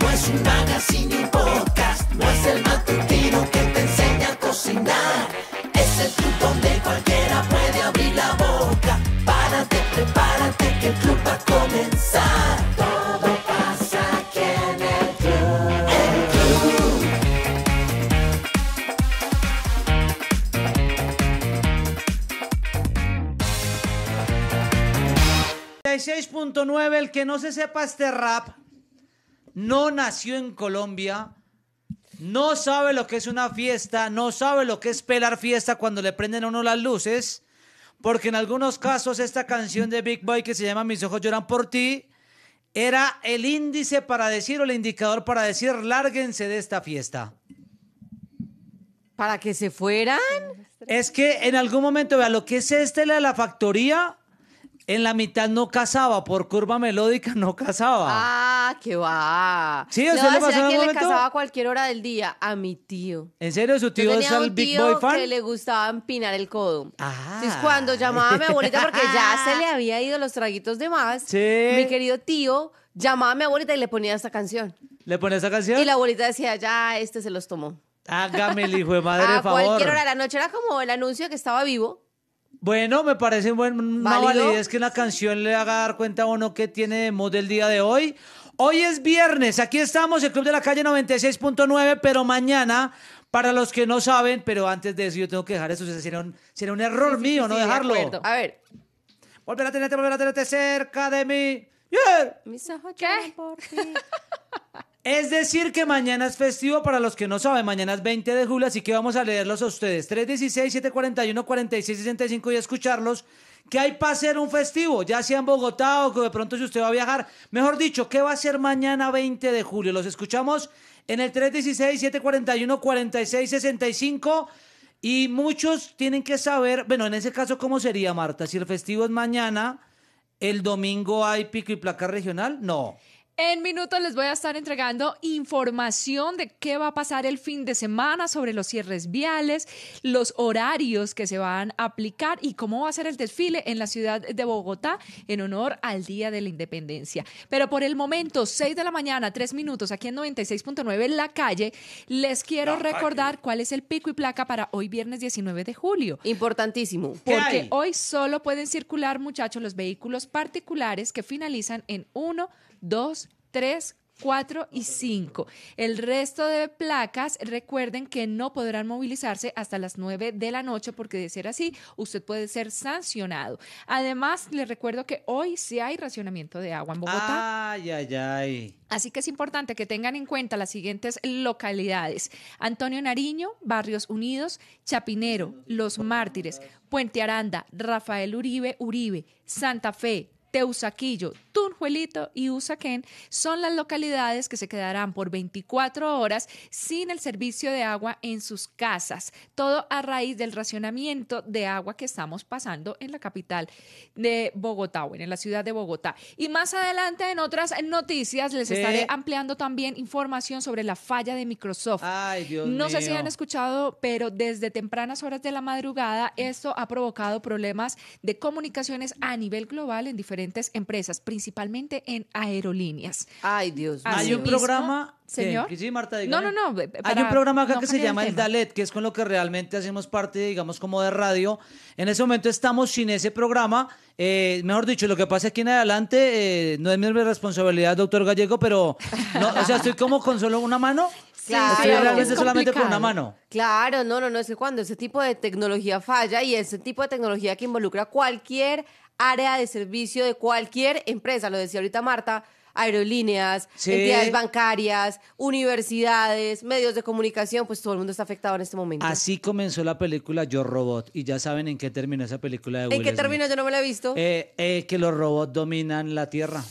no es un magazine ni un podcast, no es el matutino que te enseña a cocinar. Es el club donde cualquiera puede abrir la boca. Párate, prepárate que el club va a comenzar. Todo pasa aquí en el club. El club. 6.9 El que no se sepa este rap no nació en Colombia, no sabe lo que es una fiesta, no sabe lo que es pelar fiesta cuando le prenden a uno las luces, porque en algunos casos esta canción de Big Boy que se llama Mis ojos lloran por ti era el índice para decir o el indicador para decir lárguense de esta fiesta. ¿Para que se fueran? Es que en algún momento, vea, lo que es este? de la Factoría en la mitad no casaba, por curva melódica no casaba. Ah, qué va. Sí, o sea, le, le casaba a cualquier hora del día? A mi tío. ¿En serio? ¿Su tío es el Big Boy fan? que le gustaba empinar el codo. Ah. Entonces, cuando llamaba a mi abuelita, porque ya se le había ido los traguitos de más, sí. mi querido tío llamaba a mi abuelita y le ponía esta canción. ¿Le ponía esta canción? Y la abuelita decía, ya, este se los tomó. Hágame el hijo de madre, a favor. A cualquier hora de la noche era como el anuncio que estaba vivo. Bueno, me parece buen, una validez que una canción le haga dar cuenta a uno que tiene de mod del día de hoy. Hoy es viernes, aquí estamos, el Club de la Calle 96.9, pero mañana, para los que no saben, pero antes de eso yo tengo que dejar eso, sería un, un error mío no dejarlo. a ver. Volver a tenerte, volver a tenerte cerca de mí. Yeah. Mis ¿Qué? Es decir, que mañana es festivo para los que no saben, mañana es 20 de julio, así que vamos a leerlos a ustedes. 316-741-4665 y escucharlos. ¿Qué hay para hacer un festivo? Ya sea en Bogotá o que de pronto si usted va a viajar. Mejor dicho, ¿qué va a ser mañana 20 de julio? Los escuchamos en el 316-741-4665. Y muchos tienen que saber, bueno, en ese caso, ¿cómo sería, Marta? Si el festivo es mañana, ¿el domingo hay pico y placa regional? No. En minutos les voy a estar entregando información de qué va a pasar el fin de semana sobre los cierres viales, los horarios que se van a aplicar y cómo va a ser el desfile en la ciudad de Bogotá en honor al Día de la Independencia. Pero por el momento, 6 de la mañana, 3 minutos aquí en 96.9 en la calle, les quiero recordar cuál es el pico y placa para hoy viernes 19 de julio. Importantísimo. Porque hoy solo pueden circular, muchachos, los vehículos particulares que finalizan en 1 Dos, tres, cuatro y cinco. El resto de placas, recuerden que no podrán movilizarse hasta las nueve de la noche porque de ser así, usted puede ser sancionado. Además, les recuerdo que hoy sí hay racionamiento de agua en Bogotá. Ay, ay, ay. Así que es importante que tengan en cuenta las siguientes localidades. Antonio Nariño, Barrios Unidos, Chapinero, Los Mártires, Puente Aranda, Rafael Uribe, Uribe, Santa Fe, Usaquillo, Tunjuelito y Usaquén son las localidades que se quedarán por 24 horas sin el servicio de agua en sus casas, todo a raíz del racionamiento de agua que estamos pasando en la capital de Bogotá, o en la ciudad de Bogotá. Y más adelante en otras noticias les estaré ampliando también información sobre la falla de Microsoft. no sé si han escuchado, pero desde tempranas horas de la madrugada esto ha provocado problemas de comunicaciones a nivel global en diferentes empresas, principalmente en aerolíneas. Ay, Dios mío. Hay un programa... Señor. no, no, no. Hay un programa acá que se llama el, Dalet, que es con lo que realmente hacemos parte, digamos, como de radio. En ese momento estamos sin ese programa. Eh, mejor dicho, lo que pasa aquí en adelante eh, no es mi responsabilidad, doctor Gallego, pero no, o sea, estoy como con solo una mano Claro, no, no, no, es que ese tipo de tecnología falla y ese tipo de tecnología que involucra cualquier área de servicio de cualquier empresa, lo decía ahorita Marta, aerolíneas, entidades bancarias, universidades, medios de comunicación, pues todo el mundo está afectado en este momento. Así comenzó la película Yo Robot y ya saben en qué terminó esa película de ¿En qué terminó? Yo no me la he visto. Eh, eh que los robots dominan la Tierra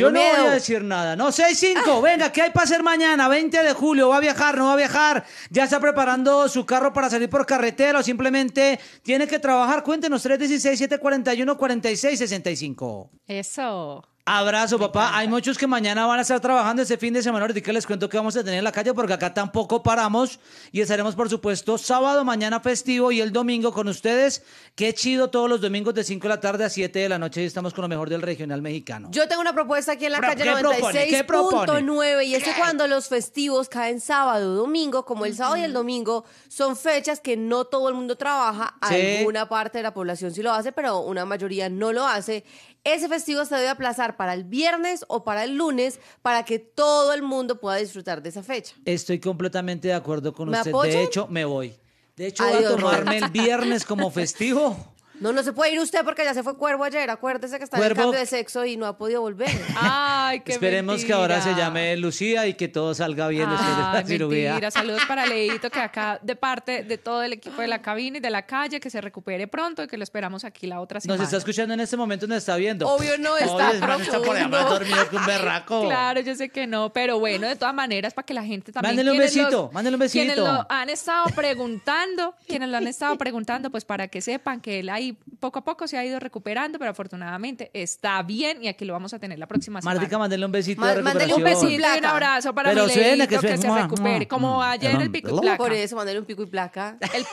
yo no voy a decir nada. No, 6-5. Ah. Venga, ¿qué hay para hacer mañana? 20 de julio. ¿Va a viajar? ¿No va a viajar? ¿Ya está preparando su carro para salir por carretera o simplemente tiene que trabajar? Cuéntenos 316-741-4665. Eso. Abrazo, papá. Hay muchos que mañana van a estar trabajando este fin de semana. Ahorita les cuento que vamos a tener en la calle porque acá tampoco paramos. Y estaremos, por supuesto, sábado, mañana festivo y el domingo con ustedes. Qué chido todos los domingos de 5 de la tarde a 7 de la noche. Y estamos con lo mejor del regional mexicano. Yo tengo una propuesta aquí en la calle 96.9 y es cuando los festivos caen sábado, domingo, como el sábado y el domingo, son fechas que no todo el mundo trabaja. Alguna parte de la población sí lo hace, pero una mayoría no lo hace. Ese festivo se debe aplazar para el viernes o para el lunes para que todo el mundo pueda disfrutar de esa fecha. Estoy completamente de acuerdo con usted. De hecho, me voy. De hecho, voy a tomarme el viernes como festivo. No, no se puede ir usted porque ya se fue Cuervo ayer. Acuérdese que está en cambio de sexo y no ha podido volver. Ay, qué Esperemos que ahora se llame Lucía y que todo salga bien Ay, después de esta cirugía. Mentira. Saludos para Leito, que acá, de parte de todo el equipo de la cabina y de la calle, que se recupere pronto y que lo esperamos aquí la otra semana. Nos está escuchando en este momento, nos está viendo. Obvio no está. Obvio, está por allá dormido con berraco. Claro, yo sé que no, pero bueno, de todas maneras, para que la gente también. Mándenle un besito, mándenle un besito. Quienes lo han estado preguntando, quienes lo han estado preguntando, pues para que sepan que él hay poco a poco se ha ido recuperando, pero afortunadamente está bien y aquí lo vamos a tener la próxima semana. Mártica, mándale un besito. Mándale un besito y un abrazo para Leito que, se recupere. como ayer el pico y placa. Por eso, mándale un pico y placa. El,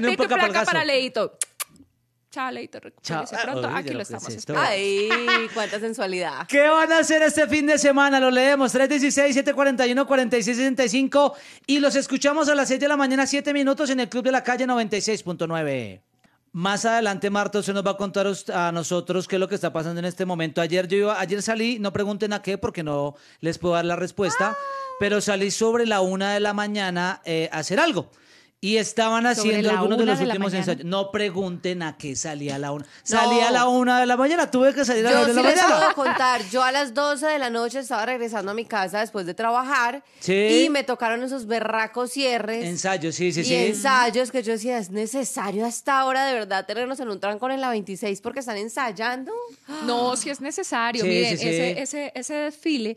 pico y placa para Leito. Chao, Leito, chao. pronto. Aquí lo estamos esperando. Ay, cuánta sensualidad. ¿Qué van a hacer este fin de semana? Lo leemos. 316-741-4665. Y los escuchamos a las 6 de la mañana, 7 minutos en el Club de la Calle 96.9. Más adelante, Marta, usted nos va a contar a nosotros qué es lo que está pasando en este momento. Ayer yo iba, ayer salí, no pregunten a qué porque no les puedo dar la respuesta, ah. pero salí sobre la una de la mañana eh, a hacer algo. Y estaban haciendo algunos de los últimos ensayos. No pregunten a qué salía a la una. Salía a la una de la mañana, tuve que salir a la una de la mañana. Yo les puedo contar, yo a las 12 de la noche estaba regresando a mi casa después de trabajar y me tocaron esos berracos cierres. Ensayos, sí, sí, y sí. ensayos que yo decía, es necesario hasta ahora de verdad tenernos en un trancón en la 26 porque están ensayando. No, si es necesario, sí, ese, ese desfile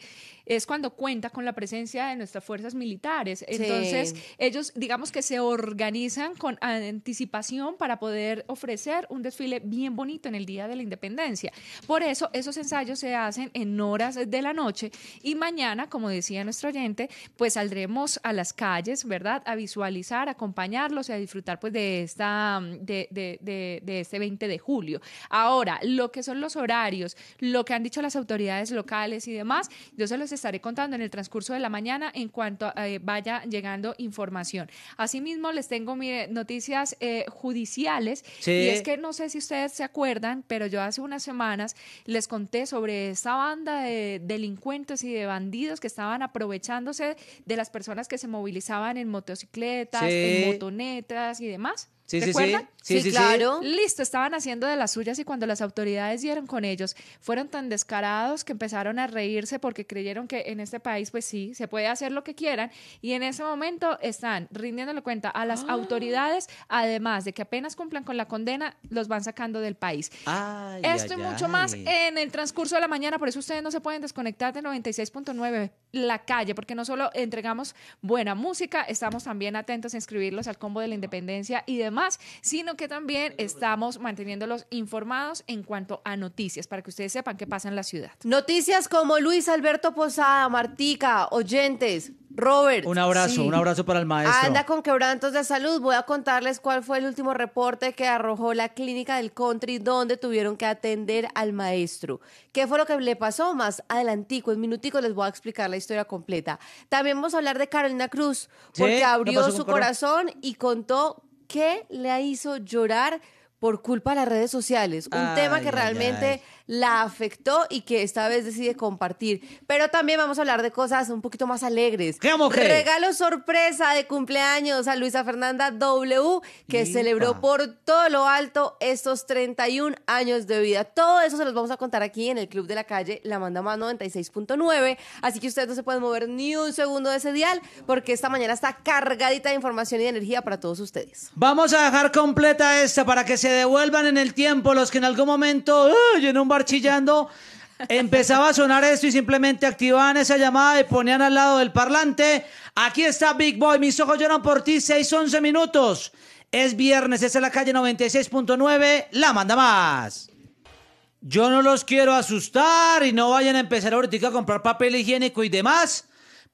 es cuando cuenta con la presencia de nuestras fuerzas militares. Entonces, ellos digamos que se organizan con anticipación para poder ofrecer un desfile bien bonito en el Día de la Independencia. Por eso, esos ensayos se hacen en horas de la noche y mañana, como decía nuestro oyente, pues saldremos a las calles, ¿verdad? A visualizar, acompañarlos y a disfrutar pues de, esta, de, de, de este 20 de julio. Ahora, lo que son los horarios, lo que han dicho las autoridades locales y demás, yo se los estaré contando en el transcurso de la mañana en cuanto eh, vaya llegando información. Asimismo, les tengo noticias eh, judiciales. Y es que no sé si ustedes se acuerdan, pero yo hace unas semanas les conté sobre esta banda de delincuentes y de bandidos que estaban aprovechándose de las personas que se movilizaban en motocicletas, en motonetas y demás. ¿Se acuerdan? Sí, claro. Listo, estaban haciendo de las suyas y cuando las autoridades dieron con ellos, fueron tan descarados que empezaron a reírse porque creyeron que en este país, pues sí, se puede hacer lo que quieran. Y en ese momento están rindiéndole cuenta a las ah. autoridades, además de que apenas cumplan con la condena, los van sacando del país. Esto y mucho más en el transcurso de la mañana, por eso ustedes no se pueden desconectar de 96.9 la calle, porque no solo entregamos buena música, estamos también atentos a inscribirlos al combo de la independencia y demás, sino que también estamos manteniéndolos informados en cuanto a noticias, para que ustedes sepan qué pasa en la ciudad. Noticias como Luis Alberto Posada, Martica, oyentes, Robert. Un abrazo, un abrazo para el maestro. Anda con quebrantos de salud. Voy a contarles cuál fue el último reporte que arrojó la clínica del country donde tuvieron que atender al maestro. ¿Qué fue lo que le pasó? Más adelantico, en minutico les voy a explicar la historia completa. También vamos a hablar de Carolina Cruz, porque abrió su corazón y contó qué le hizo llorar por culpa de las redes sociales? Un tema que realmente la afectó y que esta vez decide compartir. Pero también vamos a hablar de cosas un poquito más alegres. ¿Qué mujer? Regalo sorpresa de cumpleaños a Luisa Fernanda W, que celebró por todo lo alto estos 31 años de vida. Todo eso se los vamos a contar aquí en el Club de la Calle, La Manda Más 96.9. Así que ustedes no se pueden mover ni un segundo de ese dial, porque esta mañana está cargadita de información y de energía para todos ustedes. Vamos a dejar completa esta para que se devuelvan en el tiempo los que en algún momento en un chillando, empezaba a sonar esto y simplemente activaban esa llamada y ponían al lado del parlante. Aquí está Big Boy, mis ojos lloran por ti, 6-11 minutos. Es viernes, es en la calle 96.9, la manda más. Yo no los quiero asustar y no vayan a empezar ahorita a comprar papel higiénico y demás.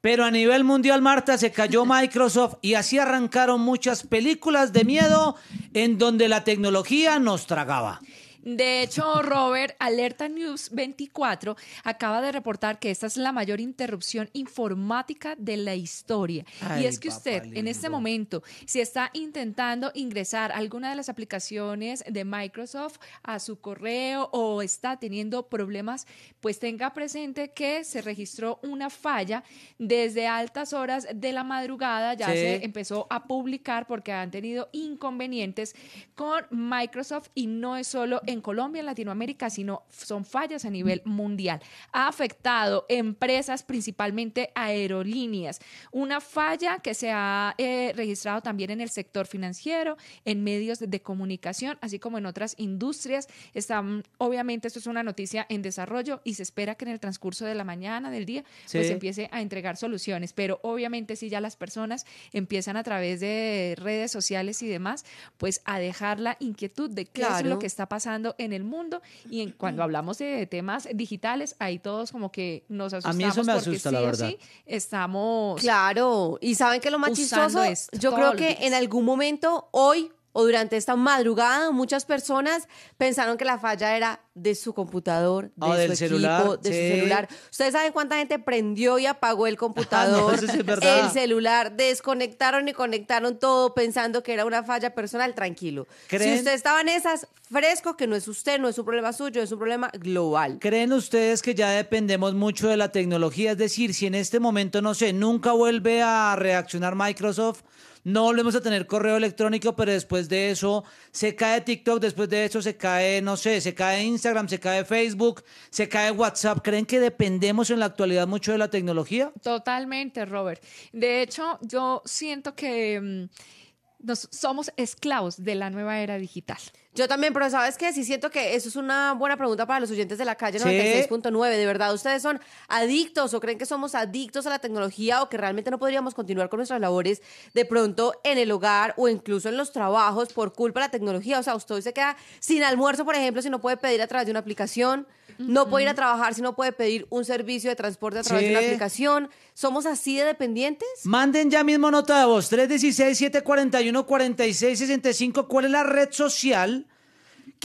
Pero a nivel mundial, Marta, se cayó Microsoft y así arrancaron muchas películas de miedo en donde la tecnología nos tragaba. De hecho, Robert, Alerta News 24 acaba de reportar que esta es la mayor interrupción informática de la historia. y es que usted, en este momento, si está intentando ingresar alguna de las aplicaciones de Microsoft a su correo o está teniendo problemas, pues tenga presente que se registró una falla desde altas horas de la madrugada. Ya se empezó a publicar porque han tenido inconvenientes con Microsoft y no es solo en en Colombia, en Latinoamérica, sino son fallas a nivel mundial. Ha afectado empresas, principalmente aerolíneas. Una falla que se ha eh, registrado también en el sector financiero, en medios de comunicación, así como en otras industrias. Están, obviamente, esto es una noticia en desarrollo y se espera que en el transcurso de la mañana, del día, pues se empiece a entregar soluciones. Pero obviamente, si ya las personas empiezan a través de redes sociales y demás, pues a dejar la inquietud de qué es lo que está pasando en el mundo y en, cuando hablamos de temas digitales, ahí todos como que nos asustamos. A mí eso me asusta, porque la verdad. Sí, estamos... Claro, y saben que lo más chistoso, es yo creo que en algún momento, hoy o durante esta madrugada muchas personas pensaron que la falla era de su computador, de ah, su del equipo, celular, de su celular. Ustedes saben cuánta gente prendió y apagó el computador, el celular, desconectaron y conectaron todo pensando que era una falla personal, tranquilo. Si usted estaban esas, fresco que no es usted, no es un problema suyo, es un problema global. ¿Creen ustedes que ya dependemos mucho de la tecnología? Es decir, si en este momento, no sé, nunca vuelve a reaccionar Microsoft, no volvemos a tener correo electrónico, pero después de eso se cae TikTok, después de eso se cae, no sé, se cae Instagram, se cae Facebook, se cae WhatsApp. ¿Creen que dependemos en la actualidad mucho de la tecnología? Totalmente, Robert. De hecho, yo siento que... Mm, nos, somos esclavos de la nueva era digital. Yo también, pero ¿sabes qué? Sí siento que eso es una buena pregunta para los oyentes de la calle 96.9. ¿De verdad ustedes son adictos o creen que somos adictos a la tecnología o que realmente no podríamos continuar con nuestras labores de pronto en el hogar o incluso en los trabajos por culpa de la tecnología? O sea, usted se queda sin almuerzo, por ejemplo, si no puede pedir a través de una aplicación, no puede ir a trabajar si no puede pedir un servicio de transporte a través de una aplicación. ¿Somos así de dependientes? Manden ya mismo nota de voz, 316-741-4665. ¿Cuál es la red social?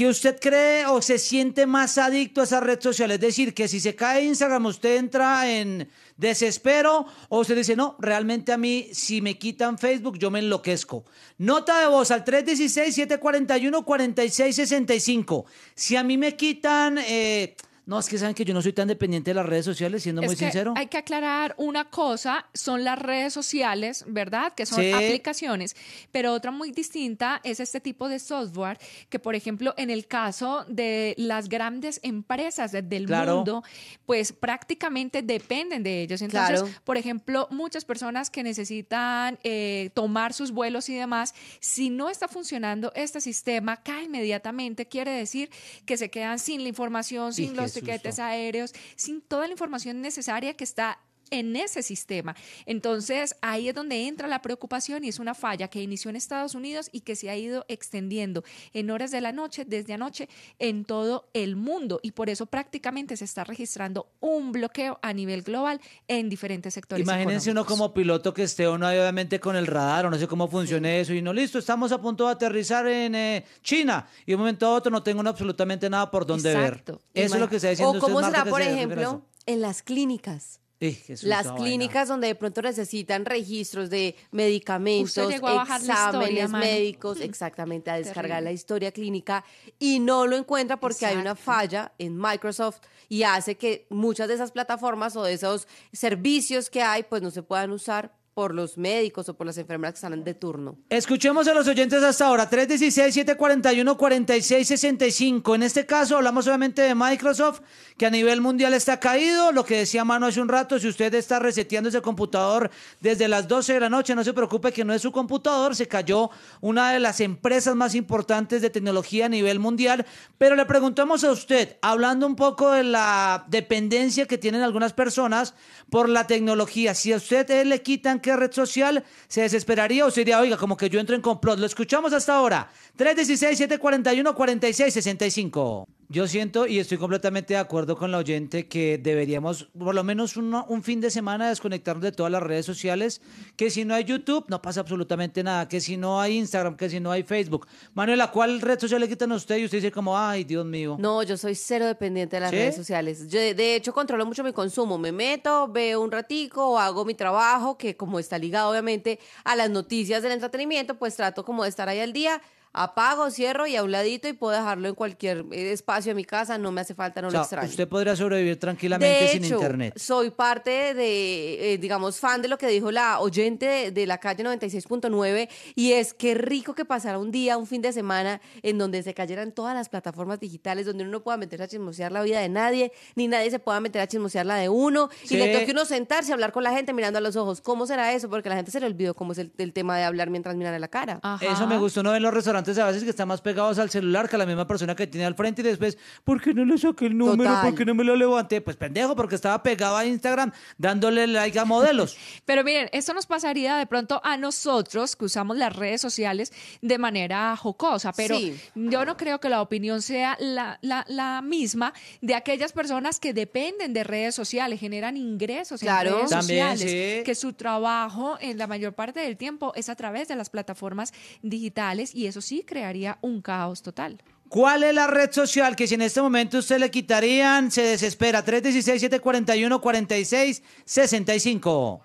¿Qué usted cree o se siente más adicto a esa red social. Es decir, que si se cae Instagram, usted entra en desespero o se dice, no, realmente a mí, si me quitan Facebook, yo me enloquezco. Nota de voz al 316-741-4665. Si a mí me quitan... Eh, no, es que saben que yo no soy tan dependiente de las redes sociales, siendo muy sincero. Hay que aclarar una cosa, son las redes sociales, ¿verdad? Que son aplicaciones, pero otra muy distinta es este tipo de software que, por ejemplo, en el caso de las grandes empresas del mundo, pues prácticamente dependen de ellos. Entonces, por ejemplo, muchas personas que necesitan eh, tomar sus vuelos y demás, si no está funcionando este sistema, cae inmediatamente, quiere decir que se quedan sin la información, sin los tiquetes aéreos, sin toda la información necesaria que está en ese sistema. Entonces ahí es donde entra la preocupación y es una falla que inició en Estados Unidos y que se ha ido extendiendo en horas de la noche, desde anoche, en todo el mundo. Y por eso prácticamente se está registrando un bloqueo a nivel global en diferentes sectores. Imagínense uno como piloto que esté uno obviamente con el radar o no sé cómo funcione eso y no listo, estamos a punto de aterrizar en eh, China y de un momento a otro no tengo absolutamente nada por donde ver. Eso es lo que se está diciendo. O cómo será, por ejemplo, en las clínicas eh, las clínicas donde de pronto necesitan registros de medicamentos, exámenes médicos, mm. exactamente, a descargar la historia clínica y no lo encuentra porque hay una falla en Microsoft y hace que muchas de esas plataformas o de esos servicios que hay pues no se puedan usar por los médicos o por las enfermeras que están de turno. Escuchemos a los oyentes hasta ahora, 316-741-4665. En este caso hablamos solamente de Microsoft, que a nivel mundial está caído. Lo que decía Mano hace un rato, si usted está reseteando ese computador desde las 12 de la noche, no se preocupe que no es su computador, se cayó una de las empresas más importantes de tecnología a nivel mundial. Pero le preguntamos a usted, hablando un poco de la dependencia que tienen algunas personas por la tecnología, si a usted le quitan que red social, se desesperaría o sería oiga, como que yo entro en complot. Lo escuchamos hasta ahora. 316-741-4665. Yo siento y estoy completamente de acuerdo con la oyente que deberíamos por lo menos un fin de semana desconectarnos de todas las redes sociales, que si no hay YouTube no pasa absolutamente nada, que si no hay Instagram, que si no hay Facebook. Manuela, ¿cuál red social le quitan a usted? Y usted dice como, ay, Dios mío. No, yo soy cero dependiente de las redes sociales. Yo, de hecho, controlo mucho mi consumo. Me meto, veo un ratico, hago mi trabajo, que como está ligado obviamente a las noticias del entretenimiento, pues trato como de estar ahí al día apago, cierro y a un ladito y puedo dejarlo en cualquier eh, espacio de mi casa, no me hace falta, no lo extraño. Usted podría sobrevivir tranquilamente de sin internet. Soy parte de, eh, digamos, fan de lo que dijo la oyente de, la calle 96.9 y es que rico que pasara un día, un fin de semana en donde se cayeran todas las plataformas digitales, donde uno no pueda meterse a chismosear la vida de nadie, ni nadie se pueda meter a chismosear la de uno y le toque uno sentarse a hablar con la gente mirando a los ojos. ¿Cómo será eso? Porque la gente se le olvidó cómo es el, tema de hablar mientras miran a la cara. Eso me gustó, no en los restaurantes entonces a veces que están más pegados al celular que a la misma persona que tiene al frente y después, ¿por qué no le saqué el número? ¿Por qué no me lo levanté? Pues pendejo, porque estaba pegado a Instagram dándole like a modelos. Pero miren, esto nos pasaría de pronto a nosotros que usamos las redes sociales de manera jocosa, pero yo no creo que la opinión sea la, la, misma de aquellas personas que dependen de redes sociales, generan ingresos claro. en redes También, sociales, que su trabajo en la mayor parte del tiempo es a través de las plataformas digitales y eso sí sí crearía un caos total. ¿Cuál es la red social que si en este momento usted le quitarían, se desespera? 316-741-4665.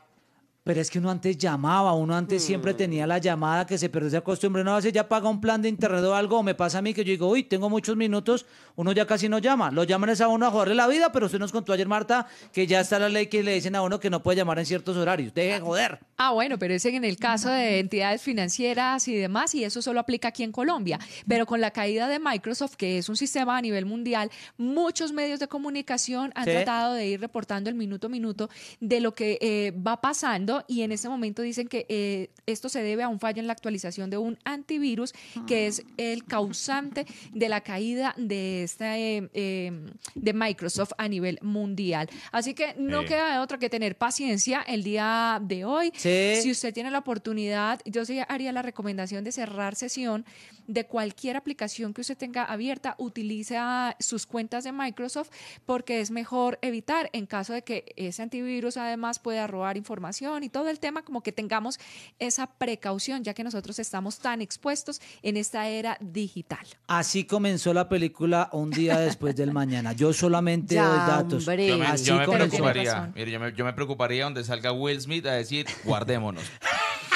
Pero es que uno antes llamaba, uno antes siempre mm. tenía la llamada que se perdió esa costumbre. No, vez ya paga un plan de internet o algo, me pasa a mí que yo digo, uy, tengo muchos minutos, uno ya casi no llama. Lo llaman a uno a joderle la vida, pero usted nos contó ayer, Marta, que ya está la ley que le dicen a uno que no puede llamar en ciertos horarios. Deje joder. Ah, bueno, pero es en el caso de entidades financieras y demás, y eso solo aplica aquí en Colombia. Pero con la caída de Microsoft, que es un sistema a nivel mundial, muchos medios de comunicación han tratado de ir reportando el minuto a minuto de lo que eh, va pasando y en ese momento dicen que eh, esto se debe a un fallo en la actualización de un antivirus que es el causante de la caída de esta eh, eh, de Microsoft a nivel mundial. Así que no queda otra que tener paciencia el día de hoy. Si usted tiene la oportunidad, yo sí haría la recomendación de cerrar sesión de cualquier aplicación que usted tenga abierta, Utilice sus cuentas de Microsoft porque es mejor evitar en caso de que ese antivirus además pueda robar información y todo el tema, como que tengamos esa precaución, ya que nosotros estamos tan expuestos en esta era digital. Así comenzó la película un día después del mañana. Yo solamente doy datos. Yo me, preocuparía, mire, yo me preocuparía donde salga Will Smith a decir, guardémonos.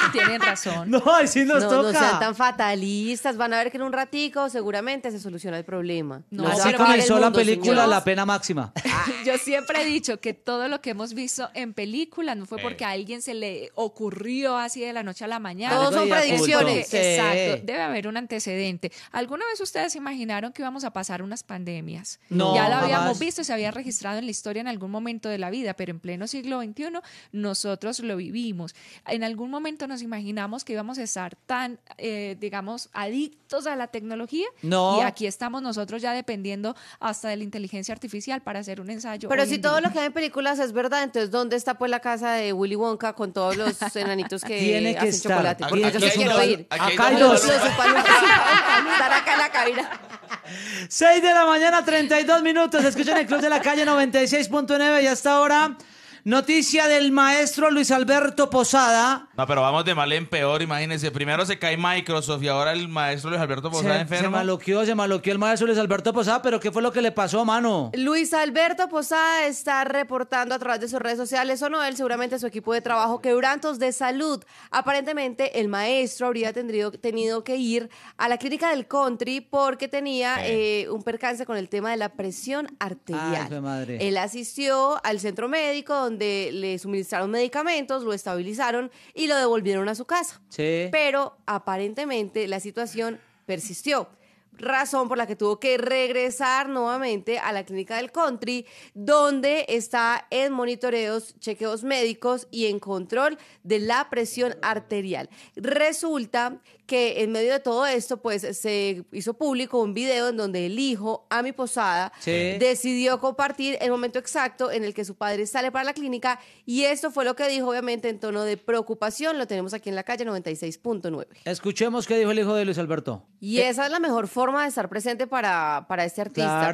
Tienen razón. No, así nos toca. No sean tan fatalistas. Van a ver que en un ratico seguramente se soluciona el problema. No, así comenzó la película La Pena Máxima. Yo siempre he dicho que todo lo que hemos visto en películas no fue eh. porque a alguien se le ocurrió así de la noche a la mañana. Todos son predicciones. Exacto. Debe haber un antecedente. ¿Alguna vez ustedes imaginaron que íbamos a pasar unas pandemias? No. Ya lo habíamos visto, se había registrado en la historia en algún momento de la vida, pero en pleno siglo XXI nosotros lo vivimos. En algún momento nos imaginamos que íbamos a estar tan, eh, digamos, adictos a la tecnología. No. Y aquí estamos nosotros ya dependiendo hasta de la inteligencia artificial para hacer un ensayo. Pero si todo lo que hay en películas es verdad, entonces ¿dónde está pues la casa de Willy Wonka con todos los enanitos que Tiene chocolate? Porque yo sí quiero ir. Acá hay dos. acá en la cabina. 6 de la mañana, 32 minutos. Escuchen el Club de la Calle 96.9 y hasta ahora... Noticia del maestro Luis Alberto Posada. No, pero vamos de mal en peor, imagínense. Primero se cae Microsoft y ahora el maestro Luis Alberto Posada enfermo. Se maloqueó, se maloqueó el maestro Luis Alberto Posada, pero ¿qué fue lo que le pasó, mano? Luis Alberto Posada está reportando a través de sus redes sociales, o no él, seguramente su equipo de trabajo, Que quebrantos de salud. Aparentemente el maestro habría tenido que ir a la clínica del country porque tenía eh, un percance con el tema de la presión arterial. Él asistió al centro médico donde le suministraron medicamentos, lo estabilizaron y lo devolvieron a su casa. Sí. Pero aparentemente la situación persistió razón por la que tuvo que regresar nuevamente a la clínica del country, donde está en monitoreos, chequeos médicos y en control de la presión arterial. Resulta que en medio de todo esto, pues se hizo público un video en donde el hijo, a mi posada, decidió compartir el momento exacto en el que su padre sale para la clínica y esto fue lo que dijo, obviamente, en tono de preocupación. Lo tenemos aquí en la calle 96.9. Escuchemos qué dijo el hijo de Luis Alberto. Y eh, esa es la mejor forma de estar presente para, para este artista.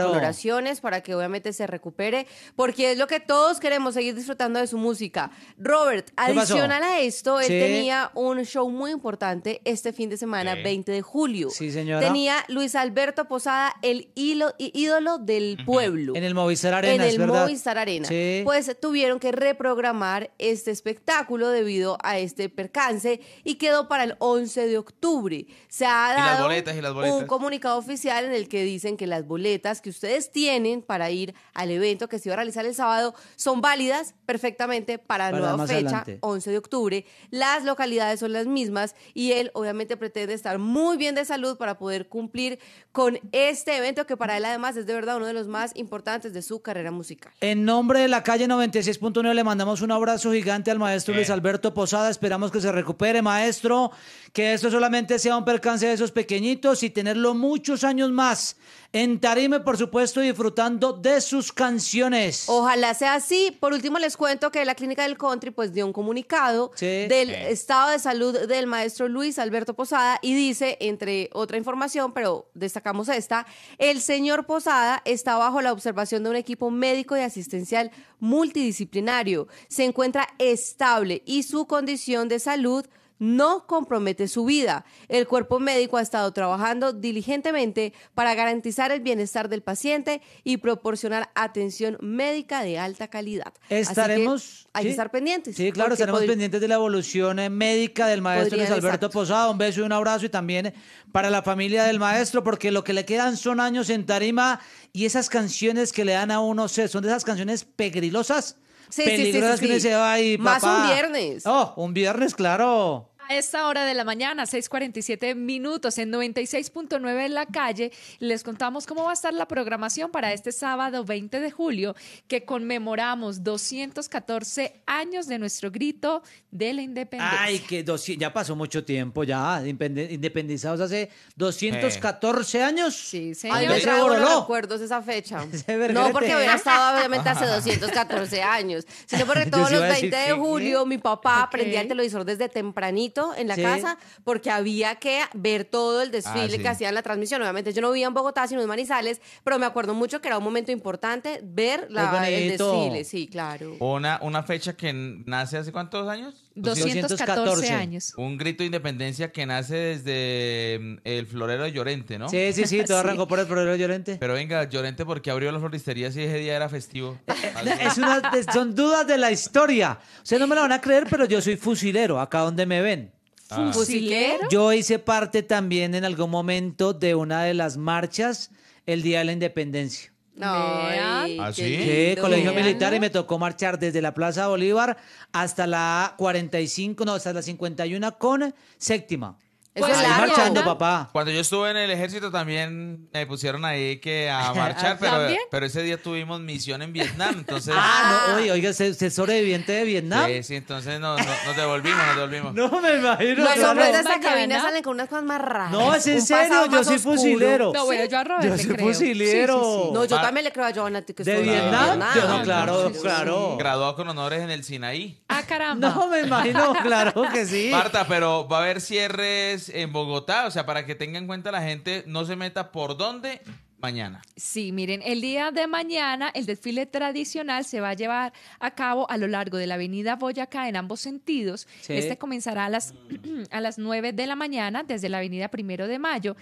para que obviamente se recupere, porque es lo que todos queremos, seguir disfrutando de su música. Robert, adicional a esto, él tenía un show muy importante este fin de semana, 20 de julio. Sí, señora. Tenía Luis Alberto Posada, el hilo, ídolo del pueblo. En el Movistar Arena. En el Movistar Arena. Pues tuvieron que reprogramar este espectáculo debido a este percance y quedó para el 11 de octubre. Se ha dado un comunicado oficial en el que dicen que las boletas que ustedes tienen para ir al evento que se iba a realizar el sábado son válidas perfectamente para, la nueva fecha, 11 de octubre. Las localidades son las mismas y él obviamente pretende estar muy bien de salud para poder cumplir con este evento que para él además es de verdad uno de los más importantes de su carrera musical. En nombre de la calle 96.9 le mandamos un abrazo gigante al maestro Luis eh. Alberto Posada. Esperamos que se recupere, maestro, que esto solamente sea un percance de esos pequeñitos y tenerlo muchos años más en Tarime, por supuesto, disfrutando de sus canciones. Ojalá sea así. Por último, les cuento que la Clínica del Country pues dio un comunicado del eh. estado de salud del maestro Luis Alberto Posada Posada y dice, entre otra información, pero destacamos esta, el señor Posada está bajo la observación de un equipo médico y asistencial multidisciplinario, se encuentra estable y su condición de salud no compromete su vida. El cuerpo médico ha estado trabajando diligentemente para garantizar el bienestar del paciente y proporcionar atención médica de alta calidad. Estaremos. hay que estar pendientes. Sí, claro, estaremos pendientes de la evolución eh, médica del maestro Luis Alberto Posado Posada. Un beso y un abrazo y también para la familia del maestro, porque lo que le quedan son años en tarima y esas canciones que le dan a uno, son de esas canciones pegrilosas Sí, peligrosas sí, sí, que uno dice, ay, papá. Más un viernes. Oh, un viernes, claro. A esta hora de la mañana, 6:47 minutos en 96.9 en la calle, les contamos cómo va a estar la programación para este sábado 20 de julio, que conmemoramos 214 años de nuestro grito de la independencia. Ay, que ya pasó mucho tiempo, ya independizados hace 214 años. Sí, sí. Ay, me no recuerdos esa fecha. no, porque hubiera estado obviamente hace 214 años, sino porque todos los 20 de julio mi papá aprendía el televisor desde tempranito en la casa porque había que ver todo el ah, desfile que hacían la transmisión. Obviamente yo no vivía en Bogotá, sino en Manizales, pero me acuerdo mucho que era un momento importante ver la, el desfile. Sí, claro. Una, una fecha que nace hace cuántos años? 214, años. Un grito de independencia que nace desde mm, el florero de Llorente, ¿no? Sí, sí, sí, todo arrancó por el florero de Llorente. Pero venga, Llorente, porque abrió las floristerías y ese día era festivo? Eh, eh, son dudas de la historia. Ustedes no me lo van a creer, pero yo soy fusilero, acá donde me ven. Ah. ¿Fusilero? Yo hice parte también en algún momento de una de las marchas el Día de la Independencia. ¿Ah, no, que colegio militar y me tocó marchar desde la Plaza Bolívar hasta la 45, no, hasta la 51 con séptima. Pues ahí marchando, papá. Cuando yo estuve en el ejército también me pusieron ahí que a marchar, ¿Ah, pero, pero ese día tuvimos misión en Vietnam, entonces... Ah, no, ah. oiga, oiga, ¿se, es sobreviviente de Vietnam? Sí, sí, entonces no- no- nos devolvimos, nos devolvimos. No me imagino. Los hombres de esta cabina salen con unas cosas más raras. No, es en serio, yo soy fusilero. No, bueno, yo a Yo soy fusilero. No, yo también le creo a Jonathan que ¿De Vietnam? Yo no, claro, claro. Graduado con honores en el Sinaí. Ah, caramba. No, me imagino, claro que sí. Marta, pero va a haber cierres en Bogotá, o sea, para que tenga en cuenta la gente, no se meta por dónde mañana. Sí, miren, el día de mañana el desfile tradicional se va a llevar a cabo a lo largo de la avenida Boyacá en ambos sentidos. Este comenzará a las, a las 9 de la mañana desde la avenida Primero de Mayo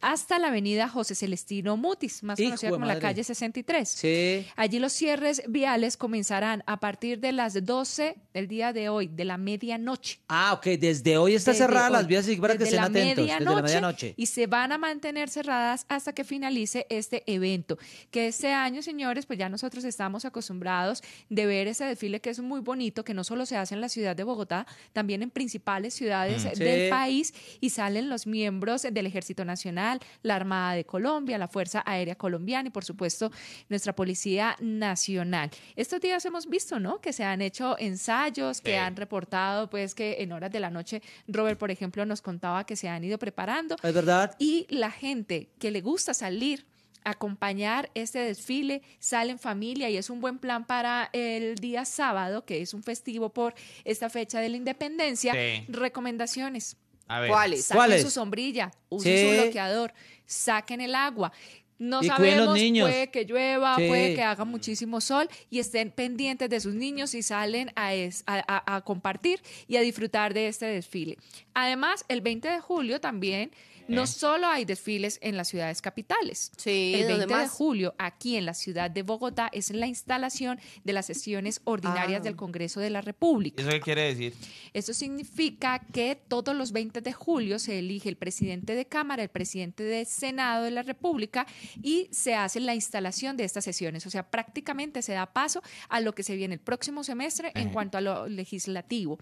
hasta la avenida José Celestino Mutis, más conocida como la calle 63. Sí. Allí los cierres viales comenzarán a partir de las 12 del día de hoy, de la medianoche. Ah, ok, desde hoy está cerrada las vías y para que estén la atentos. desde la medianoche. Y se van a mantener cerradas hasta que finalice este, este evento. Que este año, señores, pues ya nosotros estamos acostumbrados de ver ese desfile que es muy bonito, que no solo se hace en la ciudad de Bogotá, también en principales ciudades mm, del país y salen los miembros del Ejército Nacional, la Armada de Colombia, la Fuerza Aérea Colombiana y por supuesto nuestra Policía Nacional. Estos días hemos visto, ¿no? Que se han hecho ensayos, que han reportado, pues que en horas de la noche, Robert, por ejemplo, nos contaba que se han ido preparando. Es verdad. Y la gente que le gusta salir acompañar este desfile, salen familia y es un buen plan para el día sábado, que es un festivo por esta fecha de la independencia. Recomendaciones. A ver. ¿Cuáles? Saquen su sombrilla, usen su bloqueador, saquen el agua. No sabemos, puede que llueva, puede que haga muchísimo sol y estén pendientes de sus niños y salen a, a, compartir y a disfrutar de este desfile. Además, el 20 de julio también no solo hay desfiles en las ciudades capitales. el 20 de julio, aquí en la ciudad de Bogotá, es la instalación de las sesiones ordinarias ah. del Congreso de la República. ¿Eso qué quiere decir? Eso significa que todos los 20 de julio se elige el presidente de Cámara, el presidente de Senado de la República y se hace la instalación de estas sesiones. O sea, prácticamente se da paso a lo que se viene el próximo semestre en cuanto a lo legislativo.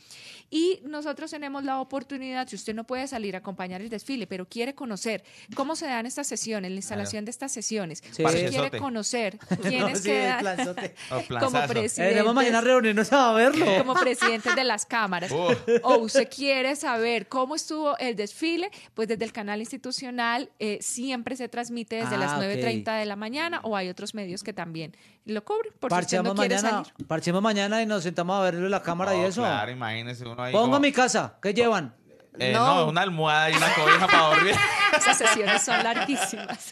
Y nosotros tenemos la oportunidad, si usted no puede salir a acompañar el desfile, pero quiere conocer cómo se dan estas sesiones, la instalación de estas sesiones, quiere conocer quiénes no, quedan sí, eh, como presidente. mañana reunirnos a verlo. Como presidentes de las cámaras. Uh. O usted quiere saber cómo estuvo el desfile, pues desde el canal institucional eh, siempre se transmite desde ah, las 9.30 de la mañana o hay otros medios que también lo cubren. Por si no mañana, Partimos mañana y nos sentamos a verlo en la cámara y oh, eso. Claro, imagínese uno ahí. Pongo mi casa, ¿qué llevan? Eh, no. una almohada y una cobija para dormir. Esas sesiones son larguísimas.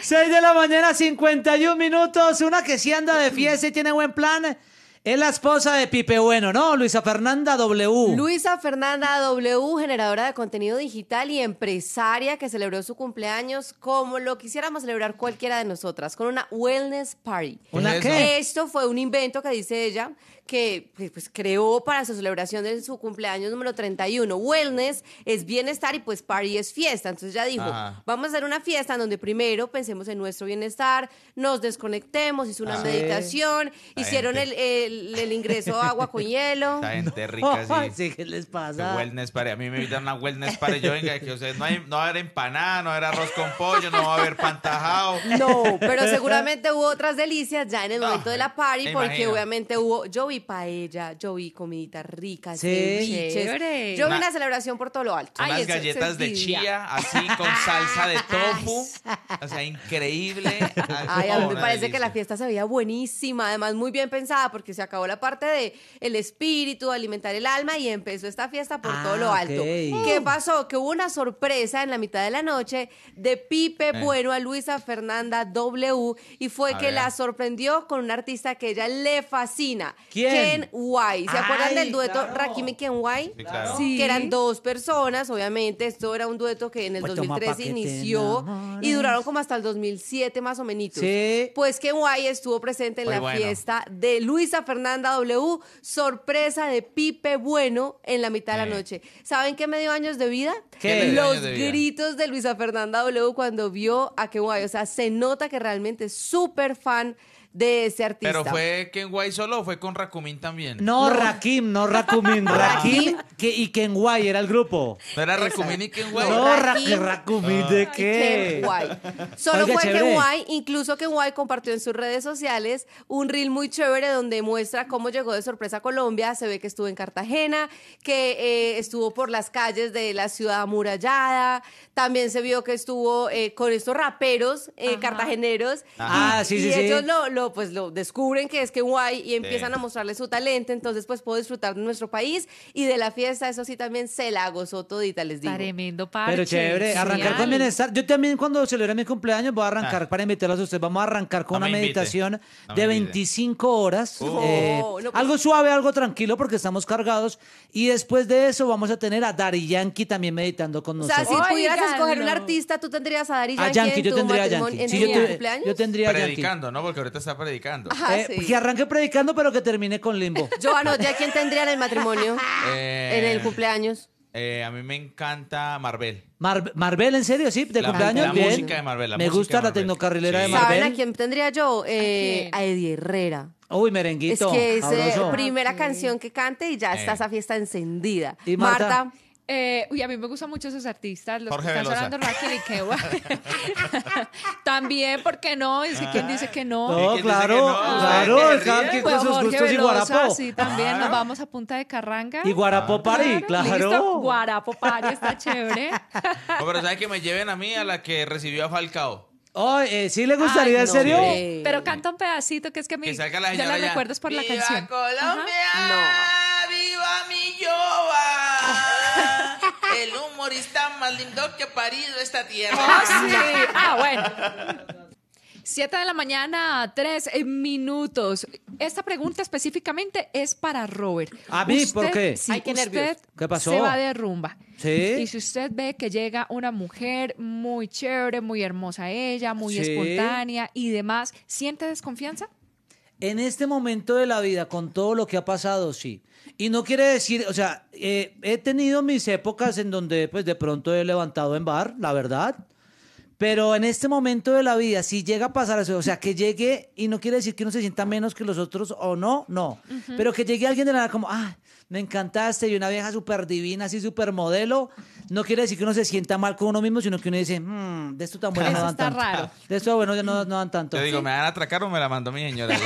6 de la mañana, 51 minutos. Una que sí anda de fiesta y tiene buen plan. Es la esposa de Pipe Bueno, ¿no? Luisa Fernanda W. Luisa Fernanda W, generadora de contenido digital y empresaria que celebró su cumpleaños como lo quisiéramos celebrar cualquiera de nosotras, con una wellness party. ¿Una qué? Esto fue un invento que dice ella, que pues, pues, creó para su celebración de su cumpleaños número 31. Wellness es bienestar y pues party es fiesta. Entonces ya dijo, vamos a hacer una fiesta en donde primero pensemos en nuestro bienestar, nos desconectemos, hizo una ah. meditación, hicieron el, ingreso el, agua con hielo. La gente rica, sí. ¿Qué les pasa? Wellness party. A mí me invitaron a wellness party. Yo venga, que no, hay, no va haber empanada, no va a haber arroz con pollo, no va a haber pantajao. No, pero seguramente hubo otras delicias ya en el momento de la party porque obviamente hubo, yo paella, yo vi comiditas rica, Yo vi una celebración por todo lo alto. Ay, las galletas de chía, así con salsa de tofu. O sea, increíble. Ay, a mí me parece que la fiesta se veía buenísima, además muy bien pensada, porque se acabó la parte de el espíritu, alimentar el alma, y empezó esta fiesta por todo lo ah, alto. ¿Qué pasó? Que hubo una sorpresa en la mitad de la noche de Pipe eh. Bueno a Luisa Fernanda W, y fue que la sorprendió con un artista que ella le fascina. ¿Quién? Ken ¿Se acuerdan del dueto Ken Sí, Que eran dos personas, obviamente. Esto era un dueto que en el 2003 pues inició y duraron como hasta el 2007 más o menos. Sí. Pues Ken Wai estuvo presente en la fiesta de Luisa Fernanda W, sorpresa de Pipe Bueno en la mitad de la noche. ¿Saben qué me dio años de vida? Los gritos de Luisa Fernanda W cuando vio a Ken Wai. O sea, se nota que realmente es súper fan de ese artista. ¿Pero fue White solo o fue con Rakumin también? No, Rakim, no Rakumin. Rakim que, y Kenguay era el grupo. era Rakumin y White? No, Rakim. Rakumin de qué. Kenguay. Solo fue White, Incluso White compartió en sus redes sociales un reel muy chévere donde muestra cómo llegó de sorpresa a Colombia. Se ve que estuvo en Cartagena, que eh, estuvo por las calles de la ciudad amurallada. También se vio que estuvo eh, con estos raperos eh, cartageneros. Ah, sí, sí, ellos lo pues, lo descubren que es que guay y empiezan a mostrarle su talento, entonces pues puedo disfrutar de nuestro país y de la fiesta, eso sí también se la gozó todita, les digo. Tremendo Pero chévere, arrancar con bienestar. Yo también cuando celebro mi cumpleaños voy a arrancar, ah. para invitarlos a ustedes, vamos a arrancar con una meditación de 25 horas. Eh, pues algo suave, algo tranquilo porque estamos cargados y después de eso vamos a tener a Dari Yankee también meditando con nosotros. O sea, si pudieras escoger un artista, tú tendrías a Dari Yankee, Yankee yo tendría a Yankee. En tu cumpleaños? yo tendría a Yankee. ¿no? Porque ahorita está predicando. Que eh, arranque predicando, pero que termine con limbo. Yo anoté a quién tendría en el matrimonio, eh, en el cumpleaños. Eh, a mí me encanta Marvel. Marvel, en serio, sí, de cumpleaños. La música de Marvel. me gusta la tecnocarrilera de Marvel. ¿Saben a quién tendría yo? a, Eddie Herrera. Uy, merenguito. Es que es la primera canción que cante y ya está esa fiesta encendida. Marta eh, uy, a mí me gustan mucho esos artistas, los que están sonando Raquel y qué guay. También, ¿por qué no? Es que quién dice que no. No, claro, claro, Ay, cada con sus gustos y guarapo. Sí, también nos vamos a punta de carranga. Y guarapo party, ¿Listo? claro. Guarapo Party está chévere. No, oh, pero ¿sabes que me lleven a mí a la que recibió a Falcao? Ay, eh, ¿Sí le gustaría, en serio? Sí. Pero canta un pedacito que es que me ya la recuerdas por la canción. Colombia! No. más lindo que parido esta tierra. Oh, sí. Ah, bueno. 7 de la mañana, tres minutos. Esta pregunta específicamente es para Robert. ¿A mí por qué? qué usted pasó? Se va de rumba. ¿Sí? Y si usted ve que llega una mujer muy chévere, muy hermosa ella, muy espontánea y demás, ¿siente desconfianza? En este momento de la vida, con todo lo que ha pasado, sí. Y no quiere decir, o sea, eh, he tenido mis épocas en donde pues de pronto he levantado en bar, la verdad. Pero en este momento de la vida, si llega a pasar eso, o sea, que llegue, y no quiere decir que uno se sienta menos que los otros o no, no, pero que llegue alguien de la nada como, ah, me encantaste y una vieja súper divina, así súper modelo, no quiere decir que uno se sienta mal con uno mismo, sino que uno dice, hmm, de esto tan bueno no dan está Raro. De esto bueno ya no, dan tanto. Yo digo, ¿me van a atracar o me la mandó mi señora?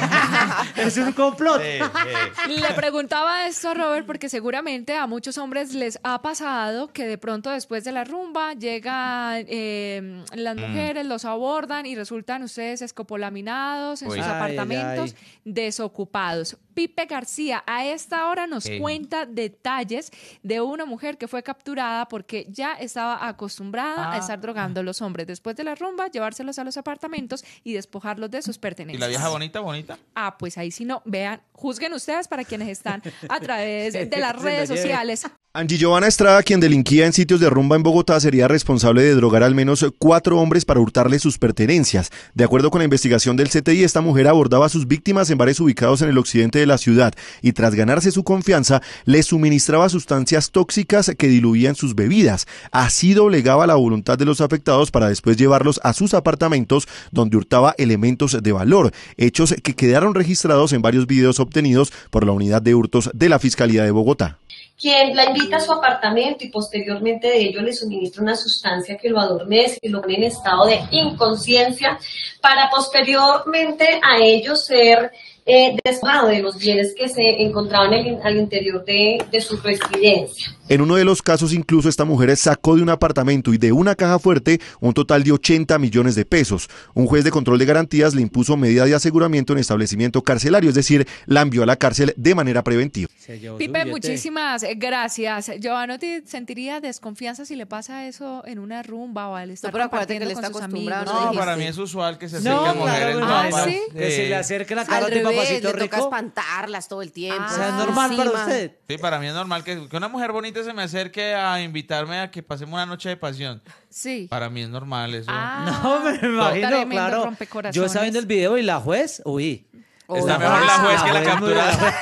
es un complot. Le preguntaba esto a Robert porque seguramente a muchos hombres les ha pasado que de pronto después de la rumba llega... Eh, las mm. mujeres, los abordan y resultan ustedes escopolaminados en sus apartamentos, desocupados. Pipe García a esta hora nos cuenta detalles de una mujer que fue capturada porque ya estaba acostumbrada a ah. estar drogando a los hombres después de la rumba, llevárselos a los apartamentos y despojarlos de sus pertenencias. ¿Y la vieja bonita, bonita? Ah, pues ahí si no, vean, juzguen ustedes para quienes están a través de las redes sociales. Angie Giovanna Estrada, quien delinquía en sitios de rumba en Bogotá, sería responsable de drogar al menos cuatro hombres para hurtarle sus pertenencias. De acuerdo con la investigación del CTI, esta mujer abordaba a sus víctimas en bares ubicados en el occidente de la ciudad y tras ganarse su confianza, les suministraba sustancias tóxicas que diluían sus bebidas. Así doblegaba la voluntad de los afectados para después llevarlos a sus apartamentos donde hurtaba elementos de valor, hechos que quedaron registrados en varios videos obtenidos por la unidad de hurtos de la Fiscalía de Bogotá quien la invita a su apartamento y posteriormente de ello le suministra una sustancia que lo adormece y lo pone en estado de inconsciencia para posteriormente a ello ser eh, de los bienes que se encontraban al interior de, su residencia. En uno de los casos, incluso esta mujer sacó de un apartamento y de una caja fuerte un total de 80 millones de pesos. Un juez de control de garantías le impuso medida de aseguramiento en establecimiento carcelario, es decir, la envió a la cárcel de manera preventiva. Pipe, muchísimas gracias. Giovanni, ¿te sentiría desconfianza si le pasa eso en una rumba o al estar no, pero que le está no, para mí es usual que se acerque a no, ah, ¿sí? Que se le acerque la ah, cara le toca espantarlas todo el tiempo. o ah, sea, es normal para usted. Sí, para mí es normal que, una mujer bonita se me acerque a invitarme a que pasemos una noche de pasión. Sí. Para mí es normal eso. Ah, no, me imagino, claro. Yo estaba viendo el video y la juez, uy. está oh, mejor la juez que la capturada.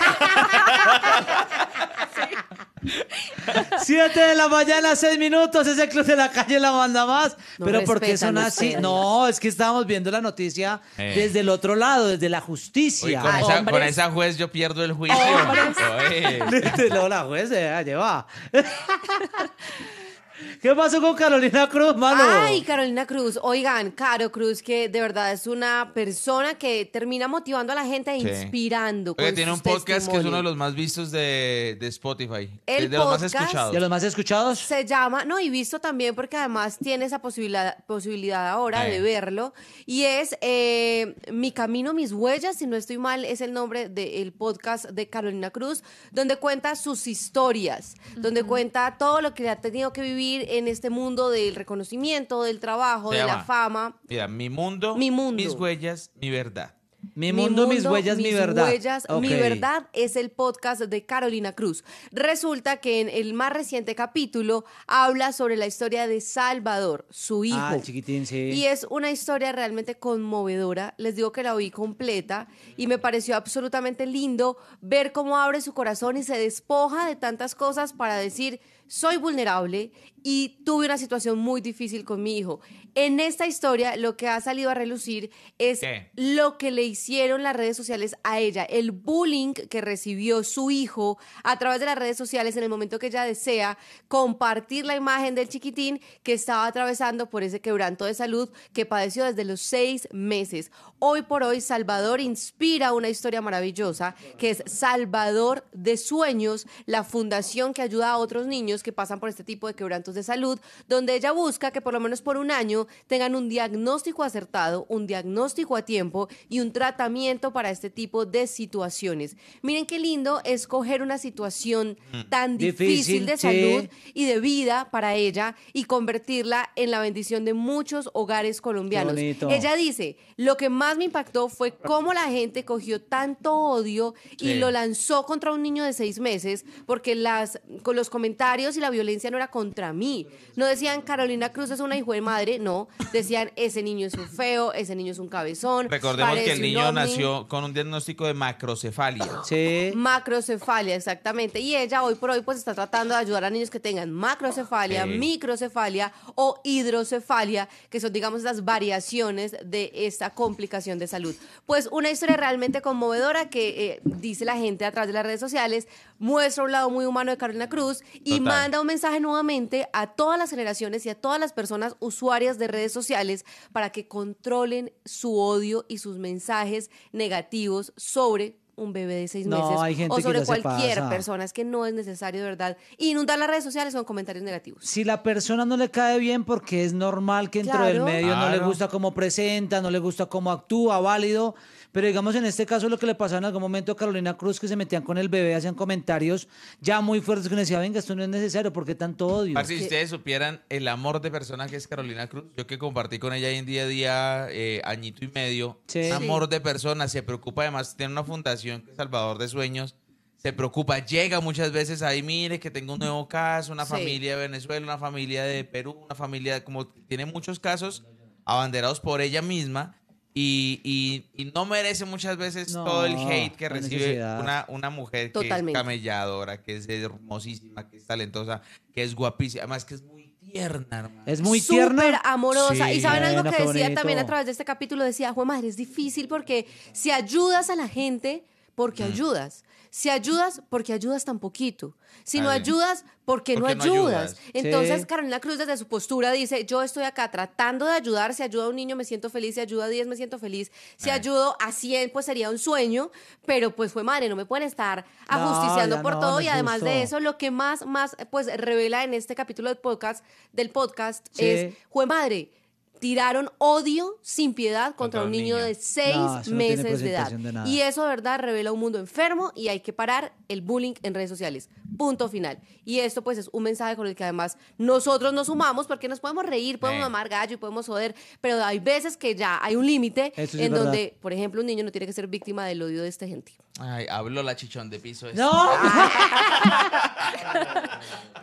Siete de la mañana, seis minutos, ese club de la calle La Banda Más. Pero porque qué son así? No, es que estábamos viendo la noticia eh. desde el otro lado, desde la justicia. con, esa, juez yo pierdo el juicio. la juez, eh, lleva. ¿Qué pasó con Carolina Cruz, mano? Ay, Carolina Cruz. Oigan, Caro Cruz, que de verdad es una persona que termina motivando a la gente e inspirando. tiene un podcast que es uno de los más vistos de, Spotify. El de los más escuchados. De los más escuchados. Se llama, no, y visto también porque además tiene esa posibilidad, ahora de verlo. Y es eh, Mi Camino, Mis Huellas, si no estoy mal, es el nombre del podcast de Carolina Cruz, donde cuenta sus historias, donde cuenta todo lo que ha tenido que vivir en este mundo del reconocimiento, del trabajo, de la fama. Mira, mi mundo, mis huellas, mi verdad. Mi mundo, mis huellas, mi verdad. Mi verdad es el podcast de Carolina Cruz. Resulta que en el más reciente capítulo habla sobre la historia de Salvador, su ah, hijo. Y es una historia realmente conmovedora. Les digo que la oí completa y me pareció absolutamente lindo ver cómo abre su corazón y se despoja de tantas cosas para decir soy vulnerable y tuve una situación muy difícil con mi hijo. En esta historia lo que ha salido a relucir es lo que le hicieron las redes sociales a ella, el bullying que recibió su hijo a través de las redes sociales en el momento que ella desea compartir la imagen del chiquitín que estaba atravesando por ese quebranto de salud que padeció desde los seis meses. Hoy por hoy Salvador inspira una historia maravillosa que es Salvador de Sueños, la fundación que ayuda a otros niños que pasan por este tipo de quebrantos de salud, donde ella busca que por lo menos por un año tengan un diagnóstico acertado, un diagnóstico a tiempo y un tratamiento para este tipo de situaciones. Miren qué lindo es coger una situación mm. tan difícil, de salud y de vida para ella y convertirla en la bendición de muchos hogares colombianos. Ella dice, lo que más me impactó fue cómo la gente cogió tanto odio y lo lanzó contra un niño de seis meses porque las, con los comentarios si la violencia no era contra mí. No decían Carolina Cruz es una hijo de madre, no. Decían ese niño es un feo, ese niño es un cabezón. Recordemos que el niño nació con un diagnóstico de macrocefalia. Sí. Macrocefalia, exactamente. Y ella hoy por hoy pues está tratando de ayudar a niños que tengan macrocefalia, microcefalia o hidrocefalia, que son digamos las variaciones de esta complicación de salud. Pues una historia realmente conmovedora que eh, dice la gente a través de las redes sociales muestra un lado muy humano de Carolina Cruz y manda un mensaje nuevamente a todas las generaciones y a todas las personas usuarias de redes sociales para que controlen su odio y sus mensajes negativos sobre un bebé de seis meses o sobre cualquier persona. Es que no es necesario, de verdad, inundar las redes sociales con comentarios negativos. Si la persona no le cae bien, porque es normal que dentro del medio no le gusta cómo presenta, no le gusta cómo actúa, válido. Pero digamos en este caso lo que le pasaba en algún momento a Carolina Cruz, que se metían con el bebé, hacían comentarios ya muy fuertes que decía, venga, esto no es necesario, porque tanto odio? si ustedes supieran el amor de persona que es Carolina Cruz, yo que compartí con ella en día a día, eh, añito y medio, el amor de persona, se preocupa además, tiene una fundación que Salvador de Sueños, se preocupa, llega muchas veces ahí, mire que tengo un nuevo caso, una familia de Venezuela, una familia de Perú, una familia, como tiene muchos casos abanderados por ella misma, y, y, no merece muchas veces todo el hate que recibe una, mujer que es camelladora, que es hermosísima, que es talentosa, que es guapísima, además que es muy tierna, hermano. Es muy Súper tierna. amorosa. y saben algo que decía también a través de este capítulo, decía, Juan Madre, es difícil porque si ayudas a la gente, porque mm. ayudas. Si ayudas, porque ayudas tan poquito. Si no ayudas, porque, no, ayudas. Entonces, Carolina Cruz, desde su postura, dice: Yo estoy acá tratando de ayudar. Si ayuda a un niño, me siento feliz. Si ayuda a 10, me siento feliz. Si eh. ayudo a 100, pues sería un sueño. Pero, pues, fue madre, no me pueden estar ajusticiando por todo. Y además de eso, lo que más, más, pues, revela en este capítulo del podcast, del podcast es: Fue madre tiraron odio sin piedad contra, un niño, de seis meses de edad. y eso, ¿verdad? Revela un mundo enfermo y hay que parar el bullying en redes sociales. Punto final. Y esto pues es un mensaje con el que además nosotros nos sumamos porque nos podemos reír, podemos amar gallo y podemos joder, pero hay veces que ya hay un límite en donde, por ejemplo, un niño no tiene que ser víctima del odio de esta gente. Ay, habló la chichón de piso. Este. ¡No!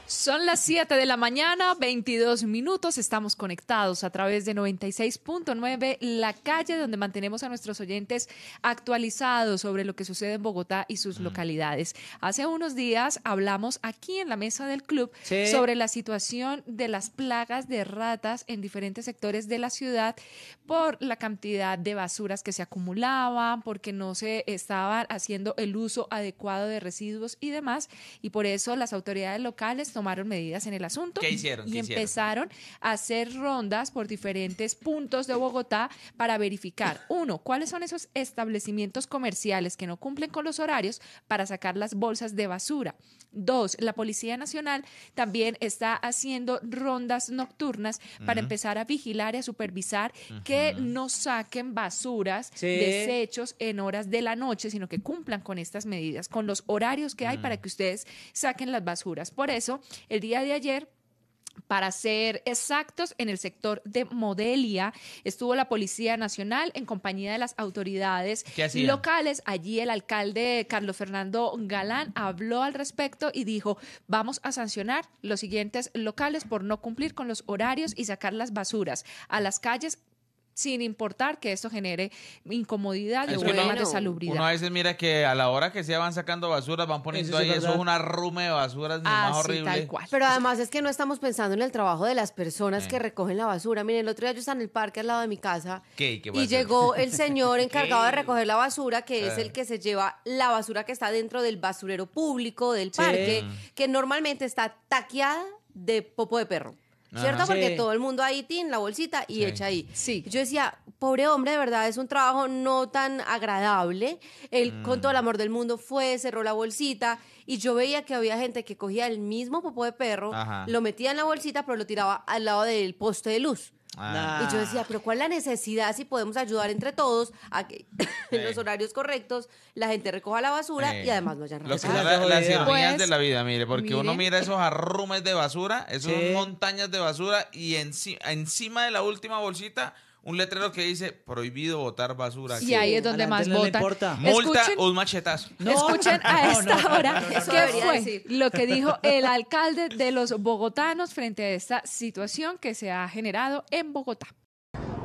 Son las 7 de la mañana, 22 minutos. Estamos conectados a través de 96.9 La Calle, donde mantenemos a nuestros oyentes actualizados sobre lo que sucede en Bogotá y sus mm. localidades. Hace unos días hablamos aquí en la mesa del club sobre la situación de las plagas de ratas en diferentes sectores de la ciudad por la cantidad de basuras que se acumulaban, porque no se estaban haciendo el uso adecuado de residuos y demás. Y por eso las autoridades locales tomaron medidas en el asunto. Y empezaron a hacer rondas por diferentes puntos de Bogotá para verificar, uno, cuáles son esos establecimientos comerciales que no cumplen con los horarios para sacar las bolsas de basura. Dos, la Policía Nacional también está haciendo rondas nocturnas para empezar a vigilar y a supervisar que no saquen basuras, desechos en horas de la noche, sino que cumplan con estas medidas, con los horarios que hay para mm. que ustedes saquen las basuras. Por eso, el día de ayer para ser exactos, en el sector de Modelia estuvo la Policía Nacional en compañía de las autoridades locales. Allí el alcalde Carlos Fernando Galán habló al respecto y dijo, vamos a sancionar los siguientes locales por no cumplir con los horarios y sacar las basuras a las calles sin importar que eso genere incomodidad y problemas de salubridad. Uno a veces mira que a la hora que se van sacando basuras, van poniendo ahí, eso es una rume de basuras más horrible. Tal cual. Pero además es que no estamos pensando en el trabajo de las personas que recogen la basura. Miren, el otro día yo estaba en el parque al lado de mi casa y llegó el señor encargado de recoger la basura, que es el que se lleva la basura que está dentro del basurero público del parque, que normalmente está taqueada de popo de perro. Ah, ¿cierto? Porque todo el mundo ahí, tiene la bolsita y echa ahí. Sí. Yo decía, pobre hombre, de verdad, es un trabajo no tan agradable. Él, mm. con todo el amor del mundo, fue, cerró la bolsita y yo veía que había gente que cogía el mismo popo de perro, lo metía en la bolsita, pero lo tiraba al lado del poste de luz. Ah. Y yo decía, pero ¿cuál es la necesidad si podemos ayudar entre todos a que en los horarios correctos la gente recoja la basura y además no hayan Lo que las, de pues, la vida, mire, porque uno mira esos arrumes de basura, esas montañas de basura y encima de la última bolsita un letrero que dice prohibido votar basura. Y ahí es donde más votan. Multa o un machetazo. escuchen a esta hora qué fue lo que dijo el alcalde de los bogotanos frente a esta situación que se ha generado en Bogotá.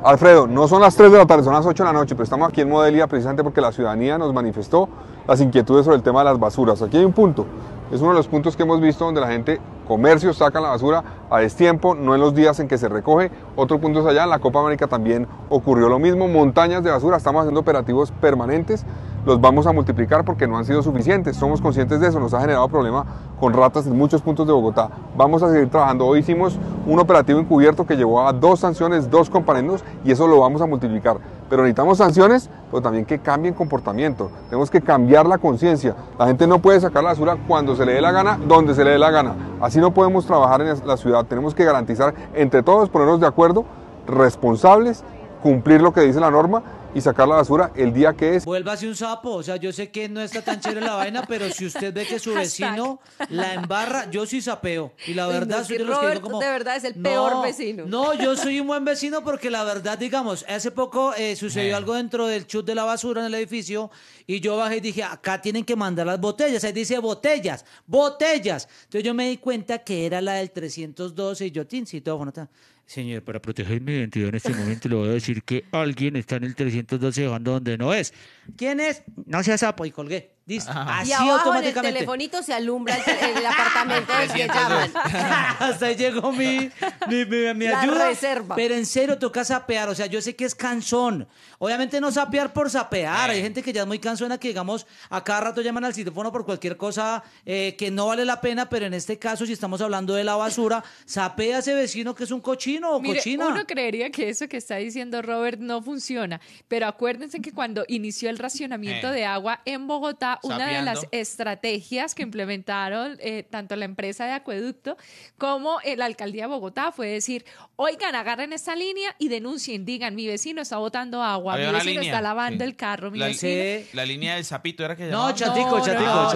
Alfredo, no son las 3 de la tarde, son las 8 de la noche, pero estamos aquí en Modelia precisamente porque la ciudadanía nos manifestó las inquietudes sobre el tema de las basuras. Aquí hay un punto, es uno de los puntos que hemos visto donde la gente comercios sacan la basura a destiempo, no en los días en que se recoge. Otro punto es allá, en la Copa América también ocurrió lo mismo, montañas de basura, estamos haciendo operativos permanentes, los vamos a multiplicar porque no han sido suficientes, somos conscientes de eso, nos ha generado problema con ratas en muchos puntos de Bogotá. Vamos a seguir trabajando, hoy hicimos un operativo encubierto que llevó a dos sanciones, dos comparendos y eso lo vamos a multiplicar. Pero necesitamos sanciones, pero también que cambien comportamiento, tenemos que cambiar la conciencia, la gente no puede sacar la basura cuando se le dé la gana, donde se le dé la gana si no podemos trabajar en la ciudad. Tenemos que garantizar entre todos, ponernos de acuerdo, responsables cumplir lo que dice la norma y sacar la basura el día que es. Vuelva Vuélvase un sapo, o sea, yo sé que no está tan chévere la vaina, pero si usted ve que su vecino la embarra, yo sí sapeo. Y la verdad, soy de los como, de verdad es el peor vecino. No, yo soy un buen vecino porque la verdad, digamos, hace poco eh, sucedió eh. algo dentro del chut de la basura en el edificio y yo bajé y dije, acá tienen que mandar las botellas. Ahí dice botellas, botellas. Entonces yo me di cuenta que era la del 312 y yo, todo bueno, Señor, para proteger mi identidad en este momento le voy a decir que alguien está en el 312 dejando donde no es. ¿Quién es? No seas sapo y colgué. Listo. Así y abajo automáticamente. el telefonito se alumbra el, el apartamento Hasta ahí llegó mi, mi, ayuda. Pero en serio toca sapear. O sea, yo sé que es cansón. Obviamente no sapear por sapear. Hay gente que ya es muy cansona que, digamos, a cada rato llaman al teléfono por cualquier cosa eh, que no vale la pena. Pero en este caso, si estamos hablando de la basura, sapea ese vecino que es un cochino o cochina. Uno creería que eso que está diciendo Robert no funciona. Pero acuérdense que cuando inició el racionamiento eh. de agua en Bogotá, una de las estrategias que implementaron eh, tanto la empresa de acueducto como la alcaldía de Bogotá fue decir, oigan, agarren esta línea y denuncien, digan, mi vecino está botando agua, mi vecino está lavando el carro, mi la, vecino... La línea del sapito era que No, chatico,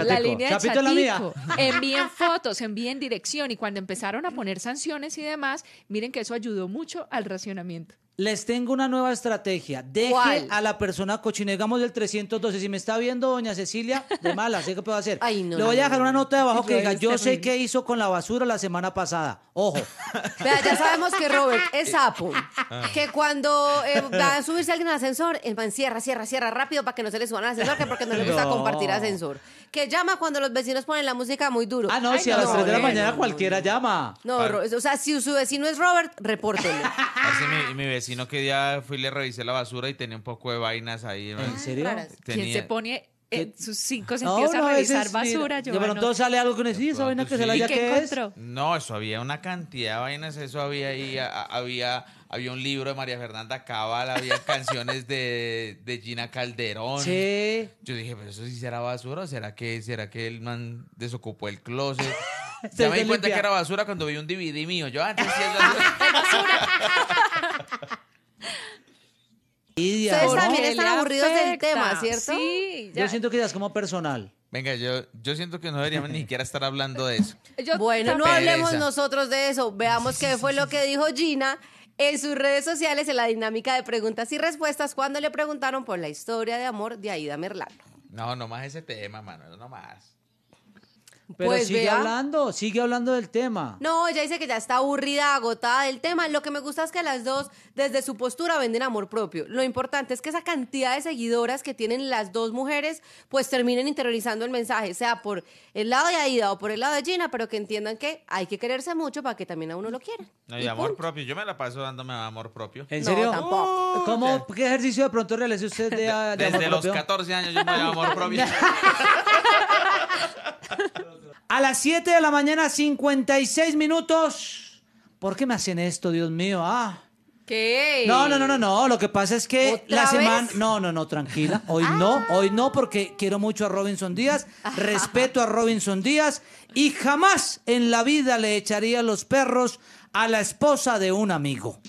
La línea chatico, chatico. envíen fotos, envíen dirección y cuando empezaron a poner sanciones y demás, miren que eso ayudó mucho al racionamiento. Les tengo una nueva estrategia. Deje a la persona cochinegamos del 312. Si me está viendo doña Cecilia, de mala, sé qué puedo hacer. Le voy a dejar una nota de abajo que diga, yo sé qué hizo con la basura la semana pasada. Ojo. ya sabemos que Robert es sapo. Ah. Que cuando eh, va a subirse alguien al ascensor, el man cierra, cierra, cierra rápido para que no se le suban al ascensor, porque no le gusta compartir ascensor que llama cuando los vecinos ponen la música muy duro. Ah, no, si a las 3 de la mañana cualquiera llama. No, o sea, si su vecino es Robert, repórtelo. Así mi, vecino que día fui y le revisé la basura y tenía un poco de vainas ahí. ¿En serio? ¿Quién se pone en sus cinco sentidos a revisar basura? yo Pero entonces sale algo que eso. esa vaina que se la qué es. No, eso había una cantidad de vainas, eso había ahí, había había un libro de María Fernanda Cabal, había canciones de, Gina Calderón. Sí. Yo dije, pero eso sí será basura, será que, será que el man desocupó el closet. ya me di cuenta que era basura cuando vi un DVD mío. Yo antes ah, sí es basura. Ustedes también están aburridos del tema, ¿cierto? Sí. Yo siento que ya es como personal. Venga, yo, yo siento que no deberíamos ni siquiera estar hablando de eso. bueno, no hablemos nosotros de eso. Veamos qué fue lo que dijo Gina en sus redes sociales en la dinámica de preguntas y respuestas cuando le preguntaron por la historia de amor de Aida Merlano. No, no más ese tema, Manuel, no más. Pero pues sigue hablando, sigue hablando del tema. No, ella dice que ya está aburrida, agotada del tema. Lo que me gusta es que las dos, desde su postura, venden amor propio. Lo importante es que esa cantidad de seguidoras que tienen las dos mujeres, pues terminen interiorizando el mensaje, sea por el lado de Aida o por el lado de Gina, pero que entiendan que hay que quererse mucho para que también a uno lo quiera. No, y, amor propio. Yo me la paso dándome amor propio. ¿En serio? tampoco. ¿Cómo, ¿Qué ejercicio de pronto realiza usted de, propio? Desde los 14 años yo me llamo amor propio. A las 7 de la mañana, 56 minutos. ¿Por qué me hacen esto, Dios mío? Ah. ¿Qué? No, no, no, no, no. Lo que pasa es que la semana. No, no, no, tranquila. Hoy ah. no, hoy no, porque quiero mucho a Robinson Díaz, respeto a Robinson Díaz y jamás en la vida le echaría los perros a la esposa de un amigo.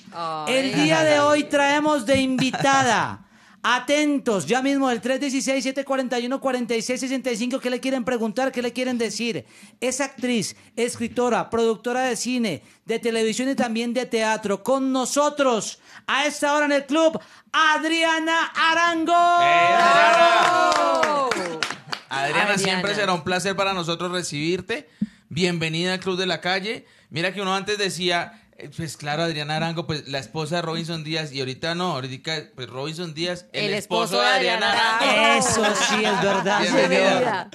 El día de hoy traemos de invitada Atentos, ya mismo el 316-741-4665, ¿qué le quieren preguntar? ¿Qué le quieren decir? Es actriz, escritora, productora de cine, de televisión y también de teatro. Con nosotros, a esta hora en el club, Adriana Arango. ¡Eh, Adriana, siempre será un placer para nosotros recibirte. Bienvenida al Club de la Calle. Mira que uno antes decía, eh, pues claro, Adriana Arango, pues la esposa de Robinson Díaz, y ahorita no, ahorita pues Robinson Díaz, el, el esposo, de Adriana, Arango. Eso sí es verdad,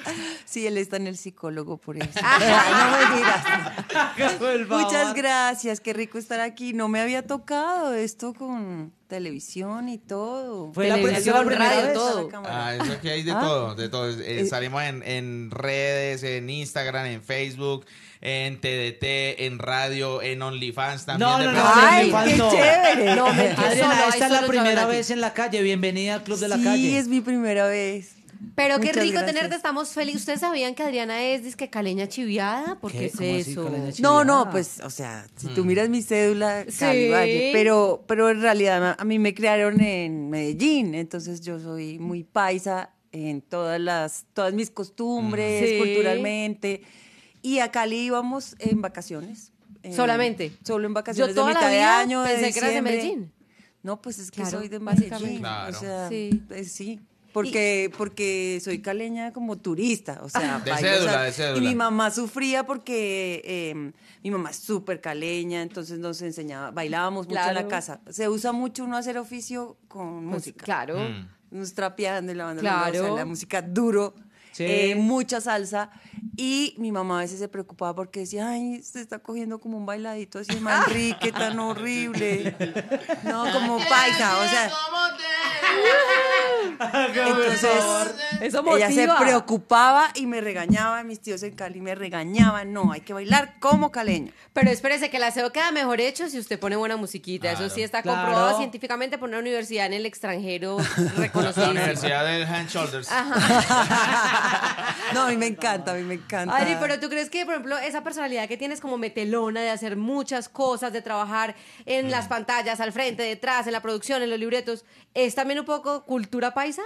Sí, él está en el psicólogo por eso. no me digas. Muchas gracias, qué rico estar aquí. No me había tocado esto con televisión y todo. Fue la televisión, radio, todo. Ah, eso que hay de ah. todo, de todo. Eh, eh, salimos en redes, en Instagram, en Facebook en TDT, en radio, en OnlyFans también. No, no, Ay, qué chévere. No, Adriana, esta es la primera vez en la calle. Bienvenida al Club de la Calle. Sí, es mi primera vez. Pero qué rico tenerte, estamos felices. ¿Ustedes sabían que Adriana es disque caleña chiviada? porque es eso? no, no, pues, o sea, si tú mm. miras mi cédula, Cali, pero, pero en realidad a mí me crearon en Medellín, entonces yo soy muy paisa en todas las, todas mis costumbres, culturalmente. Y a Cali íbamos en vacaciones. Eh, ¿Solamente? Solo en vacaciones Yo de mitad de año, pensé que eras de Medellín. No, pues es que soy de Medellín. O sea, sí. Pues sí. Porque, porque soy caleña como turista, o sea, de cédula, de cédula. Y mi mamá sufría porque em, mi mamá es súper caleña, entonces nos enseñaba, bailábamos mucho en la casa. Se usa mucho uno hacer oficio con pues música. Claro. Mm. Nos trapeando y lavando claro. la, o sea, la música duro eh, mucha salsa. Y mi mamá a veces se preocupaba porque decía, ay, se está cogiendo como un bailadito así, Manrique, tan horrible. No, como paisa, o sea. Entonces, Eso ella se preocupaba y me regañaba. Mis tíos en Cali me regañaban. No, hay que bailar como caleño. Pero espérese, que la aseo queda mejor hecho si usted pone buena musiquita. Eso sí está comprobado científicamente por una universidad en el extranjero La Universidad del Hand Shoulders. No, a mí me encanta, a mí me encanta. Adri, pero tú crees que, por ejemplo, esa personalidad que tienes como metelona de hacer muchas cosas, de trabajar en mm. las pantallas, al frente, detrás, en la producción, en los libretos, es también un poco cultura paisa?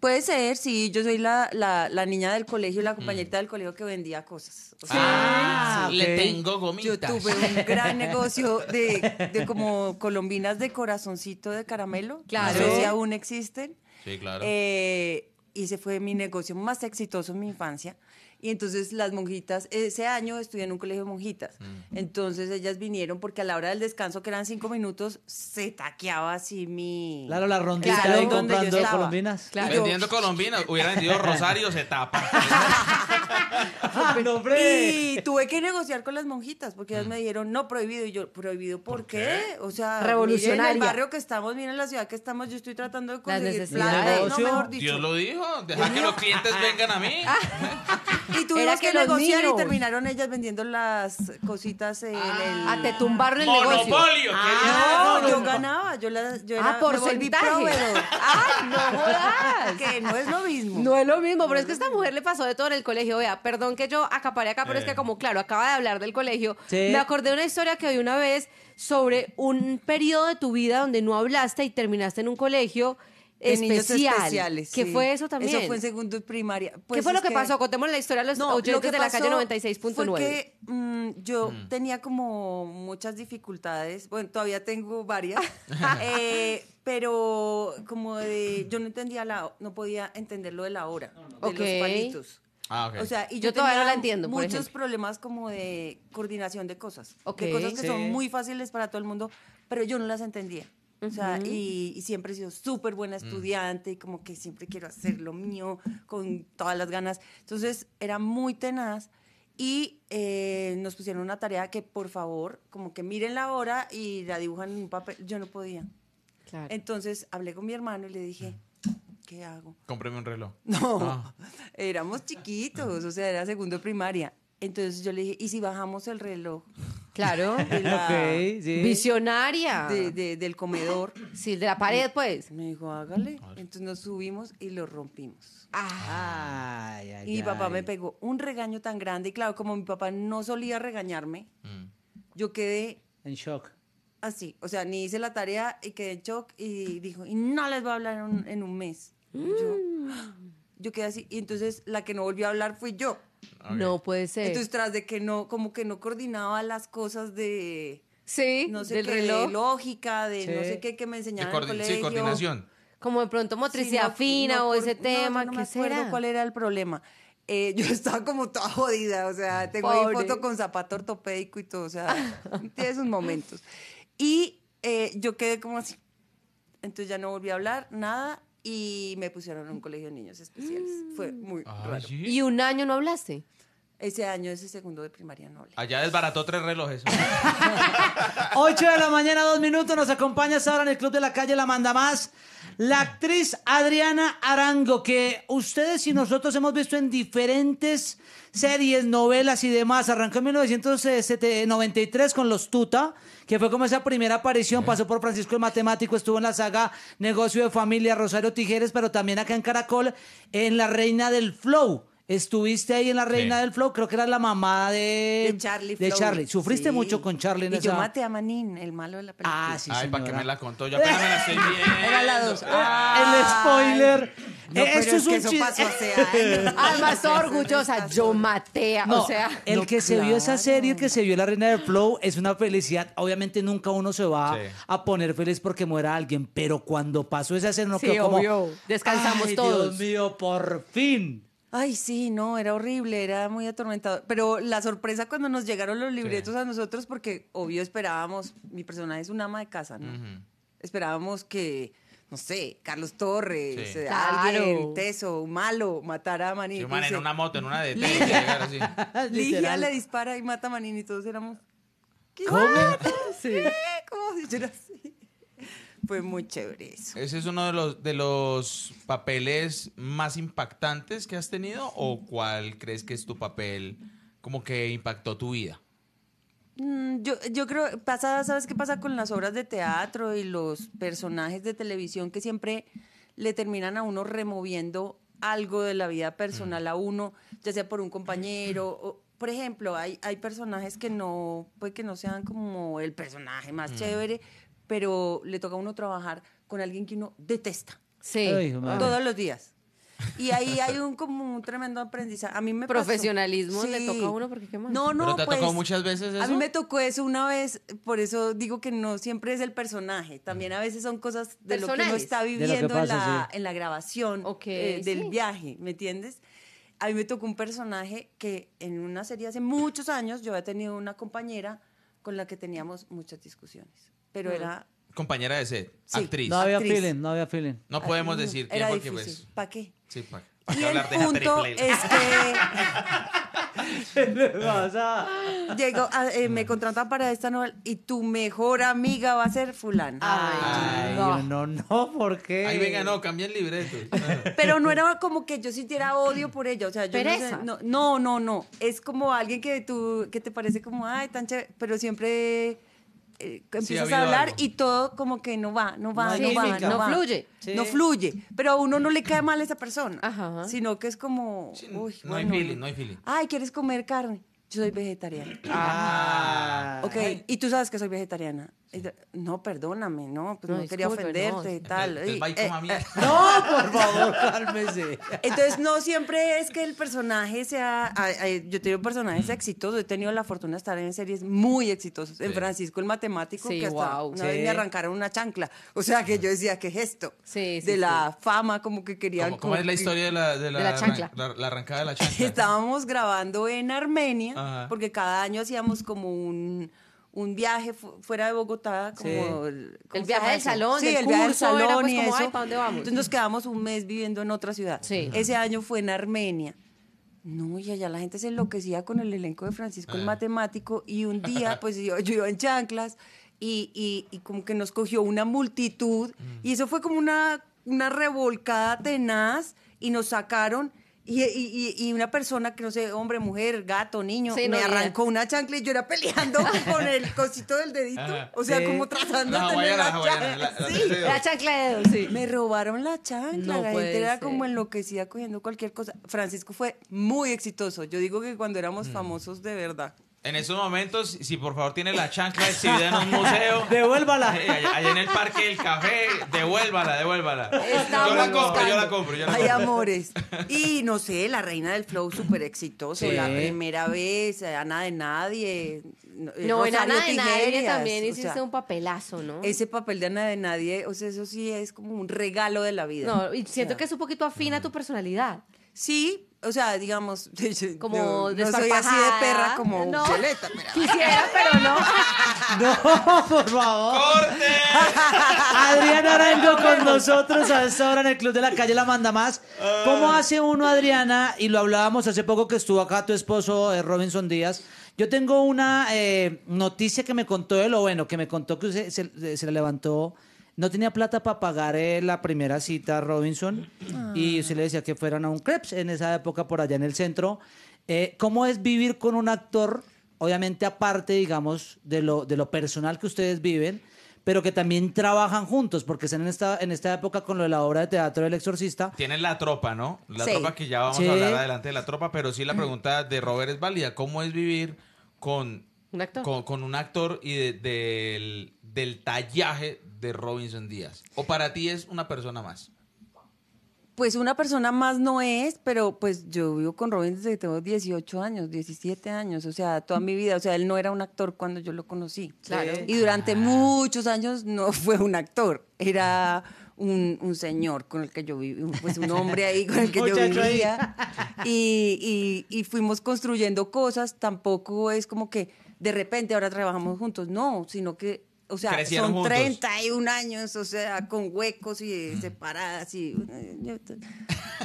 Puede ser, sí. Yo soy la, la, niña del colegio, la mm. compañerita del colegio que vendía cosas. O sea, ah, le tengo gomitas. Yo tuve un gran negocio de, de como colombinas de corazoncito de caramelo. Claro. si aún existen. Sí, claro. Eh, y se fue mi negocio más exitoso en mi infancia. Y entonces las monjitas, ese año estudié en un colegio de monjitas. Mm. Entonces ellas vinieron porque a la hora del descanso, que eran cinco minutos, se taqueaba así mi. Claro, la rondita de comprando colombinas. Vendiendo colombinas. Hubiera vendido Rosario, se tapa. Ah, y tuve que negociar con las monjitas porque ellas me mm. dijeron, no, prohibido. Y yo, ¿prohibido por, qué? O sea, revolucionario Miren el barrio que estamos, miren la ciudad que estamos, yo estoy tratando de conseguir plata. No, Dios lo dijo, deja que los clientes vengan a mí. Ah. Y tuvieron que, negociar y terminaron ellas vendiendo las cositas en el. Ah, a te tumbaron el negocio. Ah, no, yo ganaba. Yo, la, ah, Ay, no jodas. Que no es lo mismo. No es lo mismo, pero es que esta mujer le pasó de todo en el colegio. Vea, perdón que yo acaparé acá, pero es que eh. como, claro, acaba de hablar del colegio. Me acordé de una historia que hoy una vez sobre un periodo de tu vida donde no hablaste y terminaste en un colegio especiales, que fue eso también. Eso fue en segundo y primaria. ¿Qué pues fue lo que, pasó? Contemos la historia de los no, de la calle 96.9. Porque mm, yo mm. tenía como muchas dificultades, bueno, todavía tengo varias, eh, pero como de, yo no entendía la, no podía entender lo de la hora, de los palitos. Ah, okay. O sea, y yo, todavía no la entiendo. Muchos problemas como de coordinación de cosas, okay, de cosas que son muy fáciles para todo el mundo, pero yo no las entendía. O sea, y, siempre he sido súper buena mm. estudiante y como que siempre quiero hacer lo mío con todas las ganas. Entonces era muy tenaz y eh, nos pusieron una tarea que por favor, como que miren la hora y la dibujan en un papel. Yo no podía. Claro. Entonces hablé con mi hermano y le dije, ¿qué hago? Cómprame un reloj. No, ah. éramos chiquitos, o sea, era segundo primaria. Entonces yo le dije, ¿y si bajamos el reloj? Claro, de visionaria del comedor. Sí, de la pared, pues. Me dijo, hágale. Entonces nos subimos y lo rompimos. Ah. y papá me pegó un regaño tan grande. Y claro, como mi papá no solía regañarme, mm. yo quedé. En shock. Así. O sea, ni hice la tarea y quedé en shock. Y dijo, y no les voy a hablar en un, mes. Yo, mm. yo quedé así. Y entonces la que no volvió a hablar fui yo. No puede ser. Entonces, tras de que no, como que no coordinaba las cosas de. no sé qué, De lógica, de no sé qué que me enseñaban en Sí, coordinación. Como de pronto motricidad fina o ese tema. ¿qué me acuerdo cuál era el problema. Eh, yo estaba como toda jodida, o sea, tengo foto con zapato ortopédico y todo, o sea, tiene esos momentos. Y eh, yo quedé como así. Entonces ya no volví a hablar, nada, y me pusieron en un colegio de niños especiales. Fue muy ah, raro. ¿Y un año no hablaste? Ese año, ese segundo de primaria no. Allá desbarató tres relojes. Ocho de la mañana, dos minutos. Nos acompaña ahora en el Club de la Calle La Manda Más. La actriz Adriana Arango, que ustedes y nosotros hemos visto en diferentes series, novelas y demás. Arrancó en 1993 con Los Tuta, que fue como esa primera aparición. Pasó por Francisco el Matemático, estuvo en la saga Negocio de Familia, Rosario Tijeres, pero también acá en Caracol, en La Reina del Flow. Estuviste ahí en la reina del flow, creo que era la mamá de, de Charlie. De Charlie. Sufriste mucho con Charlie en y esa... Yo maté a Manin, el malo de la película. Ah, sí, Ay, para que me la contó, yo apenas la estoy bien. Era la dos. El spoiler. No, eso es, que un eso pasó hace orgullosa. Yo maté a. No, o sea. El que se vio esa serie, el que se vio la reina del flow, es una felicidad. Obviamente, nunca uno se va a poner feliz porque muera alguien, pero cuando pasó esa escena, no quedó como. Descansamos todos. Dios mío, por fin. Ay, sí, no, era horrible, era muy atormentado. Pero la sorpresa cuando nos llegaron los libretos a nosotros, porque obvio esperábamos, mi personaje es una ama de casa, ¿no? Esperábamos que, no sé, Carlos Torres, eh, alguien, teso, malo, matara a Manini. Sí, man, en una moto, en una de... Ligia, así. Ligia le dispara y mata a Manini y todos éramos... ¿Qué? ¿Cómo? ¿Cómo? así. Fue muy chévere eso. ¿Ese es uno de los, de los papeles más impactantes que has tenido o cuál crees que es tu papel como que impactó tu vida? Mm, yo, yo creo, pasa, ¿sabes qué pasa con las obras de teatro y los personajes de televisión que siempre le terminan a uno removiendo algo de la vida personal mm. a uno, ya sea por un compañero? O, por ejemplo, hay, hay personajes que no, pues que no sean como el personaje más mm. chévere, pero le toca a uno trabajar con alguien que uno detesta. Sí. todos los días. Y ahí hay un como un tremendo aprendizaje. A mí me profesionalismo le toca a uno porque qué más. No, no, te ha tocado pues, muchas veces eso? A mí me tocó eso una vez, por eso digo que no siempre es el personaje, también a veces son cosas de lo que uno está viviendo en, la, grabación eh, del viaje, ¿me entiendes? A mí me tocó un personaje que en una serie hace muchos años yo había tenido una compañera con la que teníamos muchas discusiones pero era... Compañera de set, actriz. No había feeling, no había feeling. No ah, podemos decir era pues... que difícil. ¿Para qué? Sí, pa- qué. Y el punto es que ah, eh, me contratan para esta novela y tu mejor amiga va a ser fulana. Ay, no. no, no, ¿por qué? Ay, venga, no, cambia el libreto. Pero no era como que yo sintiera odio por ella. O sea, yo no no, no, no, Es como alguien que tú, que te parece como, ay, tan chévere, pero siempre eh, empiezas a hablar y todo como que no va, no va, no, va, no, fluye. No fluye. Pero a uno no le cae mal a esa persona, sino que es como... no hay feeling, Ay, ¿quieres comer carne? Yo soy vegetariana. Ah. Ok, y tú sabes que soy vegetariana no, perdóname, no, pues, no, quería ofenderte y tal. no, por favor, cálmese. Entonces, no siempre es que el personaje sea. yo he tenido personajes exitosos, he tenido la fortuna de estar en series muy exitosas. En Francisco, el matemático, que hasta una vez me arrancaron una chancla. O sea, que yo decía, ¿qué es esto? de la fama, como que querían. ¿Cómo, es la historia de la, de chancla? La, arrancada de la chancla. Estábamos grabando en Armenia, porque cada año hacíamos como un un viaje fuera de Bogotá, como el, viaje del salón, sí, el curso, viaje eso. Entonces nos quedamos un mes viviendo en otra ciudad. Ese año fue en Armenia. No, y allá la gente se enloquecía con el elenco de Francisco el ah. matemático y un día, pues yo, iba en chanclas y, como que nos cogió una multitud mm. y eso fue como una, una revolcada tenaz y nos sacaron y, una persona que no sé, hombre, mujer, gato, niño, me arrancó una chancla y yo era peleando con el cosito del dedito. o sea, como tratando de tener la, chancla. chancla de dedos, Me robaron la chancla. la gente era como enloquecida cogiendo cualquier cosa. Francisco fue muy exitoso. Yo digo que cuando éramos mm. famosos de verdad, en esos momentos, si por favor tiene la chancla exhibida en un museo, devuélvala. Eh, allá, en el parque del café, devuélvala, devuélvala. yo la compro, yo la compro. Hay amores. Y no sé, la reina del flow súper exitoso, la primera vez, Ana de Nadie. No, eh, en Ana de Nadie también hiciste un papelazo, ¿no? Ese papel de Ana de Nadie, o sea, eso sí es como un regalo de la vida. No, y siento que es un poquito afina tu personalidad. Sí, o sea, digamos, como de no así de perra como no. Quisiera, pero no. no, por favor. ¡Corte! Adriana Arango con nosotros a esta hora en el Club de la Calle La Manda Más. Ah. ¿Cómo hace uno, Adriana? Y lo hablábamos hace poco que estuvo acá tu esposo, eh, Robinson Díaz. Yo tengo una eh, noticia que me contó de lo bueno, que me contó que se, le levantó no tenía plata para pagar eh, la primera cita Robinson ah. y se le decía que fueran a un crepes en esa época por allá en el centro. Eh, ¿Cómo es vivir con un actor, obviamente aparte, digamos, de lo, de lo personal que ustedes viven, pero que también trabajan juntos, porque están en esta, en esta época con lo de la obra de teatro del exorcista. Tienen la tropa, ¿no? La tropa que ya vamos a hablar adelante de la tropa, pero sí la mm. pregunta de Robert es válida. ¿Cómo es vivir con un actor, y del, del tallaje Robinson Díaz? ¿O para ti es una persona más? Pues una persona más no es, pero pues yo vivo con Robinson desde que tengo 18 años, 17 años, o sea, toda mi vida, o sea, él no era un actor cuando yo lo conocí. Y durante muchos años no fue un actor, era un, señor con el que yo vivía, pues un hombre ahí con el que yo vivía. Y, y, fuimos construyendo cosas, tampoco es como que de repente ahora trabajamos juntos, no, sino que o sea, son 31 años, o sea, con huecos y separadas y eh,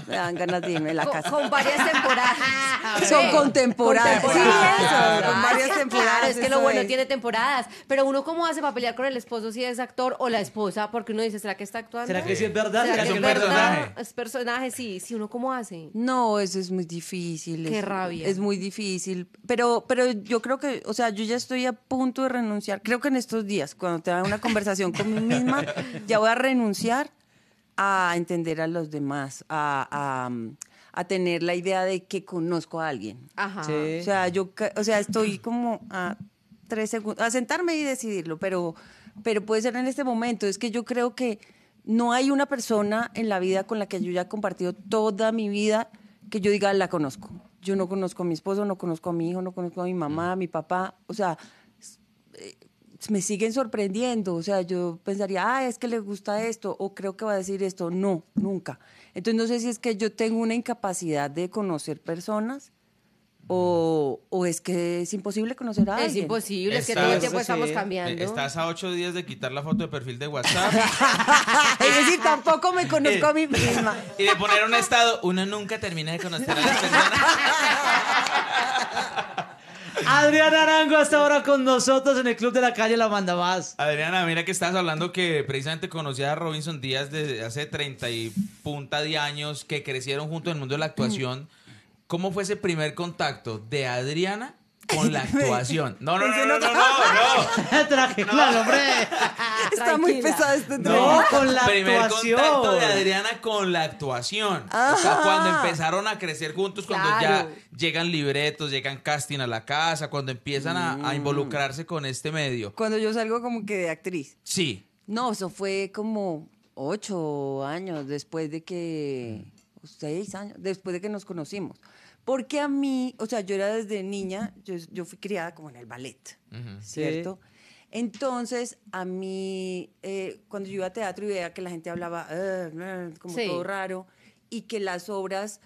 me dan ganas de irme a la casa. Con, varias temporadas. son contemporáneas. Con, sí, varias temporadas. es que lo bueno tiene temporadas, pero uno cómo hace para pelear con el esposo si es actor o la esposa, porque uno dice, ¿será que está actuando? ¿Será que sí es verdad? ¿Será, es un personaje? Es personaje, sí, sí, uno cómo hace. No, eso es muy difícil. Qué rabia. Es muy difícil, pero pero yo creo que, o sea, yo ya estoy a punto de renunciar, creo que en estos días cuando cuando tenga una conversación con misma, ya voy a renunciar a entender a los demás, a, a tener la idea de que conozco a alguien. O sea, yo, o sea, estoy como a tres segundos, a sentarme y decidirlo, pero, pero puede ser en este momento. Es que yo creo que no hay una persona en la vida con la que yo ya he compartido toda mi vida que yo diga la conozco. Yo no conozco a mi esposo, no conozco a mi hijo, no conozco a mi mamá, a mi papá. O sea, me siguen sorprendiendo. O sea, yo pensaría, ah, es que le gusta esto o creo que va a decir esto. No, nunca. Entonces no sé si es que yo tengo una incapacidad de conocer personas. O, es que es imposible conocer a alguien. Es imposible, es que todo el tiempo estamos cambiando. Eh, estás a ocho días de quitar la foto de perfil de WhatsApp. es decir, tampoco me conozco a mí eh, misma. y de poner un estado, uno nunca termina de conocer a la persona. Adriana Arango hasta ahora con nosotros en el Club de la Calle La Manda Más. Adriana, mira que estabas hablando que precisamente conocías a Robinson Díaz desde hace 30 y punta de años, que crecieron juntos en el mundo de la actuación. ¿Cómo fue ese primer contacto de Adriana con la actuación. No, no, no, no, no, no. Traje no. hombre. Está muy pesado este tema. con la Primer contacto de Adriana con la actuación. O sea, ah. cuando empezaron a crecer juntos, cuando ya llegan libretos, llegan casting a la casa, cuando empiezan a, a mm. involucrarse con este medio. Cuando yo salgo como que de actriz. Sí. No, eso fue como ocho años después de que... Seis años, después de que nos conocimos. Porque a mí, o sea, yo era desde niña, yo, fui criada como en el ballet, ¿cierto? Entonces, a mí, eh, cuando yo iba a teatro y veía que la gente hablaba como todo raro y que las obras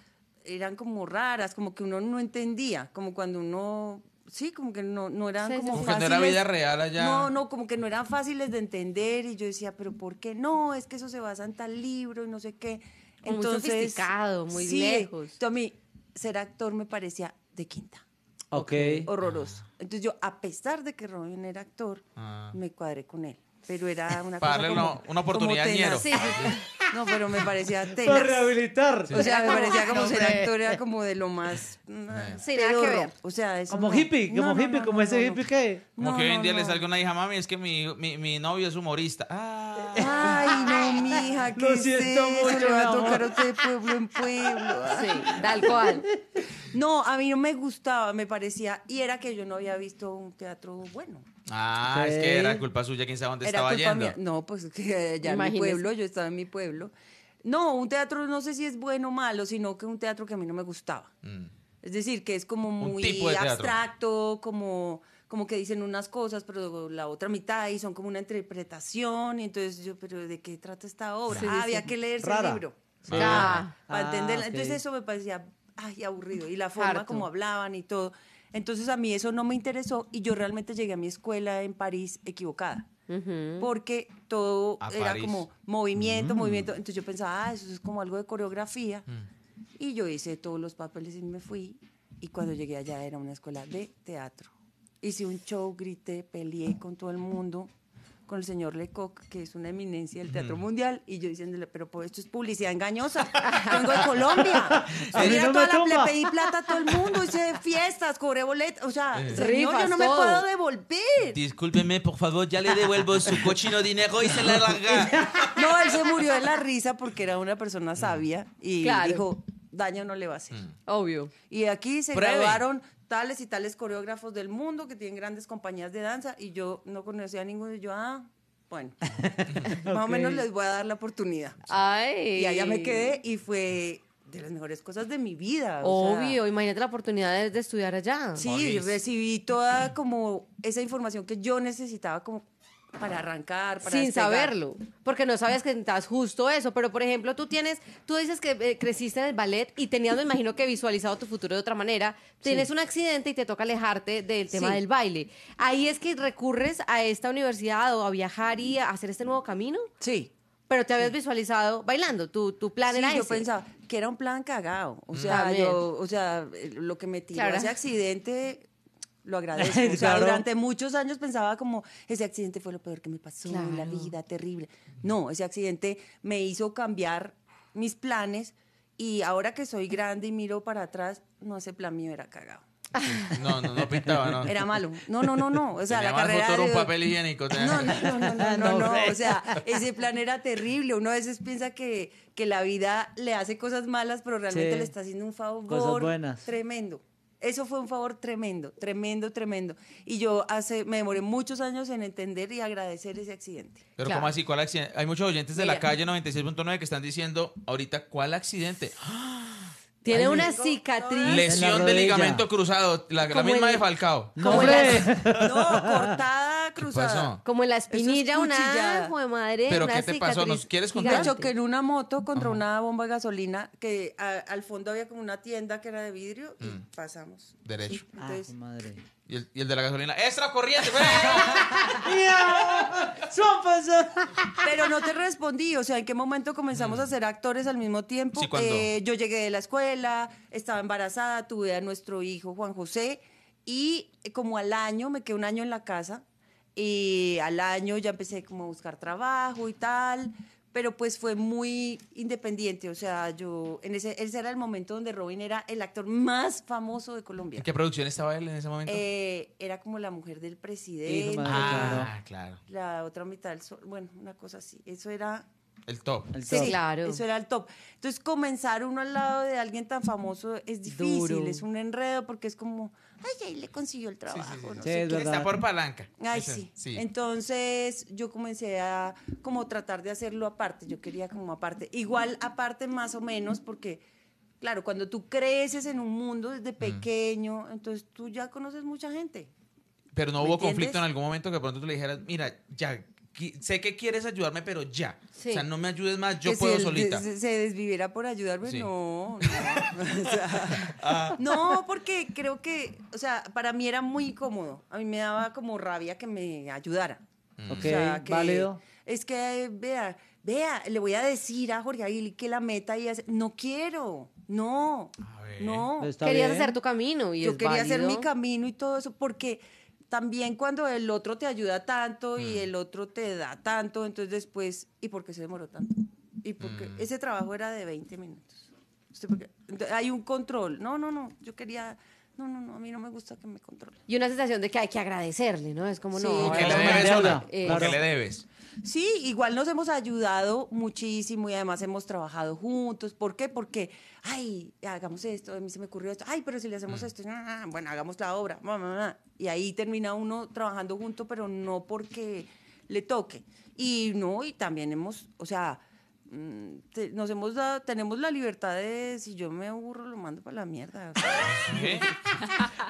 eran como raras, como que uno no entendía, como cuando uno sí, como que no, no eran como, como no vida real allá. No, no, como que no eran fáciles de entender y yo decía, pero ¿por qué no? Es que eso se basa en tal libro y no sé qué. Entonces, muy sofisticado, muy sí, lejos. Entonces, a mí, ser actor me parecía de quinta. Ok. Horroroso. Ah. Entonces yo, a pesar de que Robin era actor, ah. me cuadré con él. Pero era una Para cosa darle una oportunidad No, pero me parecía tenaz. Para rehabilitar. O sea, me parecía como ser actor, era como de lo más... Sí, nada que mm, ver. O sea, Como hippie, como hippie, como ese hippie que... Como que hoy en día le salga una hija, mami, es que mi, mi, mi novio es humorista. Ah. ah mija, que Lo siento mucho, a tocar pueblo en pueblo. Sí, tal cual. No, a mí no me gustaba, me parecía, y era que yo no había visto un teatro bueno. Ah, es que era culpa suya, quién sabe dónde estaba yendo. No, pues que ya en mi pueblo, yo estaba en mi pueblo. No, un teatro no sé si es bueno o malo, sino que un teatro que a mí no me gustaba. Mm. Es decir, que es como muy abstracto, como como que dicen unas cosas, pero la otra mitad y son como una interpretación. Y entonces yo, pero ¿de qué trata esta obra? Ah, había que leerse el libro. Ah, entenderla. Entonces eso me parecía ay, aburrido. Y la forma como hablaban y todo. Entonces a mí eso no me interesó y yo realmente llegué a mi escuela en París equivocada. Porque todo era como movimiento, mm. movimiento. Entonces yo pensaba, ah, eso es como algo de coreografía. Mm. Y yo hice todos los papeles y me fui. Y cuando llegué allá era una escuela de teatro hice un show, grité, peleé con todo el mundo, con el señor Lecoq, que es una eminencia del teatro mundial, y yo diciéndole, pero pues, esto es publicidad engañosa, vengo de Colombia, le pedí plata a todo el mundo, hice fiestas, cobré boletos, o sea, señor, yo no me puedo devolver. Discúlpeme, por favor, ya le devuelvo su cochino dinero y se la larga. no, él se murió de la risa porque era una persona mm. sabia y dijo, daño no le va a hacer. Mm. Obvio. Y aquí se grabaron tales y tales coreógrafos del mundo que tienen grandes compañías de danza y yo no conocía a ninguno y yo, ah, bueno, más o menos les voy a dar la oportunidad. Y allá me quedé y fue de las mejores cosas de mi vida. Obvio, imagínate la oportunidad de, estudiar allá. Sí, recibí toda como esa información que yo necesitaba como para arrancar, para sin saberlo, porque no sabes que estás justo eso, pero por ejemplo, tú tienes, tú dices que eh, creciste en el ballet y tenías, me imagino que visualizado tu futuro de otra manera, tienes un accidente y te toca alejarte del tema del baile. Ahí es que recurres a esta universidad o a viajar y a hacer este nuevo camino? Sí. Pero te habías visualizado bailando, tu, tu plan era yo pensaba que era un plan cagado, o sea, yo, o sea, eh, lo que me tiró ese accidente lo agradezco. durante muchos años pensaba como, ese accidente fue lo peor que me pasó en la vida, terrible. No, ese accidente me hizo cambiar mis planes y ahora que soy grande y miro para atrás, no, ese plan mío era cagado. No, no, no pintaba, no. Era malo. No, no, no, no. O sea, la carrera. un papel higiénico. No, no, no, no, no, no, O sea, ese plan era terrible. Uno a veces piensa que, que la vida le hace cosas malas, pero realmente le está haciendo un favor. Cosas buenas. Tremendo. Eso fue un favor tremendo, tremendo, tremendo. Y yo hace, me demoré muchos años en entender y agradecer ese accidente. Pero ¿cómo así? ¿Cuál accidente? Hay muchos oyentes de la calle 96.9 que están diciendo ahorita, ¿cuál accidente? Tiene una cicatriz. Lesión de ligamento cruzado, la, misma de Falcao. No, cortada cruzada. Como en la espinilla, una hijo de madre. ¿Pero qué te pasó? ¿Nos quieres contar? Yo que en una moto contra una bomba de gasolina que al fondo había como una tienda que era de vidrio y mm. pasamos. Derecho. Ah, madre. Y el, de la gasolina, extra corriente, Pero no te respondí, o sea, ¿en qué momento comenzamos a mm. ser actores al mismo tiempo? Eh, yo llegué de la escuela, estaba embarazada, tuve a nuestro hijo Juan José y eh, como al año, me quedé un año en la casa y al año ya empecé como a buscar trabajo y tal pero pues fue muy independiente. O sea, yo, en ese, ese era el momento donde Robin era el actor más famoso de Colombia. ¿En qué producción estaba él en ese momento? Eh, era como la mujer del presidente. ah, claro. La otra mitad del sol. Bueno, una cosa así. Eso era el top. Sí, claro. Eso era el top. Entonces, comenzar uno al lado de alguien tan famoso es difícil, es un enredo porque es como, ay, ahí le consiguió el trabajo. Está por palanca. Ay, sí. Entonces, yo comencé a como tratar de hacerlo aparte. Yo quería como aparte. Igual aparte más o menos porque... Claro, cuando tú creces en un mundo desde mm. pequeño, entonces tú ya conoces mucha gente. Pero no hubo conflicto en algún momento que pronto tú le dijeras, mira, ya sé que quieres ayudarme, pero ya. O sea, no me ayudes más, yo puedo si Se desviviera por ayudarme, no. Ah. No. porque creo que, o sea, para mí era muy cómodo. A mí me daba como rabia que me ayudara. Mm. válido. Es que, vea, vea, le voy a decir a Jorge Aguil que la meta y no quiero. No, no. Querías hacer tu camino y Yo quería hacer mi camino y todo eso porque también cuando el otro te ayuda tanto y mm. el otro te da tanto, entonces después, ¿y por qué se demoró tanto? ¿Y porque mm. Ese trabajo era de 20 minutos. hay un control. No, no, no, yo quería no, no, no, a mí no me gusta que me controle. Y una sensación de que hay que agradecerle, ¿no? Es como, sí, no, que le debes, eh, le debes. Sí, igual nos hemos ayudado muchísimo y además hemos trabajado juntos. ¿Por qué? Porque, ay, hagamos esto, a mí se me ocurrió esto, ay, pero si le hacemos mm. esto, bueno, hagamos la obra, y ahí termina uno trabajando junto, pero no porque le toque. Y no, y también hemos, o sea, mm, nos hemos dado, tenemos la libertad de si yo me aburro lo mando para la mierda.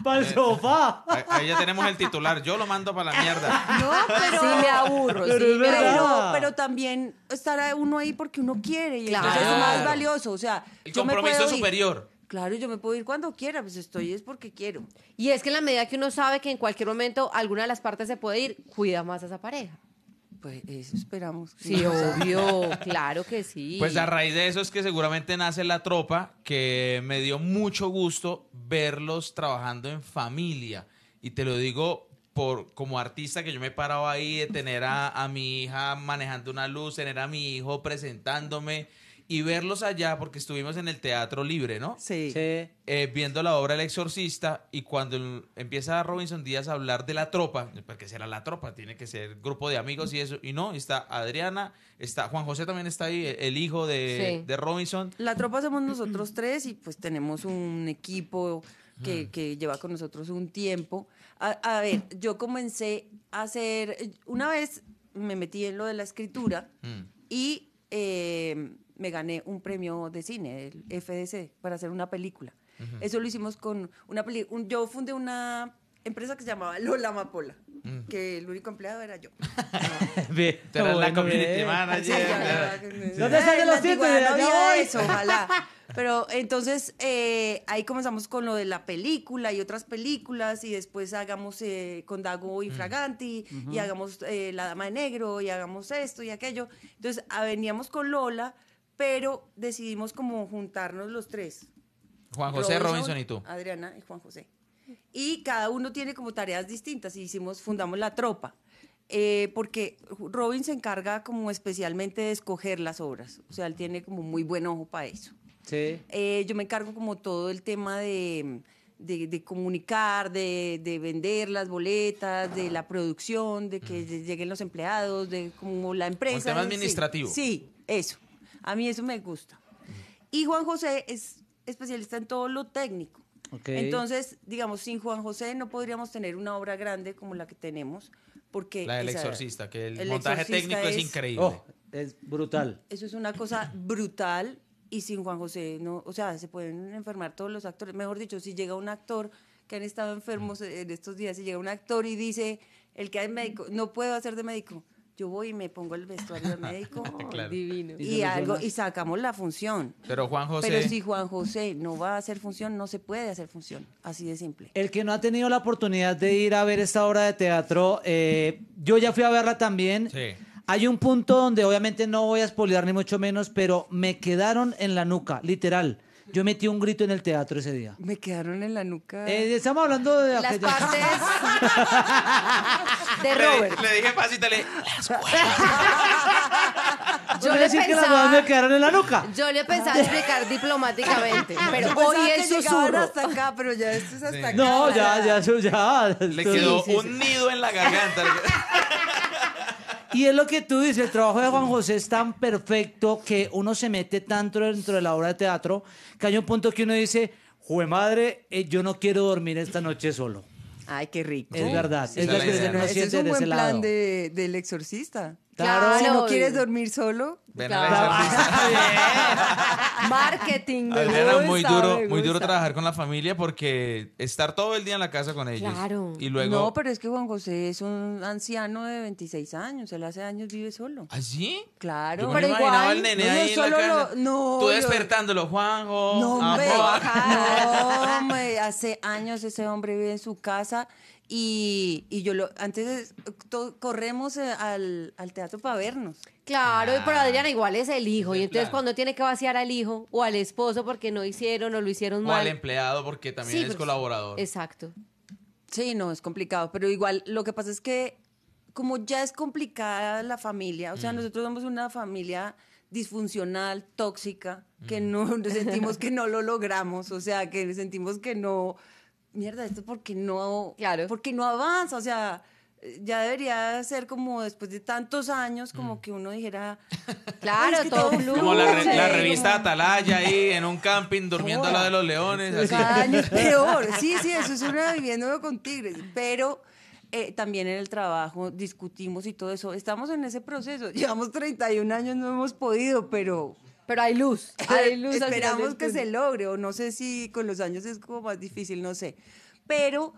para el eh, sofá. Ahí, ya tenemos el titular, yo lo mando para la mierda. No, pero Si me aburro, pero, sí, pero, pero, también estará uno ahí porque uno quiere y es más valioso, o sea, el compromiso yo me puedo superior. Claro, yo me puedo ir cuando quiera, pues estoy es porque quiero. Y es que en la medida que uno sabe que en cualquier momento alguna de las partes se puede ir, cuida más a esa pareja. Pues eso esperamos. Sí, obvio, claro que sí. Pues a raíz de eso es que seguramente nace la tropa, que me dio mucho gusto verlos trabajando en familia. Y te lo digo por como artista que yo me he parado ahí de tener a, a mi hija manejando una luz, tener a mi hijo presentándome y verlos allá, porque estuvimos en el Teatro Libre, ¿no? Sí. sí. Eh, viendo la obra El Exorcista y cuando empieza Robinson Díaz a hablar de la tropa, porque será la tropa, tiene que ser grupo de amigos y eso, y no, está Adriana, está Juan José también está ahí, el hijo de, Robinson. La tropa somos nosotros tres y pues tenemos un equipo que, lleva con nosotros un tiempo. A, ver, yo comencé a hacer, una vez me metí en lo de la escritura mm. y eh, me gané un premio de cine, el FDC, para hacer una película. Eso lo hicimos con una película. Un, yo fundé una empresa que se llamaba Lola Amapola, mm. que el único empleado era yo. community los siete? eso, Pero entonces eh, ahí comenzamos con lo de la película y otras películas y después hagamos eh, con Dago y mm. Fraganti y hagamos eh, La Dama de Negro y hagamos esto y aquello. Entonces ah, veníamos con Lola pero decidimos como juntarnos los tres. Juan José, Robinson, y tú. Adriana y Juan José. Y cada uno tiene como tareas distintas. Y hicimos, fundamos la tropa. Eh, porque Robin se encarga como especialmente de escoger las obras. O sea, él tiene como muy buen ojo para eso. Sí. Eh, yo me encargo como todo el tema de, comunicar, de, vender las boletas, de la producción, de que mm. lleguen los empleados, de como la empresa. El tema administrativo. sí eso. A mí eso me gusta. Y Juan José es especialista en todo lo técnico. Entonces, digamos, sin Juan José no podríamos tener una obra grande como la que tenemos, porque... La del exorcista, que el, montaje técnico es, increíble. Oh, es brutal. Eso es una cosa brutal y sin Juan José, no, o sea, se pueden enfermar todos los actores. Mejor dicho, si llega un actor que han estado enfermos en estos días, si llega un actor y dice, el que hay médico, no puedo hacer de médico yo voy y me pongo el vestuario médico divino y, algo y sacamos la función. Pero Juan José Pero si Juan José no va a hacer función, no se puede hacer función, así de simple. El que no ha tenido la oportunidad de ir a ver esta obra de teatro, eh, yo ya fui a verla también. Sí. Hay un punto donde obviamente no voy a espolear ni mucho menos, pero me quedaron en la nuca, literal. Yo metí un grito en el teatro ese día. Me quedaron en la nuca. Eh, estamos hablando de Las aquella- partes de Robert. Le, dije pasita, le las Yo le decir que las me quedaron en la nuca. yo le pensaba explicar diplomáticamente, pero Yo hoy pensaba llegaban hasta acá, pero ya esto es hasta acá. No, ya, ya, eso ya. Le quedó un nido en la garganta. Y es lo que tú dices, el trabajo de Juan José es tan perfecto que uno se mete tanto dentro de la obra de teatro que hay un punto que uno dice, jue madre, eh, yo no quiero dormir esta noche solo. Ay, qué rico. Es verdad. es, es, un buen plan del exorcista. Claro, claro, si no quieres dormir solo, Marketing. muy duro, muy duro trabajar con la familia porque estar todo el día en la casa con ellos. Y luego... No, pero es que Juan José es un anciano de 26 años. Él hace años vive solo. así ¿Ah, Claro. no, no, Tú despertándolo, Juan No, No, hombre. Hace años ese hombre vive en su casa y, yo lo, antes eh, corremos eh, al, teatro para vernos. Claro, y para ah. Adriana igual es el hijo. y entonces cuando tiene que vaciar al hijo o al esposo porque no hicieron o lo hicieron mal. O al empleado porque también es pues, colaborador. Exacto. Sí, no, es complicado. Pero igual lo que pasa es que como ya es complicada la familia, o sea, mm. nosotros somos una familia disfuncional, tóxica, que mm. no sentimos que no lo logramos, o sea, que sentimos que no mierda, esto porque no, claro. porque no avanza, o sea, eh, ya debería ser como después de tantos años, como mm. que uno dijera. Claro, todo, Como la, revista Atalaya ahí en un camping durmiendo a la de los leones. Cada año peor. Sí, sí, eso es una viviendo con tigres. Pero eh, también en el trabajo discutimos y todo eso. Estamos en ese proceso. Llevamos 31 años, no hemos podido, pero pero hay luz, hay luz. Esperamos que se logre, o no sé si con los años es como más difícil, no sé. Pero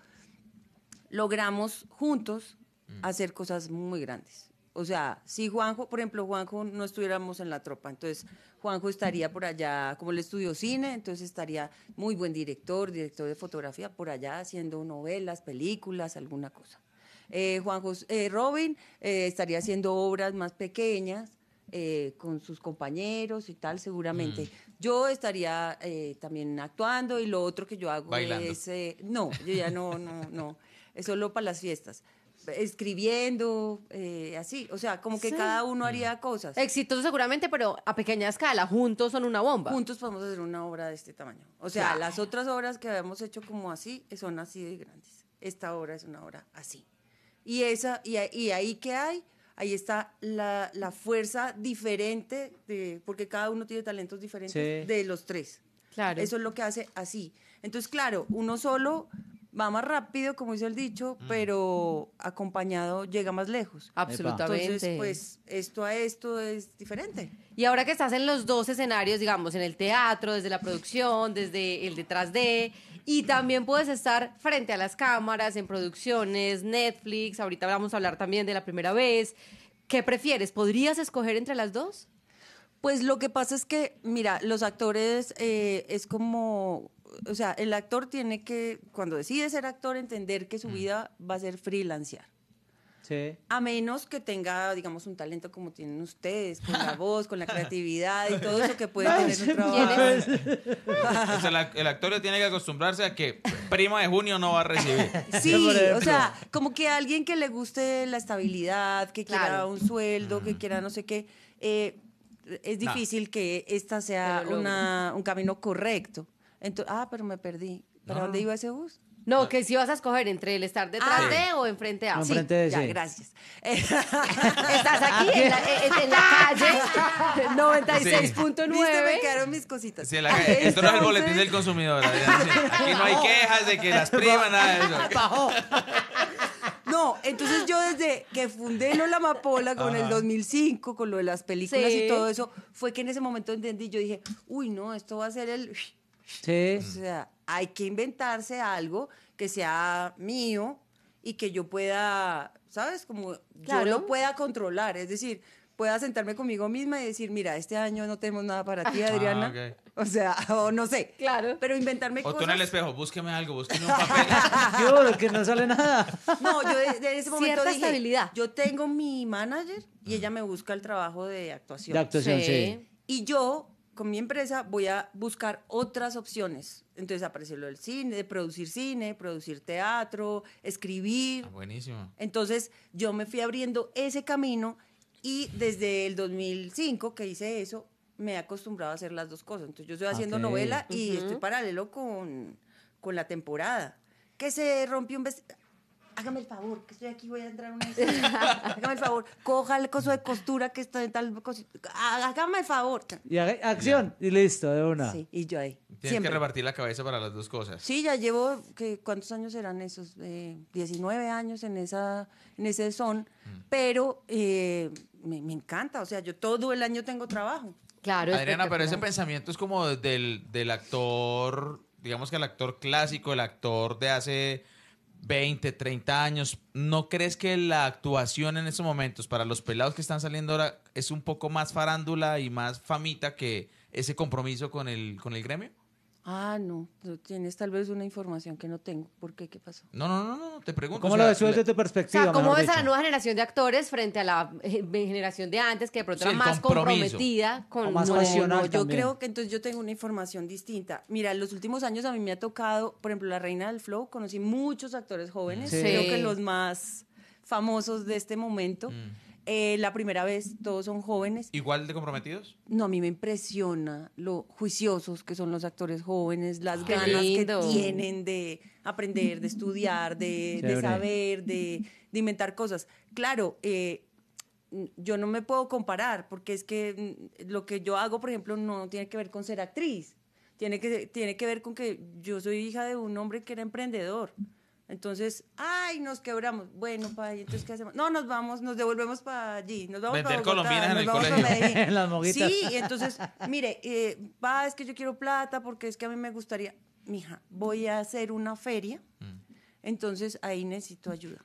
logramos juntos mm. hacer cosas muy grandes. O sea, si Juanjo, por ejemplo, Juanjo no estuviéramos en la tropa, entonces Juanjo estaría por allá, como el estudio cine, entonces estaría muy buen director, director de fotografía, por allá haciendo novelas, películas, alguna cosa. Eh, Juanjo, eh, Robin eh, estaría haciendo obras más pequeñas, eh, con sus compañeros y tal, seguramente. Mm. Yo estaría eh, también actuando y lo otro que yo hago es... Eh, no, yo ya no, no, no. Es solo para las fiestas escribiendo, así, o sea, como que cada uno haría mm. cosas. Exitoso seguramente, pero a pequeña escala, juntos son una bomba. Juntos podemos hacer una obra de este tamaño. O sea, las otras obras que habíamos hecho como así son así de grandes. Esta obra es una obra así. Y esa y, y ahí que hay ahí está la, fuerza diferente, de, porque cada uno tiene talentos diferentes de los tres. Claro. Eso es lo que hace así. Entonces, claro, uno solo va más rápido, como dice el dicho, mm. pero acompañado llega más lejos. Absolutamente. Entonces, pues esto a esto es diferente. Y ahora que estás en los dos escenarios, digamos, en el teatro, desde la producción, desde el detrás de, y también puedes estar frente a las cámaras, en producciones, Netflix, ahorita vamos a hablar también de la primera vez. ¿Qué prefieres? ¿Podrías escoger entre las dos? Pues lo que pasa es que, mira, los actores eh, es como, o sea, el actor tiene que, cuando decide ser actor, entender que su mm. vida va a ser freelancear. A menos que tenga, digamos, un talento como tienen ustedes, con la voz, con la creatividad y todo eso que puede ah, tener un trabajo. Pues. el actor tiene que acostumbrarse a que prima de junio no va a recibir. Sí, o sea, como que alguien que le guste la estabilidad, que quiera un sueldo, que quiera no sé qué. Eh, es difícil que esta sea un camino correcto. Entonces, ah, pero me perdí. ¿Para dónde iba ese bus? No, ah. que si vas a escoger entre el estar detrás ah. de o enfrente a. Enfrente sí, de ya, gracias. Eh, estás aquí en la, eh, eh, calle 96.9. Me quedaron mis cositas. Sí, Esto no es el boletín del consumidor. Aquí no hay quejas de que las privan, nada de eso. No, entonces yo desde que fundé Lola Amapola con el 2005, con lo de las películas y todo eso, fue que en ese momento entendí, yo dije, uy, no, esto va a ser el... Sí. O sea, hay que inventarse algo que sea mío y que yo pueda, ¿sabes? Como yo lo pueda controlar. Es decir, pueda sentarme conmigo misma y decir, mira, este año no tenemos nada para ti, ah, Adriana. O sea, o no sé. Claro. Pero inventarme o cosas. O tú en el espejo, búsqueme algo, búsqueme un papel. yo, que no sale nada. No, yo desde ese momento dije, estabilidad. yo tengo mi manager y ella me busca el trabajo de actuación. De actuación, sí. Y yo con mi empresa voy a buscar otras opciones. Entonces apareció lo del cine, de producir cine, producir teatro, escribir. Ah, buenísimo. Entonces yo me fui abriendo ese camino y desde el 2005 que hice eso, me he acostumbrado a hacer las dos cosas. Entonces yo estoy haciendo novela y estoy paralelo con, con la temporada. Que se rompió un vestido hágame el favor, que estoy aquí, voy a entrar en una Hágame el favor, coja el coso de costura que está en tal Hágame el favor. Y acción, y listo, de una. Sí, y yo ahí. Tienes que repartir la cabeza para las dos cosas. Sí, ya llevo, que, ¿cuántos años eran esos? 19 eh, años en, esa, en ese son, mm. pero eh, me, encanta, o sea, yo todo el año tengo trabajo. Claro, Adriana, pero ese pensamiento es como del, del actor, digamos que el actor clásico, el actor de hace 20, 30 años, ¿no crees que la actuación en esos momentos para los pelados que están saliendo ahora es un poco más farándula y más famita que ese compromiso con el, con el gremio? Ah, no, tienes tal vez una información que no tengo. ¿Por qué? ¿Qué pasó? No, no, no, no, te pregunto. ¿Cómo lo ves desde tu perspectiva? O sea, ¿cómo ves a la nueva generación de actores frente a la eh, generación de antes que de pronto era más comprometida con más no, Yo creo que entonces yo tengo una información distinta. Mira, en los últimos años a mí me ha tocado, por ejemplo, La Reina del Flow, conocí muchos actores jóvenes, creo que los más famosos de este momento. Mm. Eh, la primera vez todos son jóvenes. ¿Igual de comprometidos? No, a mí me impresiona lo juiciosos que son los actores jóvenes, las ganas que tienen de aprender, de estudiar, de, saber, de, inventar cosas. Claro, eh, yo no me puedo comparar porque es que mm, lo que yo hago, por ejemplo, no tiene que ver con ser actriz. Tiene que, tiene que ver con que yo soy hija de un hombre que era emprendedor. Entonces, ay, nos quebramos. Bueno, ¿y entonces, ¿qué hacemos? No, nos vamos, nos devolvemos para allí. Nos vamos Vender para Bogotá, nos colegio. en Las moguitas. Sí, entonces, mire, eh, pa, es que yo quiero plata porque es que a mí me gustaría. Mija, voy a hacer una feria, mm. entonces ahí necesito ayuda.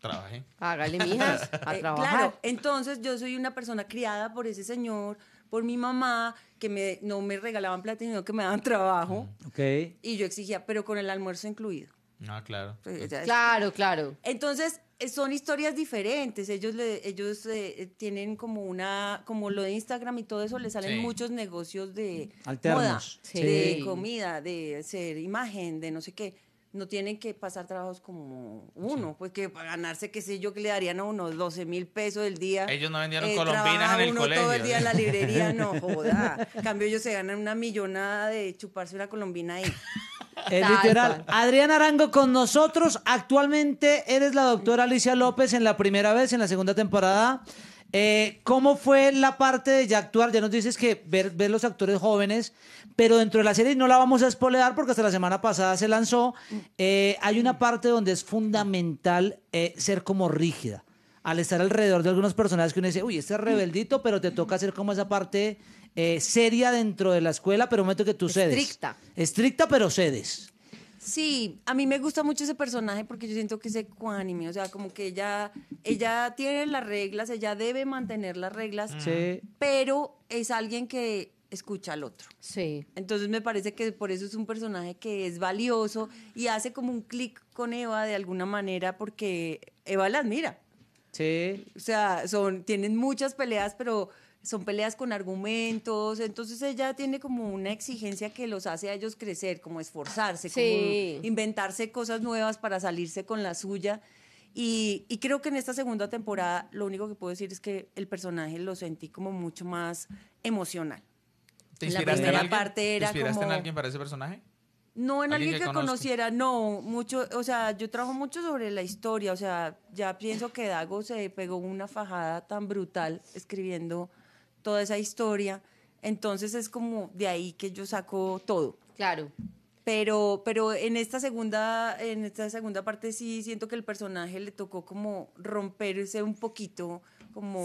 Trabaje. Hágale, mija. a eh, trabajar. claro, entonces yo soy una persona criada por ese señor, por mi mamá, que me, no me regalaban plata, sino que me daban trabajo. Mm. Y yo exigía, pero con el almuerzo incluido. Ah, claro. claro, claro. Entonces, eh, son historias diferentes. Ellos, ellos eh, eh, tienen como una, como lo de Instagram y todo eso, le salen muchos negocios de moda, de comida, de hacer imagen, de no sé qué. No tienen que pasar trabajos como uno, pues que para ganarse, qué sé yo, que le darían a unos 12 mil pesos el día. Ellos no vendieron colombinas en el colegio. todo el día en la librería, no, joda. En cambio, ellos se ganan una millonada de chuparse una colombina ahí literal. Adriana Arango con nosotros. Actualmente eres la doctora Alicia López en la primera vez, en la segunda temporada. Eh, ¿Cómo fue la parte de ya actuar? Ya nos dices que ver, los actores jóvenes, pero dentro de la serie no la vamos a espolear porque hasta la semana pasada se lanzó. Eh, hay una parte donde es fundamental eh, ser como rígida. Al estar alrededor de algunos personajes que uno dice, uy, este es rebeldito, pero te toca hacer como esa parte eh, seria dentro de la escuela, pero momento que tú cedes. Estricta. Estricta, pero cedes. Sí, a mí me gusta mucho ese personaje porque yo siento que es ecuánime, o sea, como que ella, ella tiene las reglas, ella debe mantener las reglas, pero es alguien que escucha al otro. Sí. Entonces me parece que por eso es un personaje que es valioso y hace como un clic con Eva de alguna manera porque Eva la admira. Sí. O sea, son, tienen muchas peleas, pero son peleas con argumentos, entonces ella tiene como una exigencia que los hace a ellos crecer, como esforzarse, como inventarse cosas nuevas para salirse con la suya. Y, creo que en esta segunda temporada lo único que puedo decir es que el personaje lo sentí como mucho más emocional. ¿Te inspiraste, la en, Parte era en alguien para ese personaje? No en alguien, que, que conociera, no, mucho, o sea, yo trabajo mucho sobre la historia, o sea, ya pienso que Dago se pegó una fajada tan brutal escribiendo toda esa historia. Entonces es como de ahí que yo saco todo. Claro. Pero, pero en esta segunda, en esta segunda parte sí siento que el personaje le tocó como romperse un poquito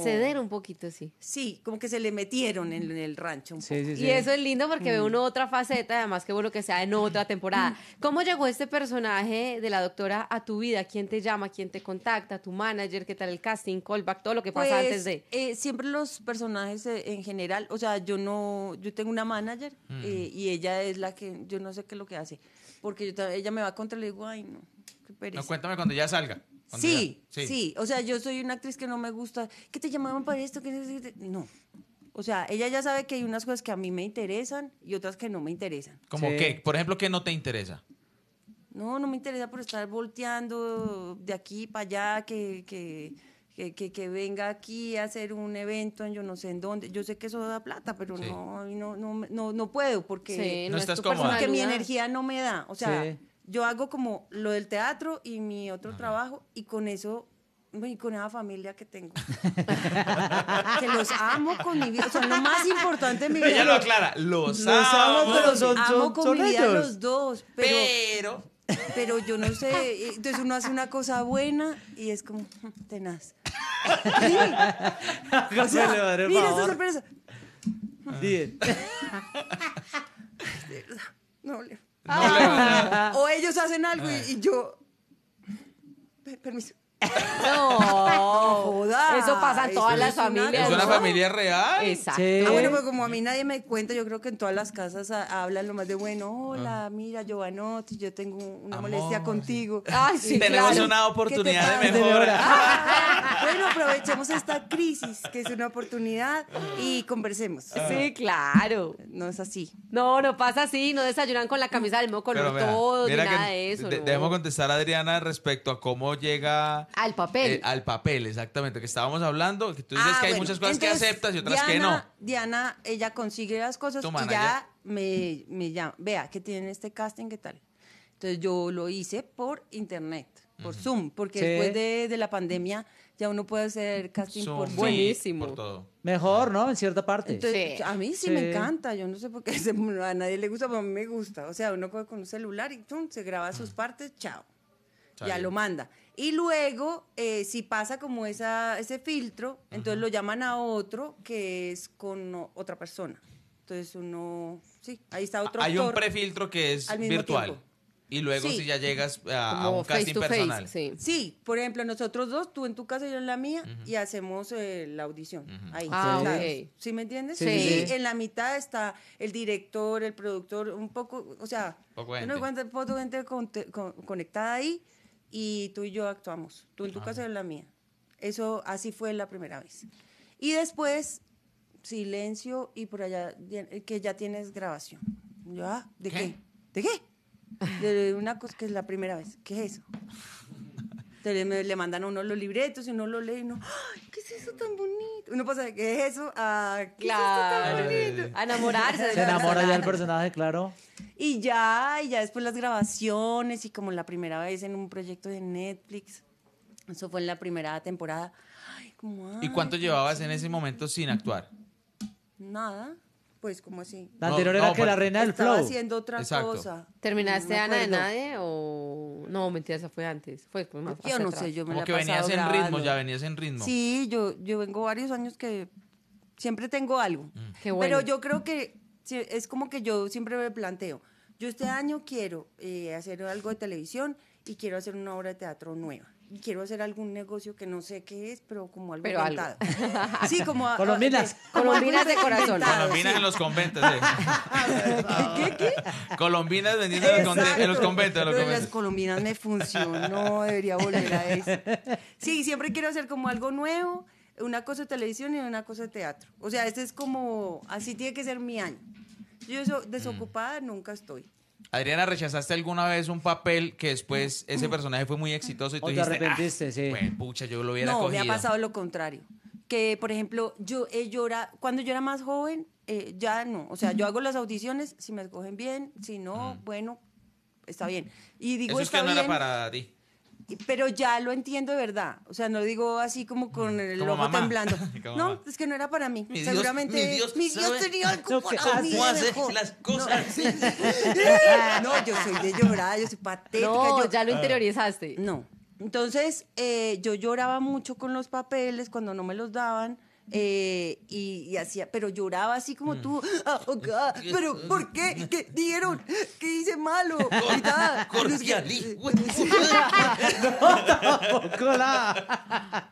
Ceder un poquito, sí. Sí, como que se le metieron en, el rancho. Un poco. Y eso es lindo porque ve mm. uno otra faceta, además que bueno que sea en otra temporada. Mm. ¿Cómo llegó este personaje de la doctora a tu vida? ¿Quién te llama? ¿Quién te contacta? ¿Tu manager? ¿Qué tal el casting? ¿Callback? Todo lo que pasa pues, antes de... Eh, siempre los personajes eh, en general, o sea, yo no, yo tengo una manager mm. eh, y ella es la que, yo no sé qué es lo que hace, porque ella me va contra y le digo, ay, no. No, cuéntame cuando ya salga. Sí, sí, O sea, yo soy una actriz que no me gusta. ¿Qué te llamaban para esto? no. O sea, ella ya sabe que hay unas cosas que a mí me interesan y otras que no me interesan. ¿Cómo qué? Por ejemplo, ¿qué no te interesa? No, no me interesa por estar volteando de aquí para allá, que, que, que, venga aquí a hacer un evento en yo no sé en dónde. Yo sé que eso da plata, pero no, no, no, no, puedo porque, sí, no estás porque mi energía no me da. O sea yo hago como lo del teatro y mi otro trabajo y con eso y con esa familia que tengo. que los amo con mi vida. O sea, lo más importante de mi vida. Ella lo aclara. Los, amo, amo, amo con mi vida los dos. Pero, pero, yo no sé. Entonces uno hace una cosa buena y es como mm, tenaz. ¿Sí? O sea, mira esta sorpresa. verdad. No, le o ellos hacen algo y, y yo... Permiso. No, Eso pasa en todas las familias. Es una familia real. Exacto. Ah, bueno, pues como a mí nadie me cuenta, yo creo que en todas las casas hablan lo más de bueno, hola, ah. mira, Giovanotti, yo tengo una molestia contigo. Ay, sí, Tenemos una oportunidad de mejorar. bueno, aprovechemos esta crisis, que es una oportunidad, y conversemos. Sí, claro. No es así. No, no pasa así, no desayunan con la camisa del moco nada de eso. Debemos contestar a Adriana respecto a cómo llega al papel. Eh, al papel, exactamente, que estábamos hablando, que tú dices ah, que hay muchas cosas que aceptas y otras que no. Diana, ella consigue las cosas y ya me, me llama, vea, que tienen este casting, ¿qué tal? Entonces yo lo hice por internet, por Zoom, porque después de, la pandemia ya uno puede hacer casting por Zoom. Buenísimo. Mejor, ¿no? En cierta parte. A mí sí, me encanta. Yo no sé por qué a nadie le gusta, pero a mí me gusta. O sea, uno con un celular y se graba sus mm. partes, chao ya lo manda. Y luego, eh, si pasa como esa, ese filtro, entonces lo llaman a otro que es con otra persona. Entonces uno, sí, ahí está otro. Hay un prefiltro que es virtual. Y luego si ya llegas a, un casting personal. sí. por ejemplo, nosotros dos, tú en tu casa y yo en la mía, y hacemos eh, la audición. Ahí. Ah, ¿Sí me entiendes? Sí. Y en la mitad está el director, el productor, un poco, o sea, Uno gente conectada ahí y tú y yo actuamos, tú en tu casa y en la mía. Eso así fue la primera vez. Y después, silencio y por allá, eh, que ya tienes grabación. Yo, ah, ¿de qué? ¿De qué? De una cosa que es la primera vez. ¿Qué es eso? le mandan a uno los libretos y uno lo lee y uno, qué es eso tan bonito! Uno pasa, ¿qué es eso? Ah, claro. A enamorarse. Se enamora ya el personaje, claro. Y ya, y ya después las grabaciones y como la primera vez en un proyecto de Netflix. Eso fue en la primera temporada. Ay, ¿Y cuánto llevabas en ese momento sin actuar? Nada. Pues como así. La anterior era que la reina del flow. estaba haciendo otra cosa. ¿Terminaste Ana de Nadie o...? No, mentira, esa fue antes. Fue Yo no sé, yo me como que venías en ritmo, ya venías en ritmo. Sí, yo, yo vengo varios años que siempre tengo algo. Mm. bueno. Pero yo creo que es como que yo siempre me planteo, yo este año quiero eh, hacer algo de televisión y quiero hacer una obra de teatro nueva. Y quiero hacer algún negocio que no sé qué es, pero como algo pero Algo. Sí, como... colombinas. colombinas de corazón. Colombinas en los conventos. ¿Qué, qué, Colombinas vendiendo en los conventos. Pero las colombinas me funcionó, debería volver a eso. Sí, siempre quiero hacer como algo nuevo una cosa de televisión y una cosa de teatro. O sea, este es como, así tiene que ser mi año. Yo mm. desocupada nunca estoy. Adriana, ¿rechazaste alguna vez un papel que después ese personaje fue muy exitoso y tú ah, sí. pucha, yo lo hubiera no, cogido. No, me ha pasado lo contrario. Que, por ejemplo, yo, eh, cuando yo era más joven, eh, ya no. O sea, yo hago las audiciones, si me escogen bien, si no, mm. bueno, está bien. Y digo, Eso es que no era para ti pero ya lo entiendo de verdad. O sea, no digo así como con mm, el ojo temblando. no, es que no era para mí. Seguramente. mi Dios, mi Dios tenía algo las cosas? No, yo soy de llorar, yo soy patética. No, ya lo ah. interiorizaste. No. Entonces, eh, yo lloraba mucho con los papeles cuando no me los daban. Eh, y, hacía, pero lloraba así como mm. tú, oh God, pero ¿por qué? ¿Qué dieron? ¿Qué hice malo?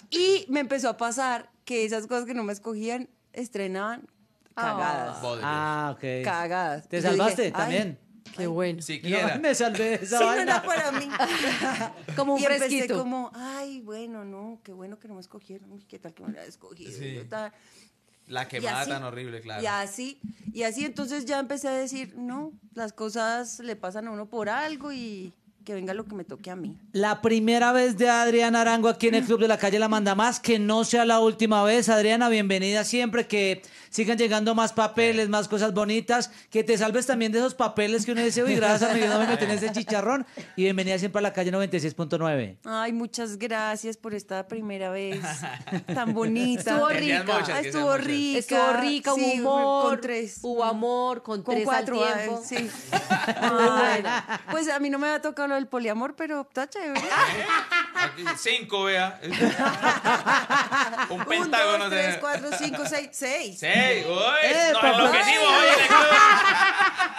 y me empezó a pasar que esas cosas que no me escogían estrenaban cagadas. Oh. Ah, ok. Cagadas. ¿Te salvaste también? Qué bueno. Siquiera. No, me salvé de esa vaina. No era para mí. como un y Empecé como, ay, bueno, no, qué bueno que no me escogieron. qué tal que me la escogido. Sí. La quemada tan horrible, claro. Y así, y así entonces ya empecé a decir, no, las cosas le pasan a uno por algo y, que venga lo que me toque a mí. La primera vez de Adriana Arango aquí en el Club de la Calle La Manda Más, que no sea la última vez. Adriana, bienvenida siempre, que sigan llegando más papeles, más cosas bonitas, que te salves también de esos papeles que uno dice, uy, gracias, amigo, no me lo ese chicharrón. Y bienvenida siempre a la Calle 96.9. Ay, muchas gracias por esta primera vez tan bonita. Estuvo rica, estuvo, rica. estuvo rica, hubo humor, mm, con tres. hubo amor, con, tres cuatro, al tiempo. sí. Pues a mí no me va a tocar del poliamor, pero tacha cinco, vea. Un pentágono tres, cuatro, cinco, seis. Seis.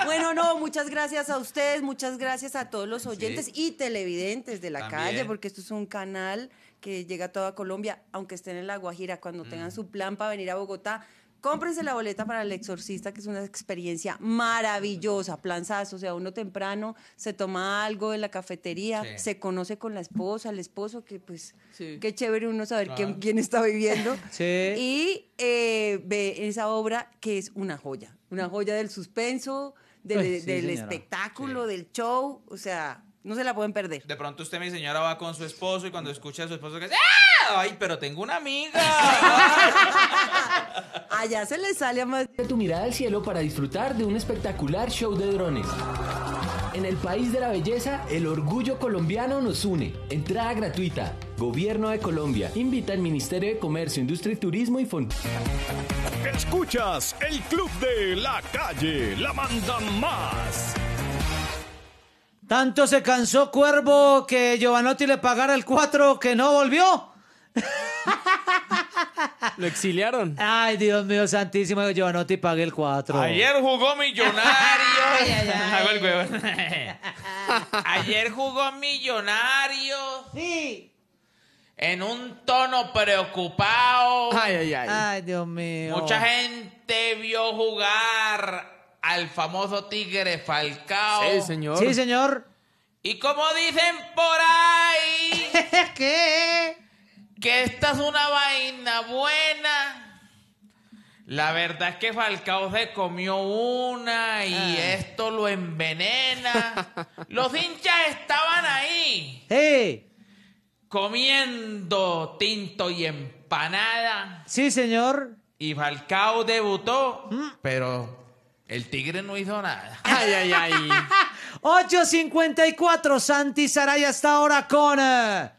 Bueno, no, muchas gracias a ustedes, muchas gracias a todos los oyentes y televidentes de la calle, porque esto es un canal que llega a toda Colombia, aunque estén en La Guajira, cuando tengan mm. su plan para venir a Bogotá Cómprese la boleta para El Exorcista, que es una experiencia maravillosa, planzazo, o sea, uno temprano se toma algo de la cafetería, se conoce con la esposa, el esposo, que pues qué chévere uno saber quién, está viviendo. Y eh, ve esa obra que es una joya, una joya del suspenso, del, del espectáculo, del show, o sea, no se la pueden perder. De pronto usted, mi señora, va con su esposo y cuando escucha a su esposo que ¡Ah! Ay, pero tengo una amiga. Allá se le sale a más. Tu mirada al cielo para disfrutar de un espectacular show de drones. En el país de la belleza, el orgullo colombiano nos une. Entrada gratuita. Gobierno de Colombia. Invita al Ministerio de Comercio, Industria y Turismo y Fon. Escuchas el Club de la Calle, la mandan más. Tanto se cansó Cuervo que Giovanotti le pagara el 4 que no volvió. Lo exiliaron. Ay, Dios mío santísimo, yo no te pagué el 4. Ayer jugó millonario Ay, ay, ay. Ayer jugó millonario Sí. En un tono preocupado. Ay, ay, ay. Ay, Dios mío. Mucha gente vio jugar al famoso Tigre Falcao. Sí, señor. Sí, señor. Y como dicen por ahí. ¿Qué? que esta es una vaina buena. La verdad es que Falcao se comió una y ah. esto lo envenena. Los hinchas estaban ahí. eh, Comiendo tinto y empanada. Sí, señor. Y Falcao debutó, mm. pero el tigre no hizo nada. Ay, ay, ay. 8.54, Santi Saray hasta ahora con... Eh,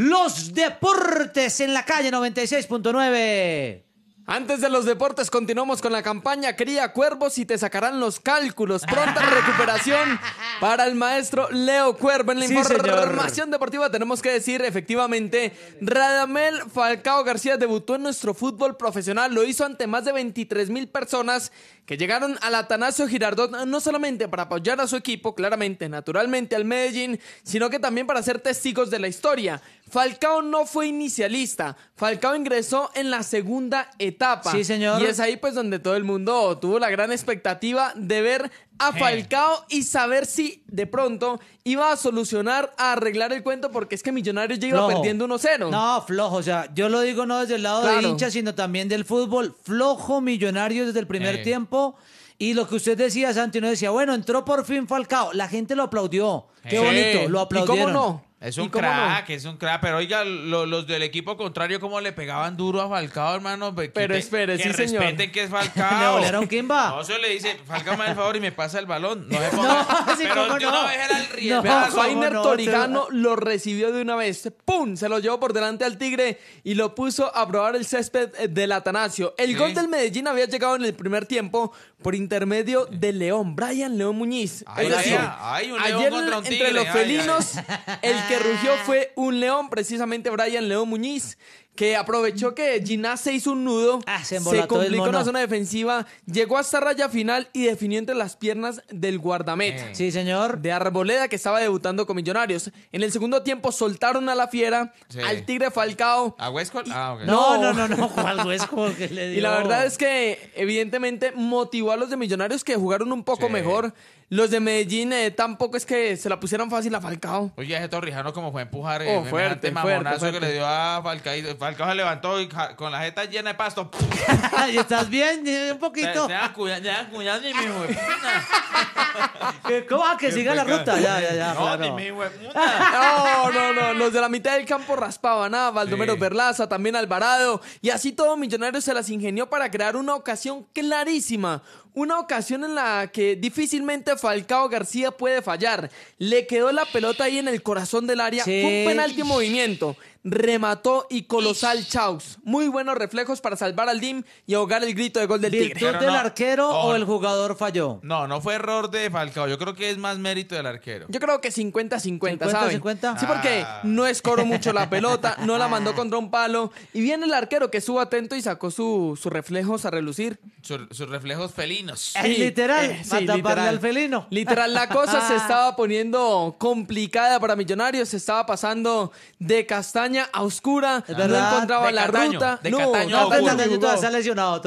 los deportes en la calle 96.9. Antes de los deportes, continuamos con la campaña Cría Cuervos y te sacarán los cálculos. Pronta recuperación para el maestro Leo Cuervo. En la información deportiva tenemos que decir, efectivamente, Radamel Falcao García debutó en nuestro fútbol profesional. Lo hizo ante más de 23 mil personas que llegaron al Atanasio Girardot no solamente para apoyar a su equipo, claramente, naturalmente al Medellín, sino que también para ser testigos de la historia. Falcao no fue inicialista, Falcao ingresó en la segunda etapa. Sí, señor. Y es ahí pues donde todo el mundo tuvo la gran expectativa de ver a eh. Falcao y saber si de pronto iba a solucionar, a arreglar el cuento, porque es que Millonarios ya iba perdiendo 1-0. No, flojo, o sea, yo lo digo no desde el lado de hincha, sino también del fútbol. Flojo Millonarios desde el primer eh. tiempo. Y lo que usted decía, Santi, uno decía, bueno, entró por fin Falcao. La gente lo aplaudió. Qué bonito, lo aplaudieron. no? Es un crack, es un crack. Pero oiga, los del equipo contrario, ¿cómo le pegaban duro a Falcao, hermano? pero espere, que sí, señor. respeten que es Falcao. No, se le dice, Falcao me da el favor y me pasa el balón. No pero yo no, no era el riesgo. Fainer Torricano lo recibió de una vez. ¡Pum! Se lo llevó por delante al Tigre y lo puso a probar el césped eh, del Atanasio. El gol del Medellín había llegado en el primer tiempo por intermedio de León, Brian León Muñiz. Ay, un león ayer entre los felinos, el que rugió ah. fue un león, precisamente Brian León Muñiz, que aprovechó que Ginás se hizo un nudo, ah, se, complicó en zona defensiva, llegó hasta raya final y definió entre las piernas del guardameta. Eh. Sí, señor. De Arboleda, que estaba debutando con Millonarios. En el segundo tiempo soltaron a la fiera, al Tigre Falcao. ¿A Huesco? Ah, no, no, no, no, Huesco Y la verdad es que, evidentemente, motivó a los de Millonarios que jugaron un poco mejor. Los de Medellín eh, tampoco es que se la pusieran fácil a Falcao. Oye, ese Torrijano como fue a empujar. Eh, oh, fuerte, fuerte, que le dio a Falcao. Falcao se levantó y con la jeta llena de pasto. ¿Estás bien? Un poquito. ya, ya, mi ¿Cómo? que siga la ruta. Ya, ya, ya. No, ni mi No, no, no. Los de la mitad del campo raspaban a ¿ah? Valdomero Berlaza, también Alvarado. Y así todo millonario se las ingenió para crear una ocasión clarísima. Una ocasión en la que difícilmente Falcao García puede fallar. Le quedó la pelota ahí en el corazón del área. un penalti en movimiento remató y colosal Chaus. Muy buenos reflejos para salvar al DIM y ahogar el grito de gol del ¿Virtud del arquero o el jugador falló? No, no fue error de Falcao. Yo creo que es más mérito del arquero. Yo creo que 50-50, ¿sabes? ¿50? Sí, porque ah. no escoró mucho la pelota, no la mandó ah. contra un palo. Y viene el arquero que estuvo atento y sacó sus reflejos a relucir. Sus reflejos felinos. Eh, literal, eh, sí, felino. Literal, la cosa se ah. estaba poniendo complicada para Millonarios. Se estaba pasando de castaña oscura, no encontraba la ruta. no, está lesionado,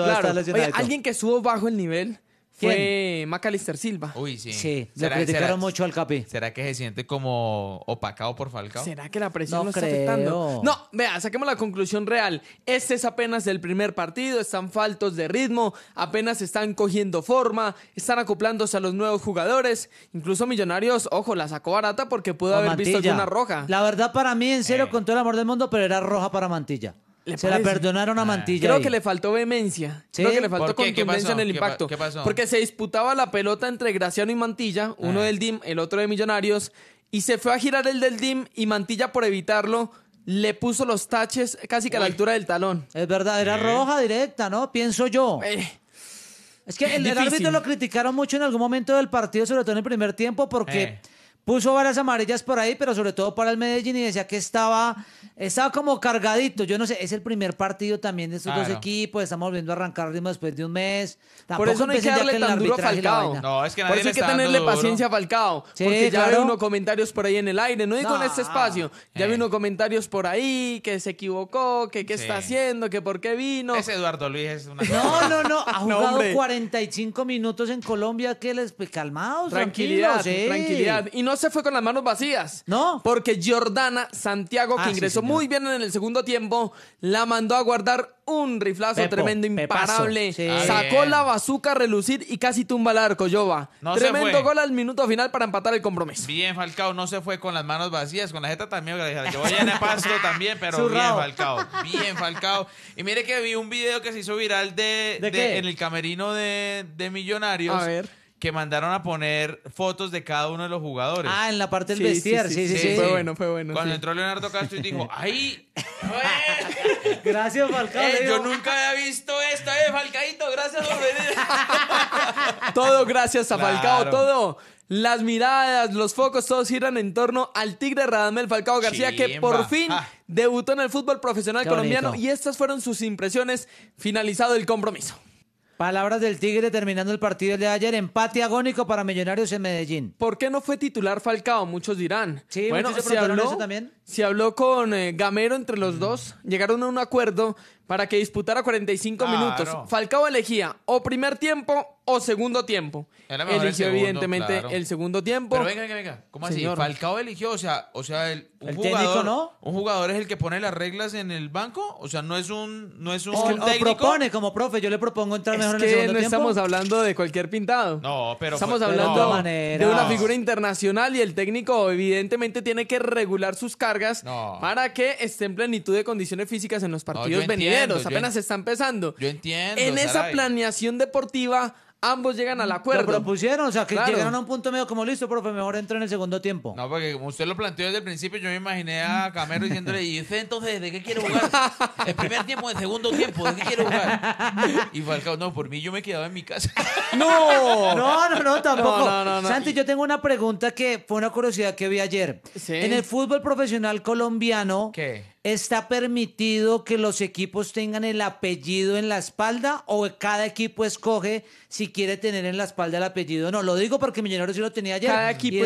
alguien que subo bajo el nivel fue Macalister Silva. Uy, sí. Sí, le criticaron mucho al Capi. ¿Será que se siente como opacado por Falcao? ¿Será que la presión No está afectando? No, vea, saquemos la conclusión real. Este es apenas el primer partido, están faltos de ritmo, apenas están cogiendo forma, están acoplándose a los nuevos jugadores. Incluso Millonarios, ojo, la sacó barata porque pudo haber visto alguna roja. La verdad, para mí, en serio, eh. con todo el amor del mundo, pero era roja para Mantilla se la perdonaron a ah. Mantilla. Creo que le faltó vehemencia. Creo que le faltó contundencia en el impacto. ¿Qué pasó? Porque se disputaba la pelota entre Graciano y Mantilla, uno ah. del DIM, el otro de Millonarios, y se fue a girar el del DIM y Mantilla por evitarlo le puso los taches casi que a la altura del talón. Es verdad, era roja directa, ¿no? Pienso yo. Eh. Es que el, árbitro lo criticaron mucho en algún momento del partido, sobre todo en el primer tiempo, porque... Eh puso varias amarillas por ahí, pero sobre todo para el Medellín y decía que estaba, estaba como cargadito. Yo no sé, es el primer partido también de estos dos equipos, estamos volviendo a arrancar ritmo después de un mes. por eso no hay que darle tan duro a Falcao. No, es que por eso hay que tenerle paciencia a Falcao, porque ya claro. unos comentarios por ahí en el aire, no digo en este espacio, ya vi eh. unos comentarios por ahí que se equivocó, que qué está haciendo, que por qué vino. Es Eduardo Luis es una No, no, no, ha jugado 45 minutos en Colombia, que les pues, calmados, tranquilidad, tranquilos, tranquilidad. Y no no se fue con las manos vacías. No. Porque Jordana Santiago, que ah, ingresó muy bien en el segundo tiempo, la mandó a guardar un riflazo tremendo, imparable. Sacó la bazuca relucir y casi tumba el arco, Jova. tremendo gol al minuto final para empatar el compromiso. Bien, Falcao, no se fue con las manos vacías, con la jeta también. Yo voy también, pero bien, Falcao. Bien, Falcao. Y mire que vi un video que se hizo viral de, en el camerino de, de Millonarios. A ver que mandaron a poner fotos de cada uno de los jugadores. Ah, en la parte del sí sí, sí Fue bueno, fue bueno. Cuando entró Leonardo Castro y dijo, ¡ay! gracias, Falcao. Eh, yo nunca había visto esto, eh, Falcaito, gracias por venir. todo gracias a Falcao, todo. Las miradas, los focos, todos giran en torno al Tigre Radamel Falcao García, que por fin ah. debutó en el fútbol profesional colombiano. Y estas fueron sus impresiones finalizado el compromiso. Palabras del Tigre terminando el partido de ayer, empate agónico para Millonarios en Medellín. ¿Por qué no fue titular Falcao? Muchos dirán. Sí, bueno, se, habló, también. Se habló con eh, Gamero entre los mm. dos, llegaron a un acuerdo para que disputara 45 minutos. Falcao elegía o primer tiempo o segundo tiempo. eligió evidentemente el segundo tiempo. Pero venga, venga, venga. ¿Cómo así? Falcao eligió, o sea, o sea, el, un técnico no? un jugador es el que pone las reglas en el banco, o sea, no es un no es un, que, técnico. propone como profe, yo le propongo entrar mejor en el segundo no estamos hablando de cualquier pintado. No, pero estamos hablando de una figura internacional y el técnico evidentemente tiene que regular sus cargas para que esté en plenitud de condiciones físicas en los partidos venideros, apenas se está empezando. Yo entiendo. En esa planeación deportiva ambos llegan al acuerdo. Lo propusieron, o sea, que llegaron a un punto medio como listo, profe, mejor entro en el segundo tiempo. No, porque como usted lo planteó desde el principio, yo me imaginé a Camero diciéndole, ¿y dice, entonces de qué quiero jugar? ¿El primer tiempo o el segundo tiempo? ¿De qué quiero jugar? Y Falcao, no, por mí yo me quedaba en mi casa. ¡No! No, no, no, tampoco. Santi, yo tengo una pregunta que fue una curiosidad que vi ayer. ¿Sí? En el fútbol profesional colombiano... ¿Qué? ¿Está permitido que los equipos tengan el apellido en la espalda o cada equipo escoge si quiere tener en la espalda el apellido? No, lo digo porque Millonarios sí lo tenía ayer. Cada equipo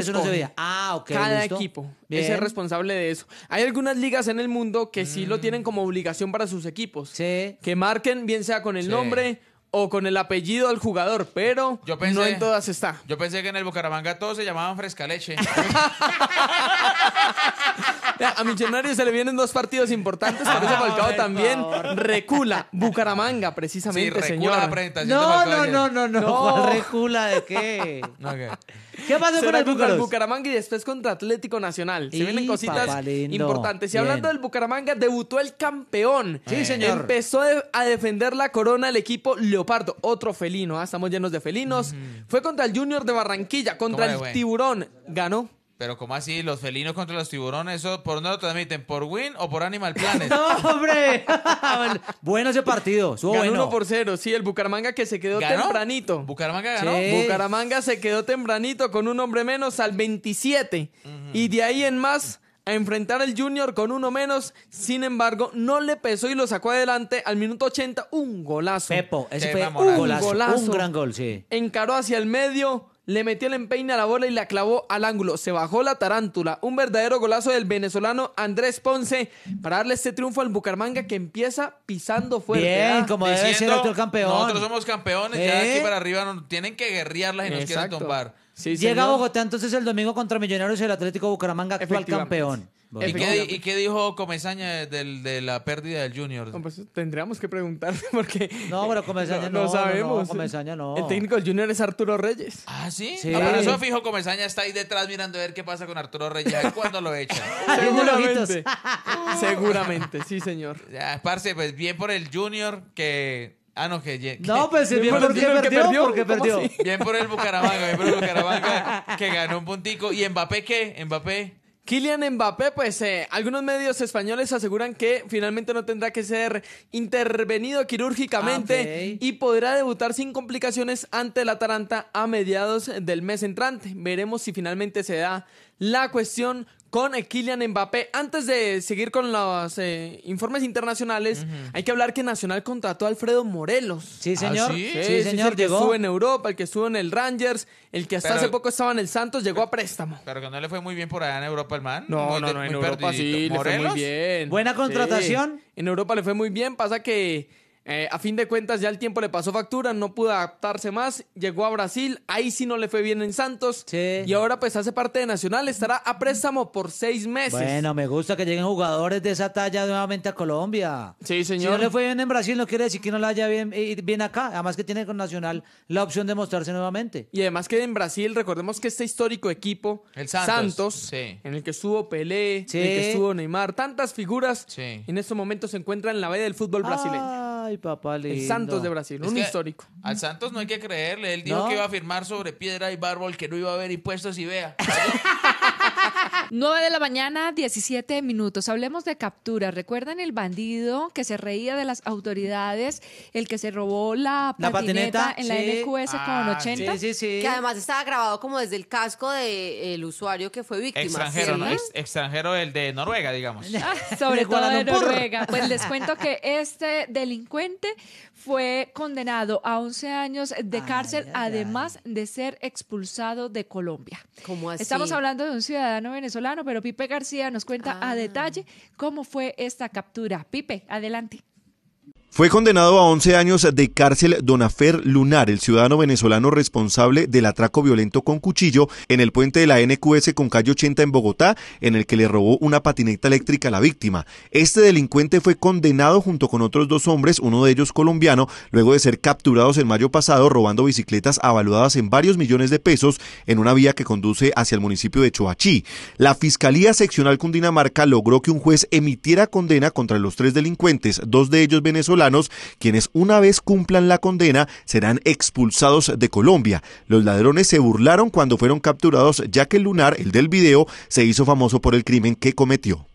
Ah, ok. Cada equipo es el responsable de eso. Hay algunas ligas en el mundo que sí lo mm. tienen como obligación para sus equipos. Sí. Que marquen, bien sea con el nombre o con el apellido del jugador, pero no en todas está. Yo pensé que en el Bucaramanga todos se llamaban Frescaleche. A Millonarios se le vienen dos partidos importantes, por eso ah, Falcao también recula. Bucaramanga, precisamente, sí, La presentación no, no, no, no, no, no. ¿Recula de qué? ¿Qué pasó con el Bucaramanga? Bucaramanga y después contra Atlético Nacional. Se vienen cositas importantes. Y hablando del Bucaramanga, debutó el campeón. Sí, eh, señor. Empezó a defender la corona el equipo Leopardo, otro felino. ¿ah? Estamos llenos de felinos. Fue contra el Junior de Barranquilla, contra el Tiburón. Ganó. Pero como así, los felinos contra los tiburones, eso por dónde lo transmiten, por Win o por Animal Planet. ¡No, hombre! bueno ese partido, ganó por cero. sí, el Bucaramanga que se quedó tempranito. Bucaramanga ganó. Bucaramanga se quedó tempranito con un hombre menos al 27. Y de ahí en más a enfrentar al Junior con uno menos. Sin embargo, no le pesó y lo sacó adelante al minuto 80. Un golazo. Pepo, ese fue un golazo. Un gran gol, sí. Encaró hacia el medio le metió el empeine a la bola y la clavó al ángulo. Se bajó la tarántula. Un verdadero golazo del venezolano Andrés Ponce para darle este triunfo al Bucaramanga que empieza pisando fuerte. Bien, ¿ah? como debe ser campeón. Nosotros somos campeones, ya aquí ¿Eh? para arriba no tienen que guerrearlas y nos quieren tumbar. Llega Bogotá entonces el domingo contra Millonarios y el Atlético Bucaramanga actual campeón. ¿Y qué, ¿Y qué, dijo Comesaña de la pérdida del Junior? pues tendríamos que preguntarle porque. No, pero Comesaña no. no, sabemos. Comesaña no. El técnico del Junior es Arturo Reyes. Ah, sí. sí. Ah, por eso fijo, Comesaña está ahí detrás mirando a ver qué pasa con Arturo Reyes. ¿Cuándo lo echa? Seguramente. Seguramente, sí, señor. Ya, parce, pues bien por el Junior que. Ah, no, que. no, pues bien, bien por, el Junior que perdió, porque perdió. Bien por el Bucaramanga, bien por el Bucaramanga que ganó un puntico. ¿Y Mbappé qué? Mbappé. Kylian Mbappé, pues eh, algunos medios españoles aseguran que finalmente no tendrá que ser intervenido quirúrgicamente ah, y podrá debutar sin complicaciones ante el Atalanta a mediados del mes entrante. Veremos si finalmente se da la cuestión con Kylian Mbappé. Antes de seguir con los eh, informes internacionales, hay que hablar que Nacional contrató a Alfredo Morelos. Sí, ¿Ah, señor. sí? señor. el que estuvo en Europa, el que estuvo en el Rangers, el que hasta hace poco estaba en el Santos, llegó a préstamo. Pero que no le fue muy bien por allá en Europa el man. No, no, no, en Europa sí, le fue muy bien. Buena contratación. En Europa le fue muy bien, pasa que eh, a fin de cuentas ya el tiempo le pasó factura, no pudo adaptarse más, llegó a Brasil, ahí sí no le fue bien en Santos y ahora pues hace parte de Nacional, estará a préstamo por seis meses. Bueno, me gusta que lleguen jugadores de esa talla nuevamente a Colombia. Sí, señor. Si no le fue bien en Brasil no quiere decir que no la haya bien, eh, bien acá, además que tiene con Nacional la opción de mostrarse nuevamente. Y además que en Brasil, recordemos que este histórico equipo, el Santos, en el que estuvo Pelé, en el que estuvo Neymar, tantas figuras en estos momentos se encuentran en la valla del fútbol brasileño. Ay, papá Santos de Brasil, un histórico. Al Santos no hay que creerle. Él dijo que iba a firmar sobre piedra y bárbol, que no iba a haber impuestos y vea. 9 de la mañana, 17 minutos. Hablemos de captura. ¿Recuerdan el bandido que se reía de las autoridades? El que se robó la patineta, en la NQS con 80. Ah, que además estaba grabado como desde el casco del usuario que fue víctima. Extranjero, ¿no? extranjero, el de Noruega, digamos. Ah, sobre todo de Noruega. Pues les cuento que este delincuente fue condenado a 11 años de cárcel, además de ser expulsado de Colombia. ¿Cómo Estamos hablando de un ciudadano venezolano pero Pipe García nos cuenta a ah. detalle cómo fue esta captura. Pipe, adelante. Fue condenado a 11 años de cárcel Donafer Lunar, el ciudadano venezolano responsable del atraco violento con cuchillo en el puente de la NQS con calle 80 en Bogotá, en el que le robó una patineta eléctrica a la víctima. Este delincuente fue condenado junto con otros dos hombres, uno de ellos colombiano, luego de ser capturados en mayo pasado robando bicicletas avaluadas en varios millones de pesos en una vía que conduce hacia el municipio de Choachí. La Fiscalía Seccional Cundinamarca logró que un juez emitiera condena contra los tres delincuentes, dos de ellos venezolanos, quienes una vez cumplan la condena serán expulsados de Colombia. Los ladrones se burlaron cuando fueron capturados ya que el lunar, el del video, se hizo famoso por el crimen que cometió.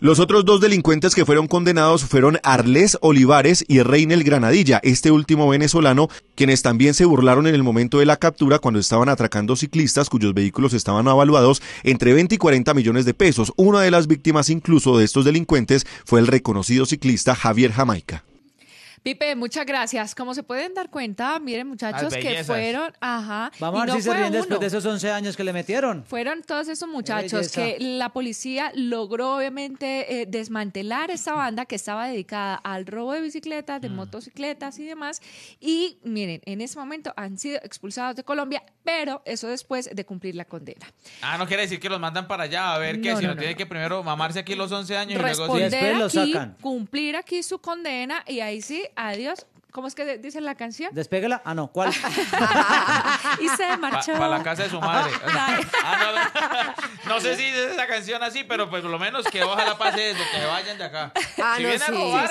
Los otros dos delincuentes que fueron condenados fueron Arles Olivares y Reynel Granadilla, este último venezolano, quienes también se burlaron en el momento de la captura cuando estaban atracando ciclistas cuyos vehículos estaban avaluados entre 20 y 40 millones de pesos. Una de las víctimas incluso de estos delincuentes fue el reconocido ciclista Javier Jamaica. Pipe, muchas gracias. Como se pueden dar cuenta, miren muchachos que fueron, ajá, Vamos a ver si se ríen después de esos 11 años que le metieron. Fueron todos esos muchachos que la policía logró obviamente eh, desmantelar esta banda que estaba dedicada al robo de bicicletas, de mm. motocicletas y demás. Y miren, en ese momento han sido expulsados de Colombia, pero eso después de cumplir la condena. Ah, no quiere decir que los mandan para allá, a ver qué, si no, tiene que primero mamarse aquí los 11 años y luego después lo cumplir aquí su condena y ahí sí adiós. ¿Cómo es que dice la canción? Despéguela. Ah, no, ¿cuál? y se marchó. Para la casa de su madre. Ah, no, sé si es esa canción así, pero pues por lo menos que ojalá pase eso, que vayan de acá. Ah, si no, vienen a robar,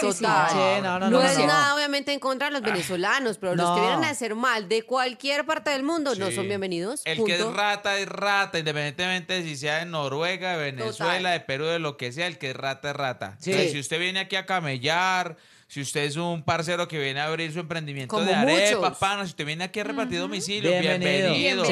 no, no, es nada, obviamente, en contra de los ah. venezolanos, pero los que vienen a hacer mal de cualquier parte del mundo no son bienvenidos. El que es rata es rata, independientemente si sea de Noruega, de Venezuela, de Perú, de lo que sea, el que es rata es rata. si usted viene aquí a camellar, si usted es un parcero que viene a abrir su emprendimiento de arepa, pana, si usted viene aquí a repartir domicilio, bienvenido.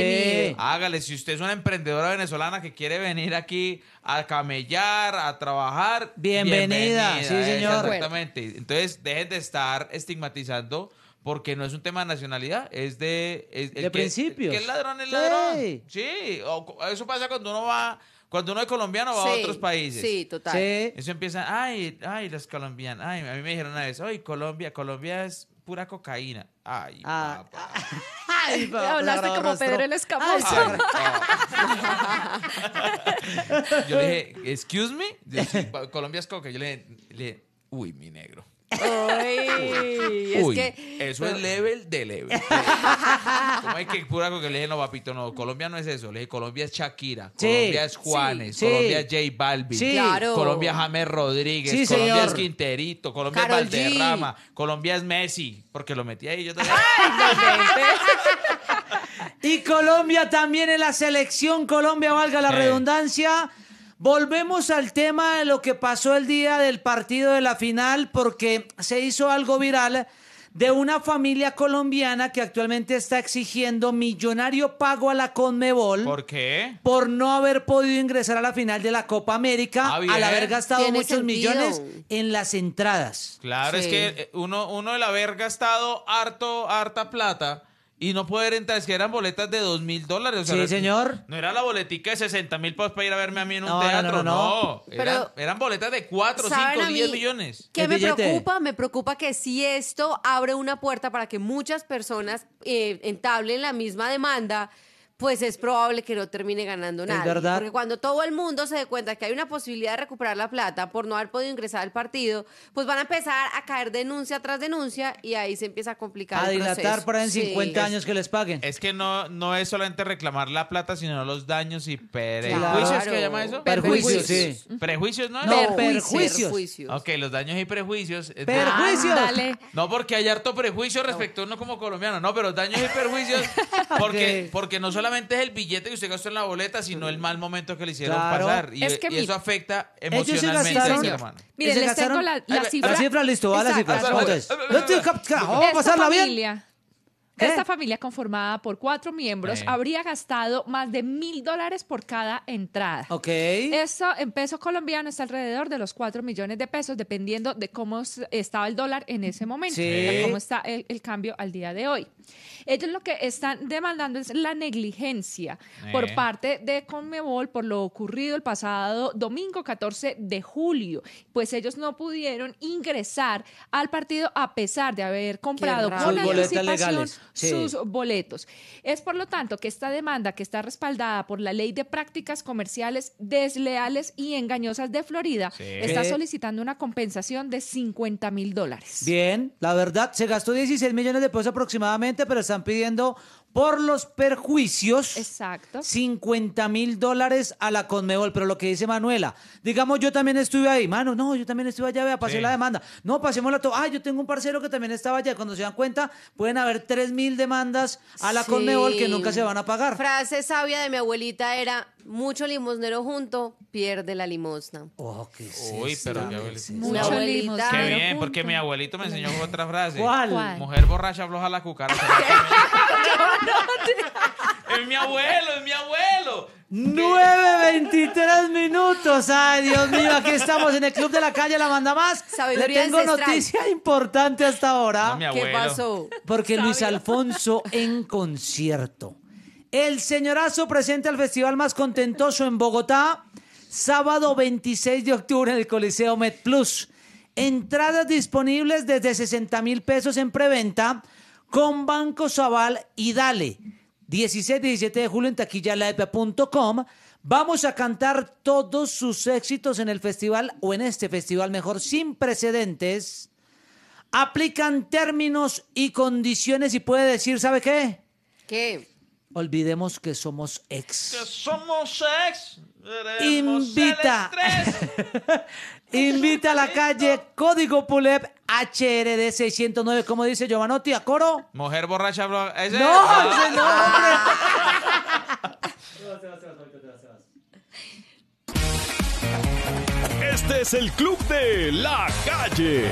Hágale, si usted es una emprendedora venezolana que quiere venir aquí a camellar, a trabajar, bienvenida. Sí, señor. Exactamente. Entonces, dejen de estar estigmatizando porque no es un tema de nacionalidad, es de... de el principios. Que, el ladrón es ladrón. Sí, eso pasa cuando uno va cuando uno es colombiano va a otros países. Sí, total. Eso empieza, ay, ay, los colombianos. Ay, a mí me dijeron una vez, ay, Colombia, Colombia es pura cocaína. Ay, ah. papá. Ay, papá. Hablaste como Pedro el Escamoso. yo le dije, excuse me, Colombia es coca. Yo le, dije, uy, mi negro. Uy, es que... Eso es level de level. Como hay que pura con que le dije, no, papito, no, Colombia no es eso. Le dije, Colombia es Shakira, Colombia es Juanes, Colombia es J Balvin, Colombia es James Rodríguez, Colombia es Quinterito, Colombia es Valderrama, Colombia es Messi, porque lo metí ahí yo y Colombia también en la selección, Colombia, valga la eh. redundancia. Volvemos al tema de lo que pasó el día del partido de la final porque se hizo algo viral de una familia colombiana que actualmente está exigiendo millonario pago a la Conmebol. ¿Por Por no haber podido ingresar a la final de la Copa América ah, al haber gastado muchos millones en las entradas. Claro, es que eh, uno, uno el haber gastado harto, harta plata y no poder entrar, es que eran boletas de dos mil dólares. Sí, señor. No era la boletica de 60 mil pesos para ir a verme a mí en un teatro. No, no, no. eran, boletas de 4, 5, 10 millones. ¿Qué me preocupa? Me preocupa que si esto abre una puerta para que muchas personas eh, entablen la misma demanda pues es probable que no termine ganando nada. verdad. Porque cuando todo el mundo se dé cuenta que hay una posibilidad de recuperar la plata por no haber podido ingresar al partido, pues van a empezar a caer denuncia tras denuncia y ahí se empieza a complicar. A dilatar para en 50 años que les paguen. Es que no, no es solamente reclamar la plata, sino los daños y perjuicios. Claro. ¿Qué llama eso? Perjuicios, sí. Prejuicios, ¿no? No, perjuicios. Ok, los daños y prejuicios. Perjuicios. Ah, dale. No, porque hay harto prejuicio respecto a uno como colombiano. No, pero los daños y perjuicios porque, porque no solamente solamente es el billete que usted gastó en la boleta, sino el mal momento que le hicieron pasar. Y, eso afecta emocionalmente a ese hermano mire Miren, les tengo la, cifra. La cifra, listo, va la cifra. Entonces, no estoy Vamos a pasarla bien. Esta familia conformada por cuatro miembros habría gastado más de mil dólares por cada entrada. Ok. Esto en peso colombiano está alrededor de los cuatro millones de pesos, dependiendo de cómo estaba el dólar en ese momento, y cómo está el, cambio al día de hoy. Ellos lo que están demandando es la negligencia por eh. parte de Conmebol por lo ocurrido el pasado domingo 14 de julio, pues ellos no pudieron ingresar al partido a pesar de haber comprado con legales sus boletos. Es por lo tanto que esta demanda que está respaldada por la Ley de Prácticas Comerciales Desleales y Engañosas de Florida está solicitando una compensación de 50 mil dólares. Bien, la verdad, se gastó 16 millones de pesos aproximadamente, pero están pidiendo por los perjuicios, Exacto. 50 mil dólares a la Conmebol. Pero lo que dice Manuela, digamos, yo también estuve ahí, mano, no, yo también estuve allá, vea, pasé la demanda. No, pasémosla todo. Ah, yo tengo un parcero que también estaba allá. Cuando se dan cuenta, pueden haber 3 mil demandas a la Conmebol que nunca se van a pagar. Frase sabia de mi abuelita era, mucho limosnero junto pierde la limosna. Oh, qué es Uy, pero Qué bien, porque mi abuelito me enseñó otra frase. ¿Cuál? Mujer borracha floja, la cucaracha. es mi abuelo, es mi abuelo. 9.23 minutos. Ay, Dios mío, aquí estamos en el Club de la Calle La Manda Más. Le tengo noticia importante hasta ahora. ¿Qué pasó? Porque Luis Alfonso en concierto. El señorazo presenta el festival más contentoso en Bogotá, sábado 26 de octubre en el Coliseo Med Plus. Entradas disponibles desde 60 mil pesos en preventa con Banco Zaval y Dale. 16, 17 de julio en taquillalaep.com. Vamos a cantar todos sus éxitos en el festival o en este festival mejor sin precedentes. Aplican términos y condiciones y puede decir, ¿sabe qué? ¿Qué? olvidemos que somos ex. Que somos ex. Invita. Invita a la calle Código Pulep HRD 609, como dice Giovanotti, a coro. Mujer borracha, No, ah. no, Este es el club de la calle.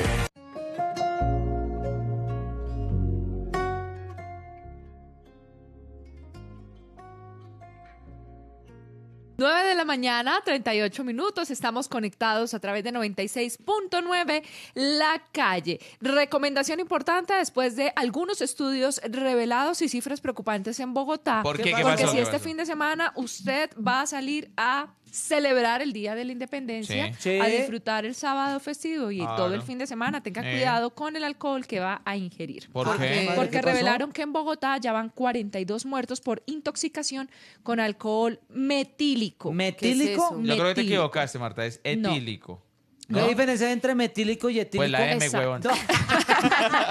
9 de la mañana, 38 minutos. Estamos conectados a través de 96.9 La Calle. Recomendación importante después de algunos estudios revelados y cifras preocupantes en Bogotá. Porque si este fin de semana usted va a salir a celebrar el Día de la Independencia, a disfrutar el sábado festivo y todo el fin de semana. Tenga cuidado con el alcohol que va a ingerir. Porque revelaron que en Bogotá ya van 42 muertos por intoxicación con alcohol metílico. ¿Metílico? creo que te equivocaste, Marta, es etílico. ¿No? La diferencia entre metílico y etílico. Pues la M, huevón. De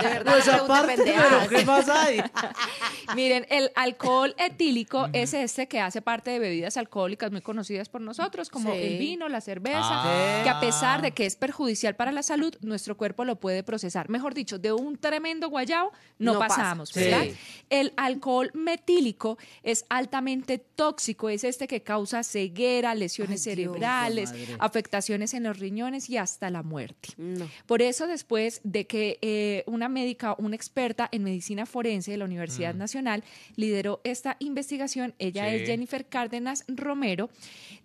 verdad, pues aparte, pero ¿qué más hay? Miren, el alcohol etílico es este que hace parte de bebidas alcohólicas muy conocidas por nosotros, como el vino, la cerveza, ah. que a pesar de que es perjudicial para la salud, nuestro cuerpo lo puede procesar. Mejor dicho, de un tremendo guayao no, pasamos, ¿verdad? El alcohol metílico es altamente tóxico, es este que causa ceguera, lesiones cerebrales, afectaciones en los riñones y hasta la muerte. Por eso después de que eh, una médica, una experta en medicina forense de la Universidad mm. Nacional lideró esta investigación, ella es Jennifer Cárdenas Romero,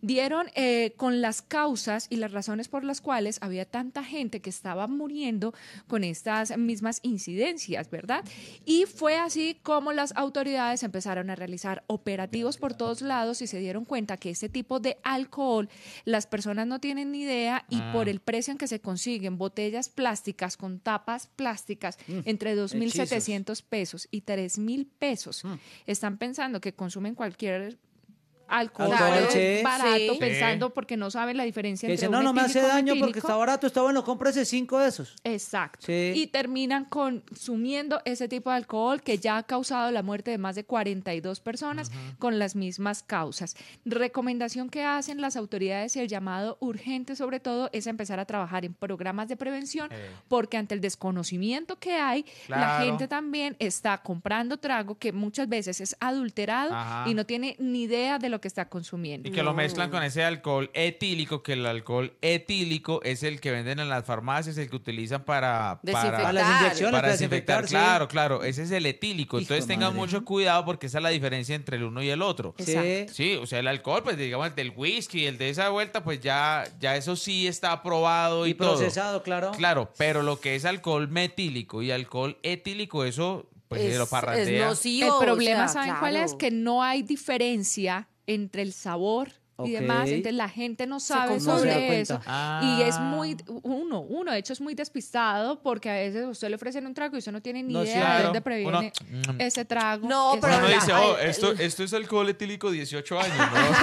dieron eh, con las causas y las razones por las cuales había tanta gente que estaba muriendo con estas mismas incidencias, ¿verdad? Y fue así como las autoridades empezaron a realizar operativos por todos lados y se dieron cuenta que este tipo de alcohol las personas no tienen ni idea y por el precio en que se consiguen botellas plásticas con tapas plásticas mm, entre 2.700 pesos y 3.000 pesos. Mm. Están pensando que consumen cualquier alcohol barato pensando porque no saben la diferencia dice, no, no me hace daño porque está barato, está bueno, cómprese cinco de esos. Exacto. Y terminan consumiendo ese tipo de alcohol que ya ha causado la muerte de más de 42 personas con las mismas causas. Recomendación que hacen las autoridades y el llamado urgente sobre todo es empezar a trabajar en programas de prevención eh. porque ante el desconocimiento que hay, la gente también está comprando trago que muchas veces es adulterado y no tiene ni idea de lo que está consumiendo. Y que lo mezclan mm. con ese alcohol etílico, que el alcohol etílico es el que venden en las farmacias, el que utilizan para... Para, las inyecciones. Para desinfectar, claro, claro. Ese es el etílico. Entonces tengan mucho cuidado porque esa es la diferencia entre el uno y el otro. Exacto. Sí, o sea, el alcohol, pues digamos, el del whisky, el de esa vuelta, pues ya, ya eso sí está aprobado y, y procesado, claro. Claro, pero lo que es alcohol metílico y alcohol etílico, eso pues es, lo parrandea. Es sí, El problema, ¿saben cuál es? Que no hay diferencia entre el sabor y demás. Entonces la gente no sabe sobre eso. Y es ah. muy, uno, uno de hecho es muy despistado porque a veces usted le ofrecen un trago y usted no tiene ni idea de dónde previene mm. ese trago. No, pero uno dice, oh, esto, esto es alcohol etílico 18 años.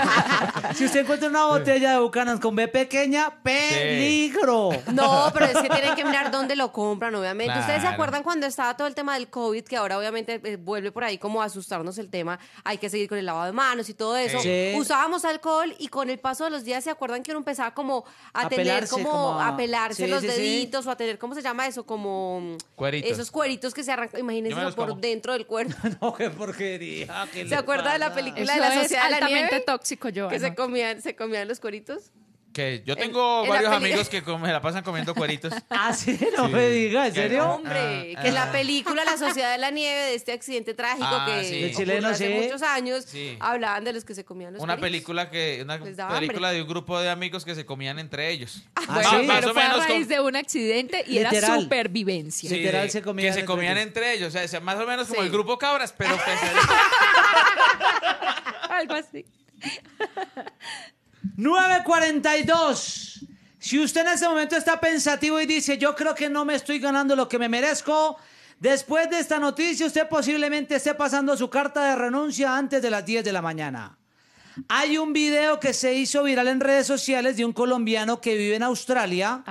si usted encuentra una botella de Bucanas con B pequeña, peligro. No, pero es que tienen que mirar dónde lo compran, obviamente. Ustedes se acuerdan cuando estaba todo el tema del COVID, que ahora obviamente eh, vuelve por ahí como a asustarnos el tema, hay que seguir con el lavado de manos y todo eso. Usábamos alcohol y con el paso de los días se acuerdan que uno empezaba como a, tener como, a, pelarse los deditos o a tener, ¿cómo se llama eso? Como mm, esos cueritos que se arrancan, imagínense por dentro del cuerpo. no, qué porquería. ¿Se acuerda de la película de la sociedad altamente tóxico, yo. Que se comían, se comían los cueritos. Que yo tengo varios amigos que me la pasan comiendo cueritos. Ah, sí, no me digas, ¿en serio? Hombre, ah, que la ah. película La Sociedad de la Nieve de este accidente trágico ah, que sí. hace muchos años hablaban de los que se comían los Una película que una película de un grupo de amigos que se comían entre ellos. bueno, más, o menos de un accidente y era supervivencia. Literal se comían que se comían entre ellos, o sea, más o menos como el grupo Cabras, pero pues, Algo así. 942. Si usted en este momento está pensativo y dice, yo creo que no me estoy ganando lo que me merezco, después de esta noticia usted posiblemente esté pasando su carta de renuncia antes de las 10 de la mañana. Hay un video que se hizo viral en redes sociales de un colombiano que vive en Australia,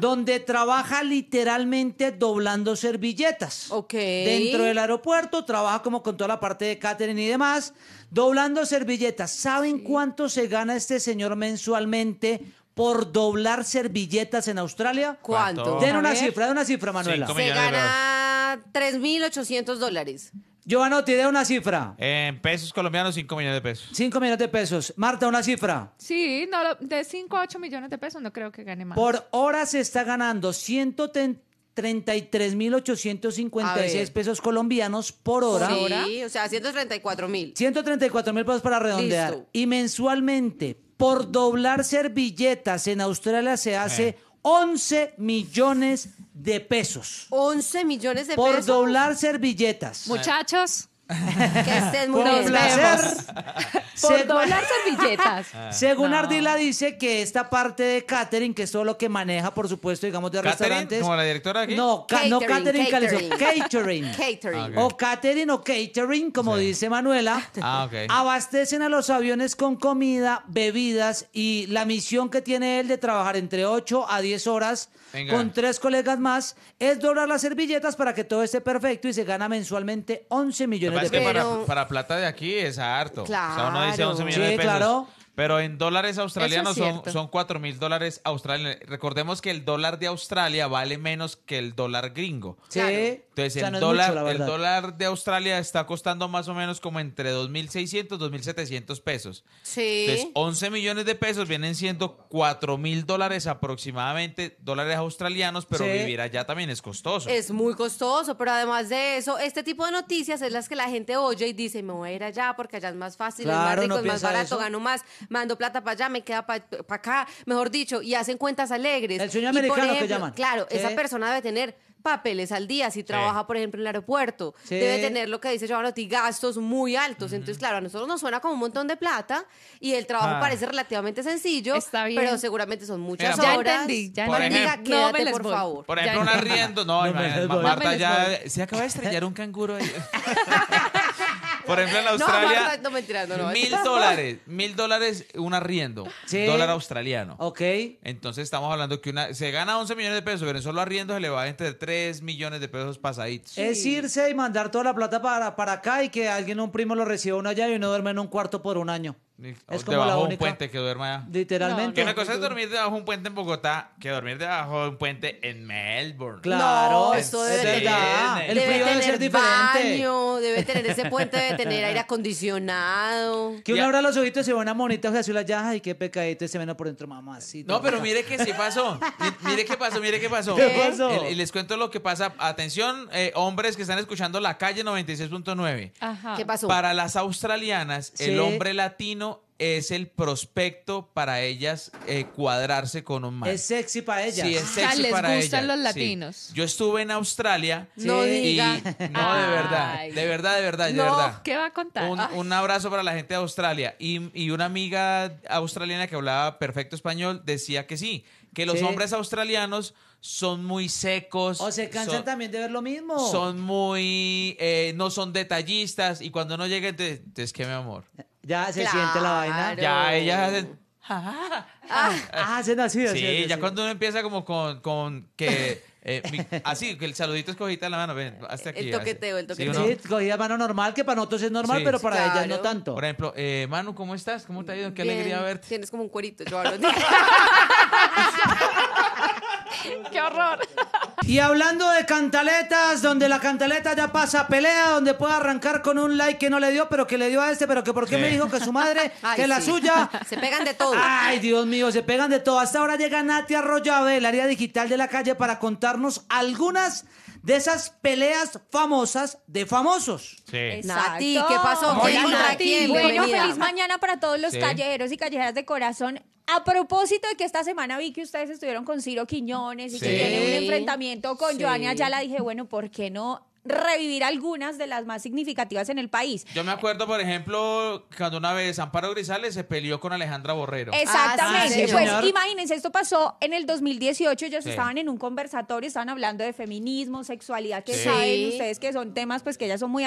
donde trabaja literalmente doblando servilletas. Dentro del aeropuerto, trabaja como con toda la parte de catering y demás, doblando servilletas. ¿Saben cuánto se gana este señor mensualmente por doblar servilletas en Australia? ¿Cuánto? Den una cifra, den una cifra, Manuela. Se gana 3.800 dólares te de una cifra. En pesos colombianos, 5 millones de pesos. 5 millones de pesos. Marta, una cifra. Sí, no, de 5 a 8 millones de pesos no creo que gane más. Por hora se está ganando 133.856 pesos colombianos por hora. Sí, o sea, 134 mil. 134 mil pesos para redondear. Y mensualmente, por doblar servilletas en Australia se hace 11 millones de pesos. 11 millones de pesos. Por doblar servilletas. Muchachos. que estén muy bien. Por servilletas. Ah. Según Ardila dice que esta parte de catering, que es todo lo que maneja, por supuesto, digamos, de restaurantes. ¿Como la directora aquí? No, no catering, Catering, catering. Ah, o catering o catering, como dice Manuela. Ah, Abastecen a los aviones con comida, bebidas y la misión que tiene él de trabajar entre 8 a 10 horas con tres colegas más es doblar las servilletas para que todo esté perfecto y se gana mensualmente 11 millones es que para, plata de aquí es harto. Claro. O sea, uno dice 11 millones sí, de pesos. claro. Pero en dólares australianos son, son 4 mil dólares australianos. Recordemos que el dólar de Australia vale menos que el dólar gringo. Sí. Entonces, el, dólar, el dólar de Australia está costando más o menos como entre 2.600, 2.700 pesos. Sí. Entonces, 11 millones de pesos vienen siendo 4.000 dólares aproximadamente, dólares australianos, pero vivir allá también es costoso. Es muy costoso, pero además de eso, este tipo de noticias es las que la gente oye y dice, me voy a ir allá porque allá es más fácil, es más rico, es más barato, gano más, mando plata para allá, me queda para acá, mejor dicho, y hacen cuentas alegres. El sueño americano que llaman. Claro, esa persona debe tener papeles al día, si trabaja, por ejemplo, en el aeropuerto, debe tener lo que dice Y gastos muy altos. Entonces, claro, a nosotros nos suena como un montón de plata y el trabajo ah. parece relativamente sencillo, pero seguramente son muchas horas. Ya entendí, ya por no por favor. Por ejemplo, un arriendo, no, Marta ya se acaba de estrellar un canguro. Ahí. Por ejemplo, en Australia, mil dólares, mil dólares un arriendo, dólar australiano. Ok. Entonces estamos hablando que una se gana 11 millones de pesos, pero en solo arriendo se le va entre 3 millones de pesos pasaditos. Es irse y mandar toda la plata para, para acá y que alguien, un primo, lo reciba uno allá y uno duerme en un cuarto por un año. Es como debajo de un puente que duerma allá. Literalmente. que una cosa es dormir debajo de un puente en Bogotá que dormir debajo de un puente en Melbourne. Claro, esto debe, el frío debe baño, debe tener ese puente, debe tener aire acondicionado. Que uno abra los ojitos y se van una monita o sea, la y qué pecadito se ven por dentro, mamá. No, pero mire que sí pasó. mire qué pasó, mire qué pasó. Y les cuento lo que pasa. Atención, eh, hombres que están escuchando la calle 96.9. ¿Qué pasó? Para las australianas, el hombre latino es el prospecto para ellas eh, cuadrarse con un man. Es sexy para ellas. Sí, es sexy les gustan los latinos. Yo estuve en Australia. No diga. no, de verdad. De verdad, de verdad, de verdad. ¿Qué va a contar? Un, abrazo para la gente de Australia. Y, una amiga australiana que hablaba perfecto español decía que sí, que los hombres australianos son muy secos. O se cansan también de ver lo mismo. Son muy, eh, no son detallistas y cuando no llega, entonces, ¿qué, mi amor? Ya se siente la vaina. Ya ellas hacen. Ah, ah, hacen así, Sí, ya cuando uno empieza como con, con que. así, eh, ah, que el saludito es cogida la mano, ven, hasta aquí. El toqueteo, el toqueteo. Sí, cogida la mano normal, que para nosotros es normal, pero para ellas no tanto. Por ejemplo, eh, Manu, ¿cómo estás? ¿Cómo te ha ido? Qué alegría verte. Tienes como un cuerito, yo ¡Qué horror! Y hablando de cantaletas, donde la cantaleta ya pasa pelea, donde puede arrancar con un like que no le dio, pero que le dio a este, pero que por qué me dijo que su madre, que la suya. Se pegan de todo. Ay, Dios mío, se pegan de todo. Hasta ahora llega Nati Arroyave, el área digital de la calle, para contarnos algunas de esas peleas famosas de famosos. Sí. ¿qué pasó? Bueno, feliz mañana para todos los callejeros y callejeras de corazón. A propósito de que esta semana vi que ustedes estuvieron con Ciro Quiñones y que tiene un enfrentamiento con Sí. Ya la dije, bueno, ¿por qué no revivir algunas de las más significativas en el país. Yo me acuerdo, por ejemplo, cuando una vez Amparo Grisales se peleó con Alejandra Borrero. Exactamente. Ah, pues imagínense, esto pasó en el 2018, ellos estaban en un conversatorio, estaban hablando de feminismo, sexualidad, que saben ustedes que son temas pues que ellas son muy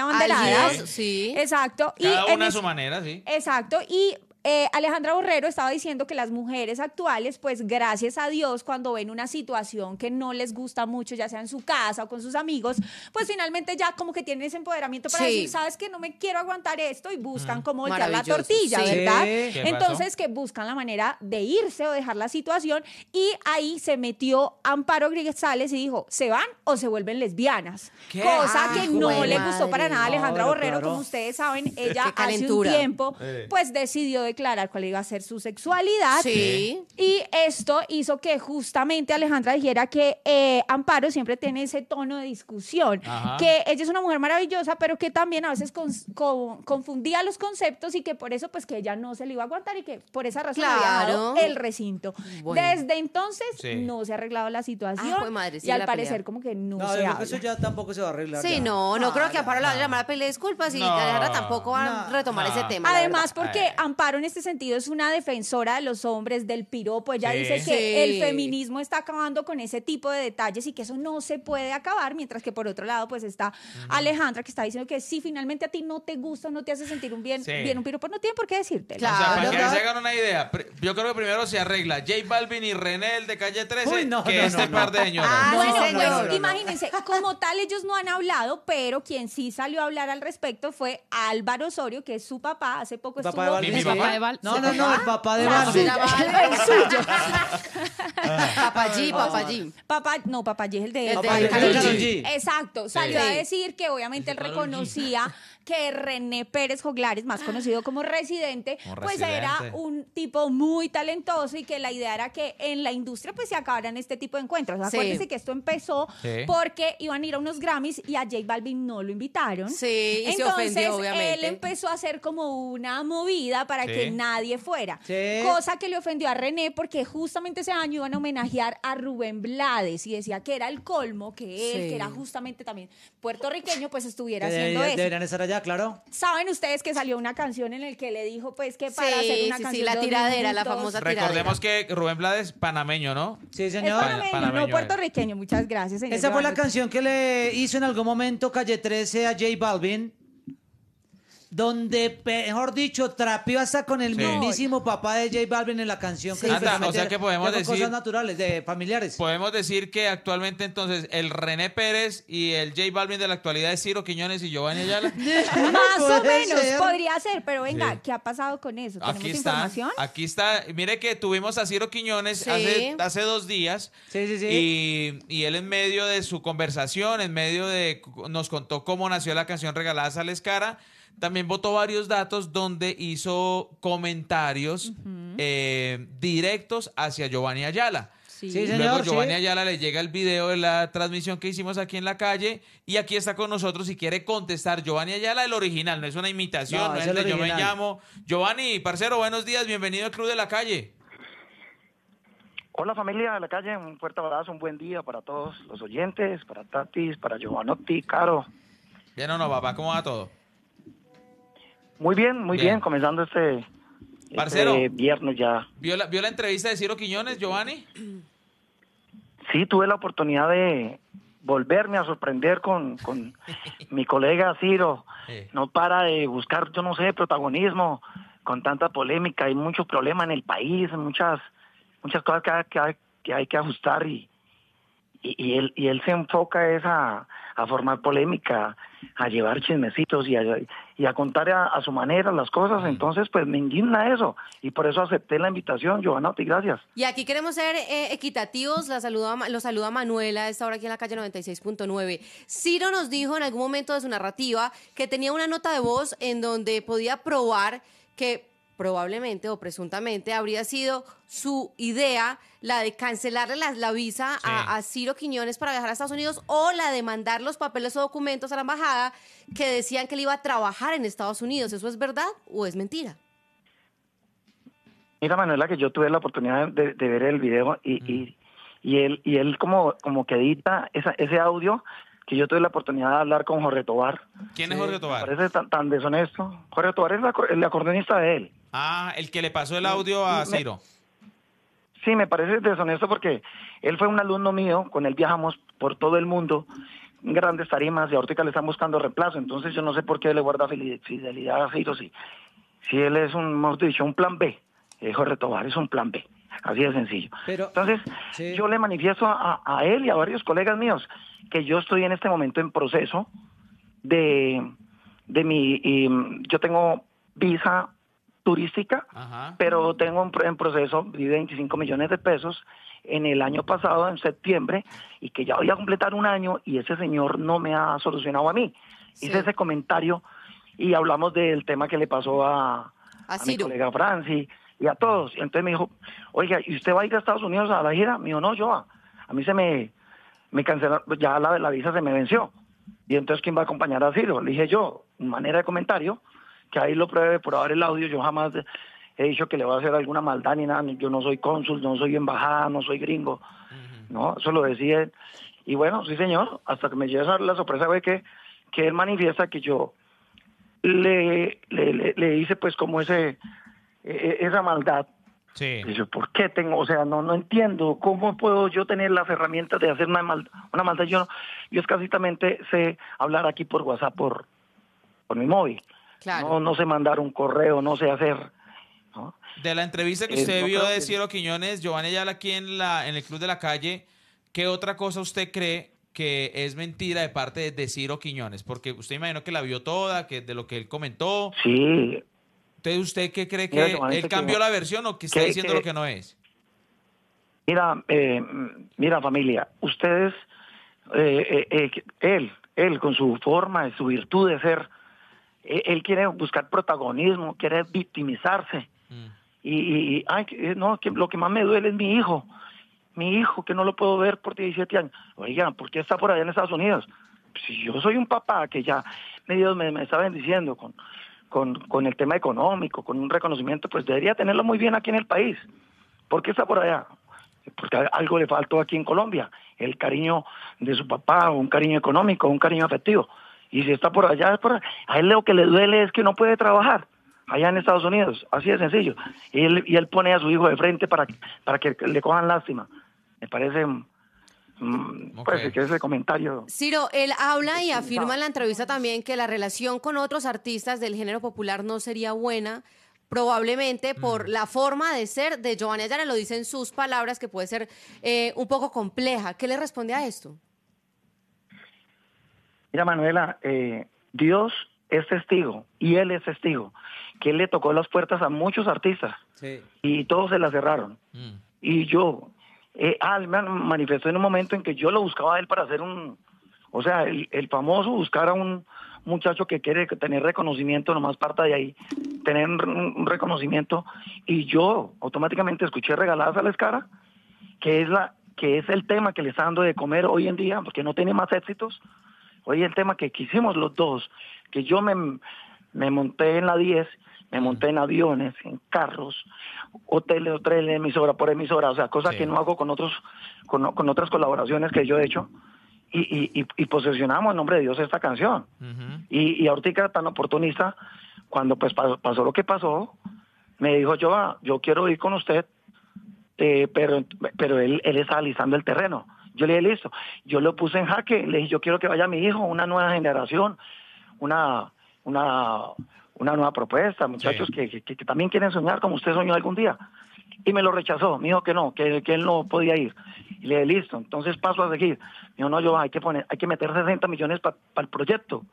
sí Exacto. y una su manera, sí. Exacto. Y eh, Alejandra Borrero estaba diciendo que las mujeres actuales, pues gracias a Dios, cuando ven una situación que no les gusta mucho, ya sea en su casa o con sus amigos, pues finalmente ya como que tienen ese empoderamiento para decir, sabes que no me quiero aguantar esto y buscan mm, como voltear la tortilla, ¿verdad? Entonces que buscan la manera de irse o dejar la situación y ahí se metió Amparo Griguezales y dijo, ¿se van o se vuelven lesbianas? Cosa ah, que no le gustó para nada a Alejandra Borrero, como ustedes saben, ella hace un tiempo pues decidió de declarar cuál iba a ser su sexualidad. Y esto hizo que justamente Alejandra dijera que eh, Amparo siempre tiene ese tono de discusión, que ella es una mujer maravillosa, pero que también a veces confundía los conceptos y que por eso pues que ella no se le iba a aguantar y que por esa razón había el recinto. Desde entonces no se ha arreglado la situación ah, y al parecer como que no, se eso ya tampoco se va a arreglar. Sí, no, no ah, creo que Amparo la va a llamar a pedir disculpas y Alejandra tampoco va a retomar ese tema. Además porque Amparo este sentido es una defensora de los hombres, del piropo. Ella dice que el feminismo está acabando con ese tipo de detalles y que eso no se puede acabar, mientras que por otro lado, pues está Alejandra que está diciendo que si finalmente a ti no te gusta, no te hace sentir un bien, bien un piropo, no tiene por qué decirte que se hagan una idea, yo creo que primero se arregla J Balvin y René, de calle 13, que este par de años. Ah, bueno, imagínense, como tal, ellos no han hablado, pero quien sí salió a hablar al respecto fue Álvaro Osorio, que es su papá, hace poco estuvo. No, no, no, el papá de Val. El suyo. papá allí Papá, no, papayí es el de, el de G. Exacto. Salió a decir que obviamente él reconocía que René Pérez Joglares, más conocido como residente, pues era un tipo muy talentoso y que la idea era que en la industria pues se acabaran este tipo de encuentros. Acuérdense que esto empezó porque iban a ir a unos Grammys y a J Balvin no lo invitaron. Sí, y Entonces, se ofendió, obviamente. él empezó a hacer como una movida para que nadie fuera. Cosa que le ofendió a René porque justamente ese año iban a homenajear a Rubén Blades y decía que era el colmo que él, que era justamente también puertorriqueño, pues estuviera haciendo eso. estar allá Saben ustedes que salió una canción en la que le dijo pues que para hacer una canción la tiradera, la famosa tiradera. Recordemos que Rubén Blades es panameño, ¿no? Sí, señor. panameño, no eh. puertorriqueño. Muchas gracias, Esa fue la canción que le hizo en algún momento Calle 13 a J Balvin donde, mejor dicho, trapió hasta con el mismísimo papá de J Balvin en la canción. Que o sea que podemos decir... Cosas naturales, de familiares. Podemos decir que actualmente entonces el René Pérez y el J Balvin de la actualidad es Ciro Quiñones y Giovanni Ayala. Más o menos, podría ser, pero venga, ¿qué ha pasado con eso? ¿Tenemos aquí está, Aquí está, mire que tuvimos a Ciro Quiñones hace, dos días. Y, y él en medio de su conversación, en medio de... Nos contó cómo nació la canción Regalada Sales Cara. También votó varios datos donde hizo comentarios eh, directos hacia Giovanni Ayala. Sí. señor, Luego Giovanni Ayala le llega el video de la transmisión que hicimos aquí en la calle y aquí está con nosotros si quiere contestar Giovanni Ayala el original, no es una imitación, no, es de yo me llamo. Giovanni, parcero, buenos días, bienvenido al Cruz de la Calle. Hola familia de la calle, un fuerte abrazo, un buen día para todos los oyentes, para Tatis, para Giovanotti, Caro. Bien o no, papá, ¿cómo va todo? Muy bien, muy bien, comenzando este, este viernes ya. ¿Vio la, entrevista de Ciro Quiñones, Giovanni? Sí, tuve la oportunidad de volverme a sorprender con, mi colega Ciro. No para de buscar, yo no sé, protagonismo con tanta polémica. Hay muchos problemas en el país, muchas muchas cosas que hay que, ajustar y, él, y él se enfoca esa a formar polémica, a llevar chismecitos y a, y a contar a, su manera las cosas. Entonces, pues me indigna eso. Y por eso acepté la invitación, y Gracias. Y aquí queremos ser eh, equitativos. La saluda, lo saluda Manuela, está ahora aquí en la calle 96.9. Ciro nos dijo en algún momento de su narrativa que tenía una nota de voz en donde podía probar que probablemente o presuntamente habría sido su idea la de cancelarle la, visa a, Ciro Quiñones para viajar a Estados Unidos o la de mandar los papeles o documentos a la embajada que decían que él iba a trabajar en Estados Unidos. ¿Eso es verdad o es mentira? Mira, Manuela, que yo tuve la oportunidad de, ver el video mm. y, él, y él como, como que edita ese audio que yo tuve la oportunidad de hablar con Jorge Tobar. ¿Quién es Jorge Tobar? Me parece tan, deshonesto. Jorge Tobar es la, el acordeonista de él. Ah, el que le pasó el audio a Ciro. sí, me parece deshonesto porque él fue un alumno mío, con él viajamos por todo el mundo, grandes tarimas, y ahorita le están buscando reemplazo, entonces yo no sé por qué le guarda fidelidad a Ciro, si, si él es un, dicho, un plan B. Eh, Jorge Tobar es un plan B, así de sencillo. entonces, yo le manifiesto a él y a varios colegas míos, que yo estoy en este momento en proceso de, de mi, mm, yo tengo visa turística, pero tengo en proceso 25 millones de pesos en el año pasado, en septiembre, y que ya voy a completar un año y ese señor no me ha solucionado a mí. Hice ese comentario y hablamos del tema que le pasó a, mi colega Francis y a todos. Y entonces me dijo, oiga, ¿y usted va a ir a Estados Unidos a la gira? Me dijo, no, yo, a mí se me me cancelaron, ya la, la visa se me venció. Y entonces, ¿quién va a acompañar a Ciro? Le dije yo, en manera de comentario, que ahí lo pruebe por ahora el audio, yo jamás he dicho que le voy a hacer alguna maldad ni nada, yo no soy cónsul, no soy embajada, no soy gringo, ¿no? Eso lo decía él, Y bueno, sí señor, hasta que me llega la sorpresa de que, que él manifiesta que yo le, le, le hice pues como ese, e, e, esa maldad Sí. Y ¿por qué tengo? O sea, no, no entiendo. ¿Cómo puedo yo tener las herramientas de hacer una maldad? Una maldad? Yo, yo escasitamente sé hablar aquí por WhatsApp, por, por mi móvil. No, sé mandar un correo, no sé hacer. De la entrevista que eh, usted vio de Ciro Quiñones, Giovanni Ayala aquí en, la, en el Club de la Calle, ¿qué otra cosa usted cree que es mentira de parte de Ciro Quiñones? Porque usted imaginó que la vio toda, que de lo que él comentó. Sí, usted ¿usted qué cree que él cambió la versión o que está diciendo lo que no es? Mira, eh, mira familia, ustedes, eh, eh, eh, él, él con su forma, su virtud de ser, él quiere buscar protagonismo, quiere victimizarse. Mm. Y, ay, no, que lo que más me duele es mi hijo, mi hijo que no lo puedo ver por 17 años. Oigan, ¿por qué está por allá en Estados Unidos? Si yo soy un papá que ya, Dios me, me está bendiciendo con con, con el tema económico, con un reconocimiento, pues debería tenerlo muy bien aquí en el país. ¿Por qué está por allá? Porque algo le faltó aquí en Colombia, el cariño de su papá, un cariño económico, un cariño afectivo. Y si está por allá, es por a él lo que le duele es que no puede trabajar allá en Estados Unidos, así de sencillo. Y él, y él pone a su hijo de frente para, para que le cojan lástima. Me parece Mm, pues si comentario. Ciro, él habla y afirma en la entrevista también que la relación con otros artistas del género popular no sería buena, probablemente por mm. la forma de ser de Giovanni Ayala, lo dicen sus palabras, que puede ser eh, un poco compleja. ¿Qué le responde a esto? Mira, Manuela, eh, Dios es testigo y él es testigo que él le tocó las puertas a muchos artistas y todos se las cerraron. Mm. Y yo, eh, Alman ah, manifestó en un momento en que yo lo buscaba a él para hacer un, o sea, el, famoso buscar a un muchacho que quiere tener reconocimiento, nomás parta de ahí, tener un, reconocimiento, y yo automáticamente escuché regaladas a la escara, que es la que es el tema que le está dando de comer hoy en día, porque no tiene más éxitos. Hoy el tema que quisimos los dos, que yo me, me monté en la 10 me monté en aviones, en carros, hoteles, hoteles, emisora por emisora, o sea, cosas que no hago con otros, con, con, otras colaboraciones que yo he hecho. Y, y, posesionamos en nombre de Dios esta canción. y, y ahorita tan oportunista, cuando pues pasó, lo que pasó, me dijo, yo, yo quiero ir con usted, eh, pero, pero él, él está alistando el terreno. Yo le dije, listo. Yo lo puse en jaque. Le dije, yo quiero que vaya mi hijo, una nueva generación, una, una, una nueva propuesta, muchachos que, también quieren soñar como usted soñó algún día. Y me lo rechazó, me dijo que no, que, él no podía ir. Y le dije, listo, entonces paso a seguir. Me dijo, no, yo hay que poner, hay que meter 60 millones para el proyecto.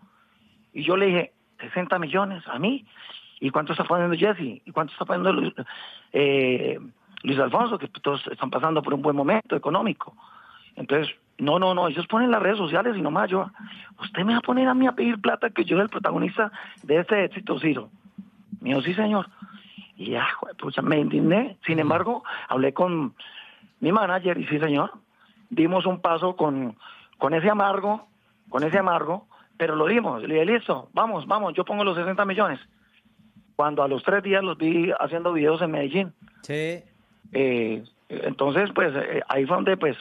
Y yo le dije, 60 millones a mí. ¿Y cuánto está poniendo Jesse? ¿Y cuánto está poniendo eh, Luis Alfonso? Que todos están pasando por un buen momento económico. Entonces, no, no, no, ellos ponen las redes sociales y nomás yo, usted me va a poner a mí a pedir plata que yo soy el protagonista de este éxito, Ciro. Mío, sí, señor. Y ya, pues, me indigné. Sin embargo, hablé con mi manager y sí, señor, dimos un paso con, con ese amargo, con ese amargo, pero lo dimos. Le dije, listo, vamos, vamos, yo pongo los 60 millones. Cuando a los tres días los vi haciendo videos en Medellín. Sí. Eh, entonces, pues eh, eh, ahí fue donde pues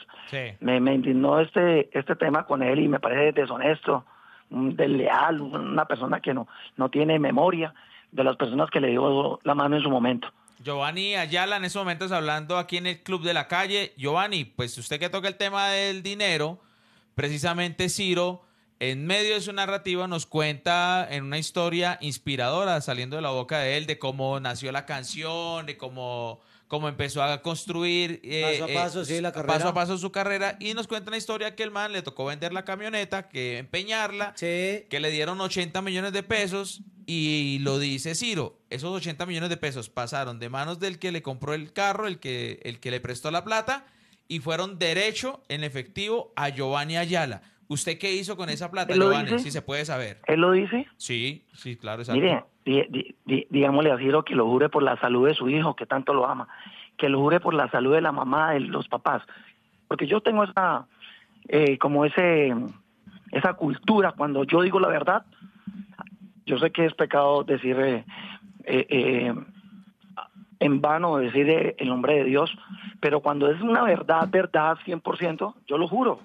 me, me, indignó este, este tema con él y me parece deshonesto, desleal, una persona que no, no tiene memoria de las personas que le dio la mano en su momento. Giovanni Ayala, en momento momentos hablando aquí en el Club de la Calle. Giovanni, pues usted que toca el tema del dinero, precisamente Ciro, en medio de su narrativa nos cuenta en una historia inspiradora, saliendo de la boca de él, de cómo nació la canción, de cómo cómo empezó a construir eh, paso a eh, paso, su carrera y nos cuenta la historia que el man le tocó vender la camioneta, que empeñarla, que le dieron 80 millones de pesos y lo dice Ciro, esos 80 millones de pesos pasaron de manos del que le compró el carro, el que, el que le prestó la plata y fueron derecho en efectivo a Giovanni Ayala. ¿Usted qué hizo con esa plata, Giovanni? Si se puede saber. ¿Él lo dice? Sí, sí, claro, exacto digámosle a Ciro que lo jure por la salud de su hijo, que tanto lo ama, que lo jure por la salud de la mamá, de los papás. Porque yo tengo esa, eh, como ese, esa cultura, cuando yo digo la verdad, yo sé que es pecado decir eh, eh, en vano, decir el nombre de Dios, pero cuando es una verdad, verdad 100%, yo lo juro.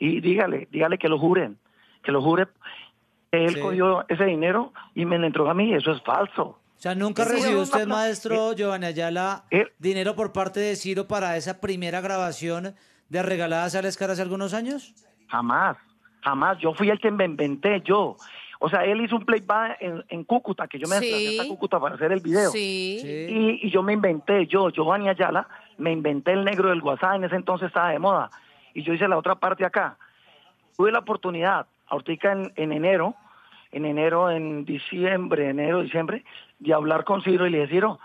Y dígale, dígale que lo juren, que lo jure él cogió ese dinero y me lo entregó a mí, eso es falso. O sea, nunca recibió usted, maestro eh, Giovanni Ayala, eh, dinero por parte de Ciro para esa primera grabación de Regaladas a las Caras hace algunos años? Jamás, jamás. Yo fui el que me inventé, yo. O sea, él hizo un playback en, Cúcuta, que yo me sí. a Cúcuta para hacer el video. Sí. Y, yo me inventé, yo, Giovanni Ayala, me inventé el negro del WhatsApp, en ese entonces estaba de moda. Y yo hice la otra parte acá. Tuve la oportunidad, ahorita en enero, en enero, en diciembre, enero, diciembre, de hablar con Ciro y le decir, oh,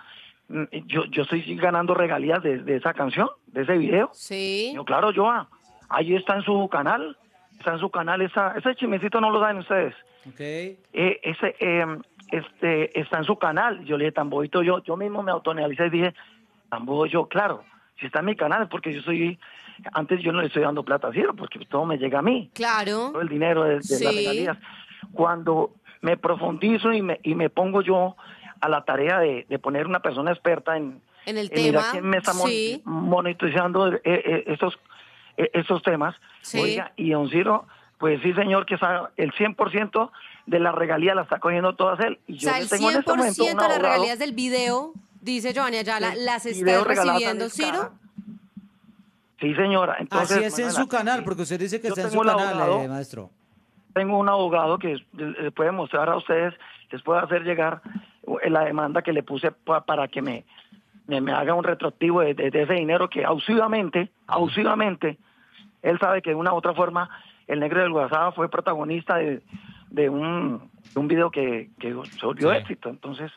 mm, yo, yo estoy ganando regalías de, esa canción, de ese video. Sí. Yo, claro, Joa, ahí está en su canal, está en su canal, esa, ese chimecito no lo dan ustedes. Ok. Eh, ese, eh, este, está en su canal. Yo le dije, tan yo, yo mismo me autonealizé y dije, tan yo, claro, si está en mi canal es porque yo soy, antes yo no le estoy dando plata a Ciro, porque todo me llega a mí. Claro. Todo el dinero de, las regalías cuando me profundizo y me, y me pongo yo a la tarea de, poner una persona experta en, en el tema, quién me está monitorizando eh, eh, eh, estos, temas. y don Ciro, pues sí, señor, que sabe el 100% de la regalía la está cogiendo todas él. Y yo o sea, el 100% este de las regalías del video, dice Giovanni Ayala, las está recibiendo Ciro. Sí, señora. Entonces, Así es en su canal, porque usted dice que está en su canal, maestro tengo un abogado que les puede mostrar a ustedes, les puede hacer llegar la demanda que le puse para que me, me, haga un retroactivo de, ese dinero que ausivamente, ausivamente, él sabe que de una u otra forma el negro del WhatsApp fue protagonista de, de un, video que, que se éxito. Entonces,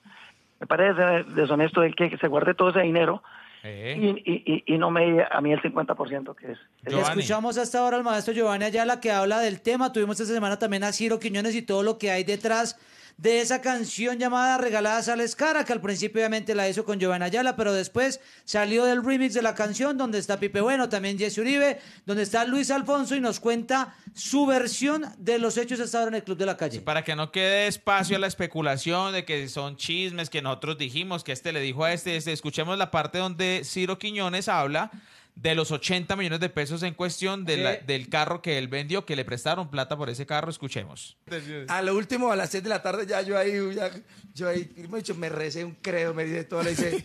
me parece deshonesto el que se guarde todo ese dinero eh. Y, no me a mí el 50% que es. Escuchamos hasta ahora al maestro Giovanni Ayala que habla del tema. Tuvimos esta semana también a Ciro Quiñones y todo lo que hay detrás de esa canción llamada Regaladas a la Escara, que al principio obviamente la hizo con Giovanna Ayala, pero después salió del remix de la canción donde está Pipe Bueno, también Jesse Uribe, donde está Luis Alfonso y nos cuenta su versión de los hechos hasta ahora en el Club de la Calle. para que no quede espacio a la especulación de que son chismes que nosotros dijimos, que este le dijo a este. este escuchemos la parte donde Ciro Quiñones habla de los 80 millones de pesos en cuestión del carro que él vendió, que le prestaron plata por ese carro. Escuchemos. A lo último, a las 6 de la tarde, ya yo ahí, yo ahí, me, dicho, me recé un credo, me dice todo, le dice,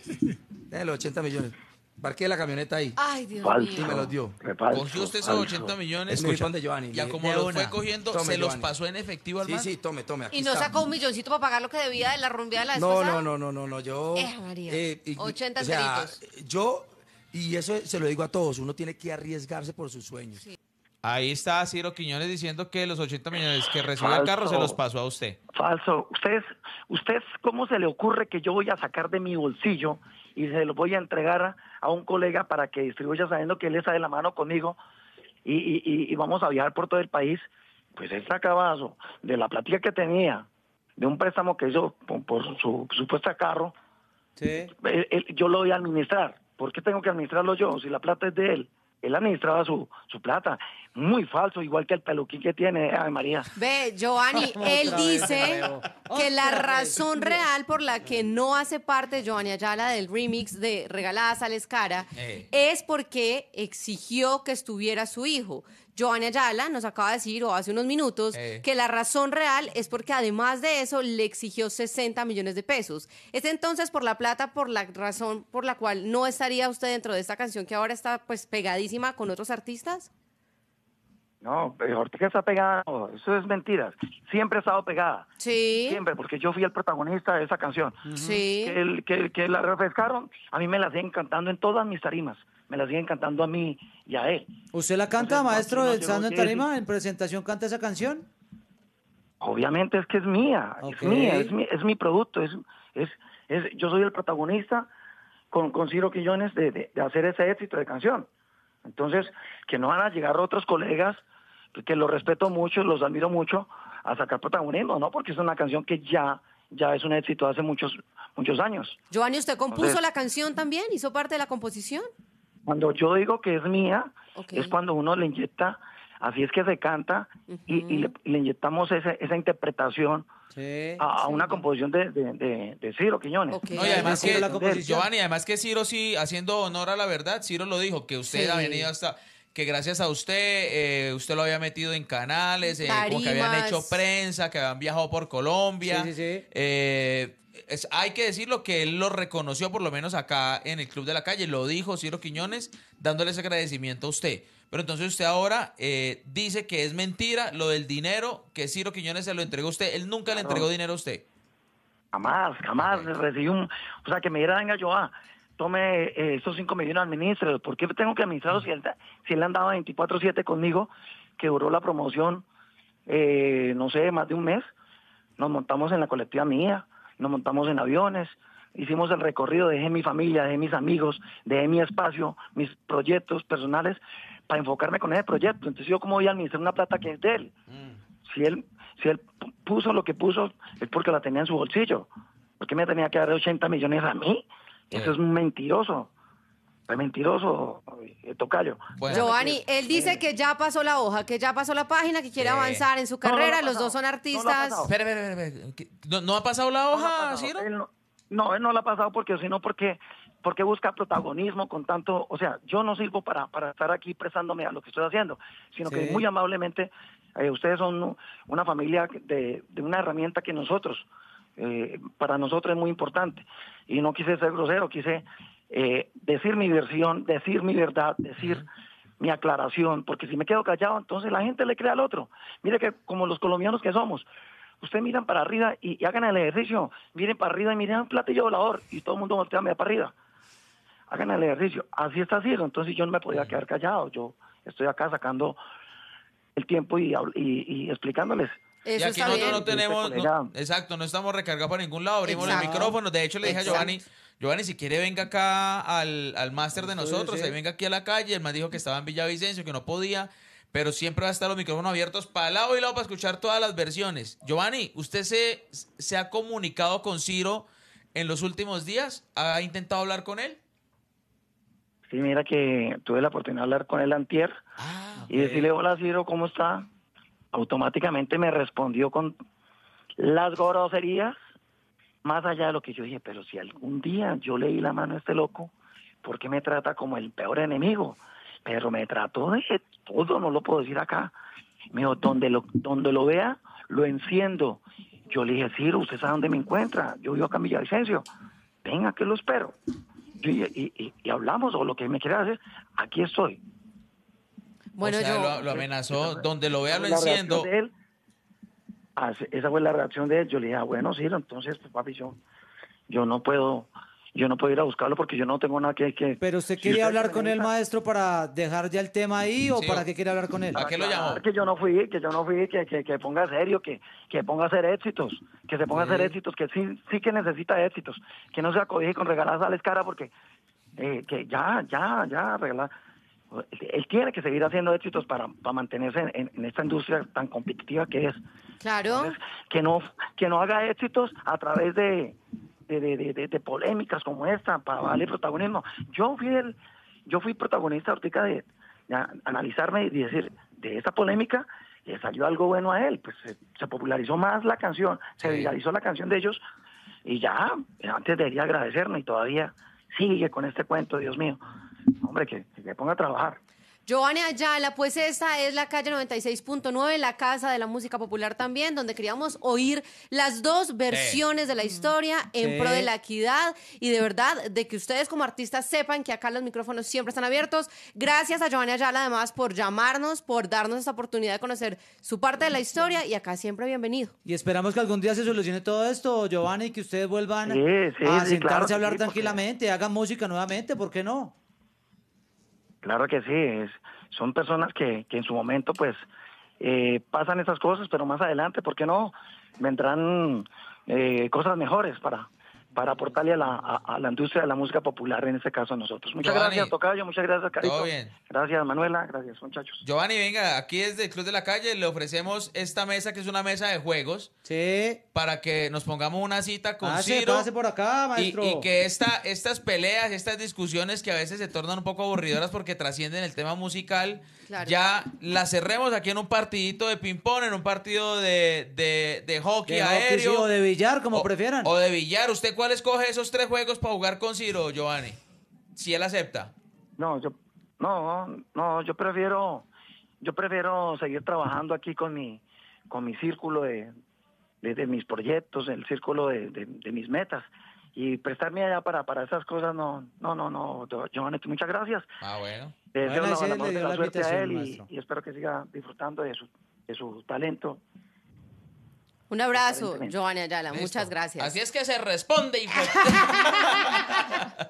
de los 80 millones. Parqué la camioneta ahí. Ay, Dios Y me los dio. Cogió usted esos 80 millones. Escucha, de Giovanni. Y como lo fue cogiendo, se los pasó en efectivo al man. Sí, sí, tome, tome. y no sacó un milloncito para pagar lo que debía de la rumbeada de la esposa. No, no, no, no, no, Yo. 80 eh, eh, o Yo y eso se lo digo a todos, uno tiene que arriesgarse por sus sueños. Ahí está Ciro Quiñones diciendo que los 80 millones que recibió el carro se los pasó a usted. Falso. usted usted cómo se le ocurre que yo voy a sacar de mi bolsillo y se los voy a entregar a, un colega para que distribuya sabiendo que él está de la mano conmigo y, vamos a viajar por todo el país? Pues el sacaba de la platica que tenía, de un préstamo que hizo por, su supuesta carro, yo lo voy a administrar. ¿Por qué tengo que administrarlo yo si la plata es de él? Él administraba su, su plata muy falso, igual que el peluquín que tiene eh, Ave María. Ve, Giovanni, él dice que la razón real por la que no hace parte Giovanni Ayala del remix de Regalada Sales Cara eh. es porque exigió que estuviera su hijo. Giovanni Ayala nos acaba de decir, o hace unos minutos, eh. que la razón real es porque además de eso le exigió 60 millones de pesos. Es entonces por la plata, por la razón por la cual no estaría usted dentro de esta canción que ahora está pues pegadísima con otros artistas. No, eh, Ortega está pegada, eso es mentira, Siempre ha estado pegada. Sí. Siempre, porque yo fui el protagonista de esa canción. Sí. Que, que, la refrescaron, a mí me la siguen cantando en todas mis tarimas. Me la siguen cantando a mí y a él. ¿Usted la canta, maestro, del sando en tarima? ¿En presentación canta esa canción? Obviamente es que es mía, es mía, es mi, producto. Es, es, yo soy el protagonista con, con Ciro Quillones de hacer ese éxito de canción. Entonces, que no van a llegar otros colegas, que los respeto mucho, los admiro mucho, a sacar protagonismo, ¿no? Porque es una canción que ya, ya es un éxito hace muchos, muchos años. Giovanni, ¿usted compuso la canción también? ¿Hizo parte de la composición? Cuando yo digo que es mía, es cuando uno le inyecta, así es que se canta, y, le, inyectamos esa interpretación a, una composición de, Ciro Quiñones. y además que, Giovanni, además que Ciro sí, haciendo honor a la verdad, Ciro lo dijo, que usted ha venido hasta que gracias a usted, eh, usted lo había metido en canales, eh, como que habían hecho prensa, que habían viajado por Colombia. Eh, es, hay que decirlo que él lo reconoció, por lo menos acá en el Club de la Calle, lo dijo Ciro Quiñones, dándole ese agradecimiento a usted. Pero entonces usted ahora eh, dice que es mentira lo del dinero, que Ciro Quiñones se lo entregó a usted. Él nunca le entregó dinero a usted. Jamás, jamás recibí un... O sea, que me diera, venga, yo, ah, tome eh, esos estos 5 millones, ministro ¿Por qué tengo que administrarlo si él, si él andaba 24-7 conmigo, que duró la promoción, eh, no sé, más de un mes? Nos montamos en la colectiva mía, nos montamos en aviones, hicimos el recorrido, dejé mi familia, dejé mis amigos, dejé mi espacio, mis proyectos personales para enfocarme con ese proyecto. Entonces yo como voy a administrar una plata que es de él. Mm. Si él si él puso lo que puso es porque la tenía en su bolsillo. ¿Por qué me tenía que dar 80 millones a mí? Eh. Eso es un mentiroso. Es mentiroso, eh, tocayo. callo. Giovanni, pues, él dice eh. que ya pasó la hoja, que ya pasó la página, que quiere avanzar en su carrera, los dos son artistas. No, espera, espera, espera. ¿No, ha pasado la hoja, Ciro? no, él no la ha pasado porque, sino porque porque busca protagonismo con tanto? O sea, yo no sirvo para, para estar aquí prestándome a lo que estoy haciendo, sino que muy amablemente eh, ustedes son una familia de, una herramienta que nosotros, eh, para nosotros es muy importante. Y no quise ser grosero, quise eh, decir mi versión, decir mi verdad, decir mi aclaración, porque si me quedo callado, entonces la gente le cree al otro. Mire que como los colombianos que somos, ustedes miran para arriba y, hagan el ejercicio, miren para arriba y miren ah, un platillo volador y todo el mundo voltea para arriba hagan el ejercicio. Así está Ciro, entonces yo no me podía quedar callado. Yo estoy acá sacando el tiempo y, explicándoles. y aquí nosotros no tenemos, exacto, no estamos recargados para ningún lado, abrimos el micrófono De hecho, le dije a Giovanni, Giovanni, si quiere venga acá al, al máster de nosotros, ahí venga aquí a la calle. Él me dijo que estaba en Villavicencio, que no podía, pero siempre va a estar los micrófonos abiertos para el lado y lado para escuchar todas las versiones. Giovanni, ¿usted se, se ha comunicado con Ciro en los últimos días? ¿Ha intentado hablar con él? Sí, mira que tuve la oportunidad de hablar con el antier ah, y decirle, hola Ciro, ¿cómo está? Automáticamente me respondió con las groserías, más allá de lo que yo dije, pero si algún día yo leí la mano a este loco, ¿por qué me trata como el peor enemigo? Pero me trató de todo, no lo puedo decir acá. Me dijo, donde lo, donde lo vea, lo enciendo. Yo le dije, Ciro, ¿usted sabe dónde me encuentra? Yo vivo acá en Villavicencio. Venga, que lo espero y, hablamos o lo que me quieras hacer, aquí estoy. Bueno, yo... lo, amenazó, donde lo vea lo enciendo. Él, esa fue la reacción de él. Yo le dije, ah, bueno, sí, entonces, pues, papi, yo, yo no puedo yo no puedo ir a buscarlo porque yo no tengo nada que... Pero usted quería hablar con el maestro para dejar ya el tema ahí o para qué quiere hablar con él? ¿A qué lo llamó? Que yo no fui, que yo no fui, que, ponga serio, que, que ponga a hacer éxitos, que se ponga a hacer éxitos, que sí, sí que necesita éxitos, que no se acodije con regaladas a la cara porque eh, que ya, ya, ya, regalar Él tiene que seguir haciendo éxitos para, para mantenerse en, esta industria tan competitiva que es. Claro. que, no, que no haga éxitos a través de de, de, polémicas como esta para darle protagonismo. Yo fui yo fui protagonista ahorita de, analizarme y decir, de esta polémica le salió algo bueno a él, pues se, popularizó más la canción, se viralizó la canción de ellos y ya, antes debería agradecerme y todavía sigue con este cuento, Dios mío. Hombre, que, que ponga a trabajar. Giovanni Ayala, pues esta es la calle 96.9, la casa de la música popular también, donde queríamos oír las dos versiones de la historia en pro de la equidad y de verdad de que ustedes como artistas sepan que acá los micrófonos siempre están abiertos. Gracias a Giovanni Ayala además por llamarnos, por darnos esta oportunidad de conocer su parte de la historia y acá siempre bienvenido. Y esperamos que algún día se solucione todo esto, Giovanni, y que ustedes vuelvan a sentarse a hablar tranquilamente, hagan música nuevamente, ¿por qué no? Claro que sí, es, son personas que, que en su momento pues eh, pasan esas cosas, pero más adelante, ¿por qué no? Vendrán eh, cosas mejores para, para aportarle a la, a, la, industria de la música popular, en este caso a nosotros. Muchas gracias, Tocayo, muchas gracias, Carito. Todo bien. Gracias, Manuela, gracias, muchachos. Giovanni, venga, aquí desde el Club de la Calle le ofrecemos esta mesa, que es una mesa de juegos. Sí. Para que nos pongamos una cita con ah, Ciro. Pase por acá, maestro. Y, que esta, estas peleas, estas discusiones que a veces se tornan un poco aburridoras porque trascienden el tema musical, ya las cerremos aquí en un partidito de ping-pong, en un partido de, de, hockey aéreo. o de billar, como prefieran. O de billar. ¿Usted cuál escoge esos tres juegos para jugar con Ciro, Giovanni? Si él acepta. No, yo no, no, yo prefiero yo prefiero seguir trabajando aquí con mi con mi círculo de, de, mis proyectos, el círculo de, de, mis metas y prestarme allá para para esas cosas no no no no Giovanni, muchas gracias. Ah, bueno. la, suerte a él y, espero que siga disfrutando de su de su talento un abrazo, Joana Ayala. Muchas gracias. Así es que se responde, y.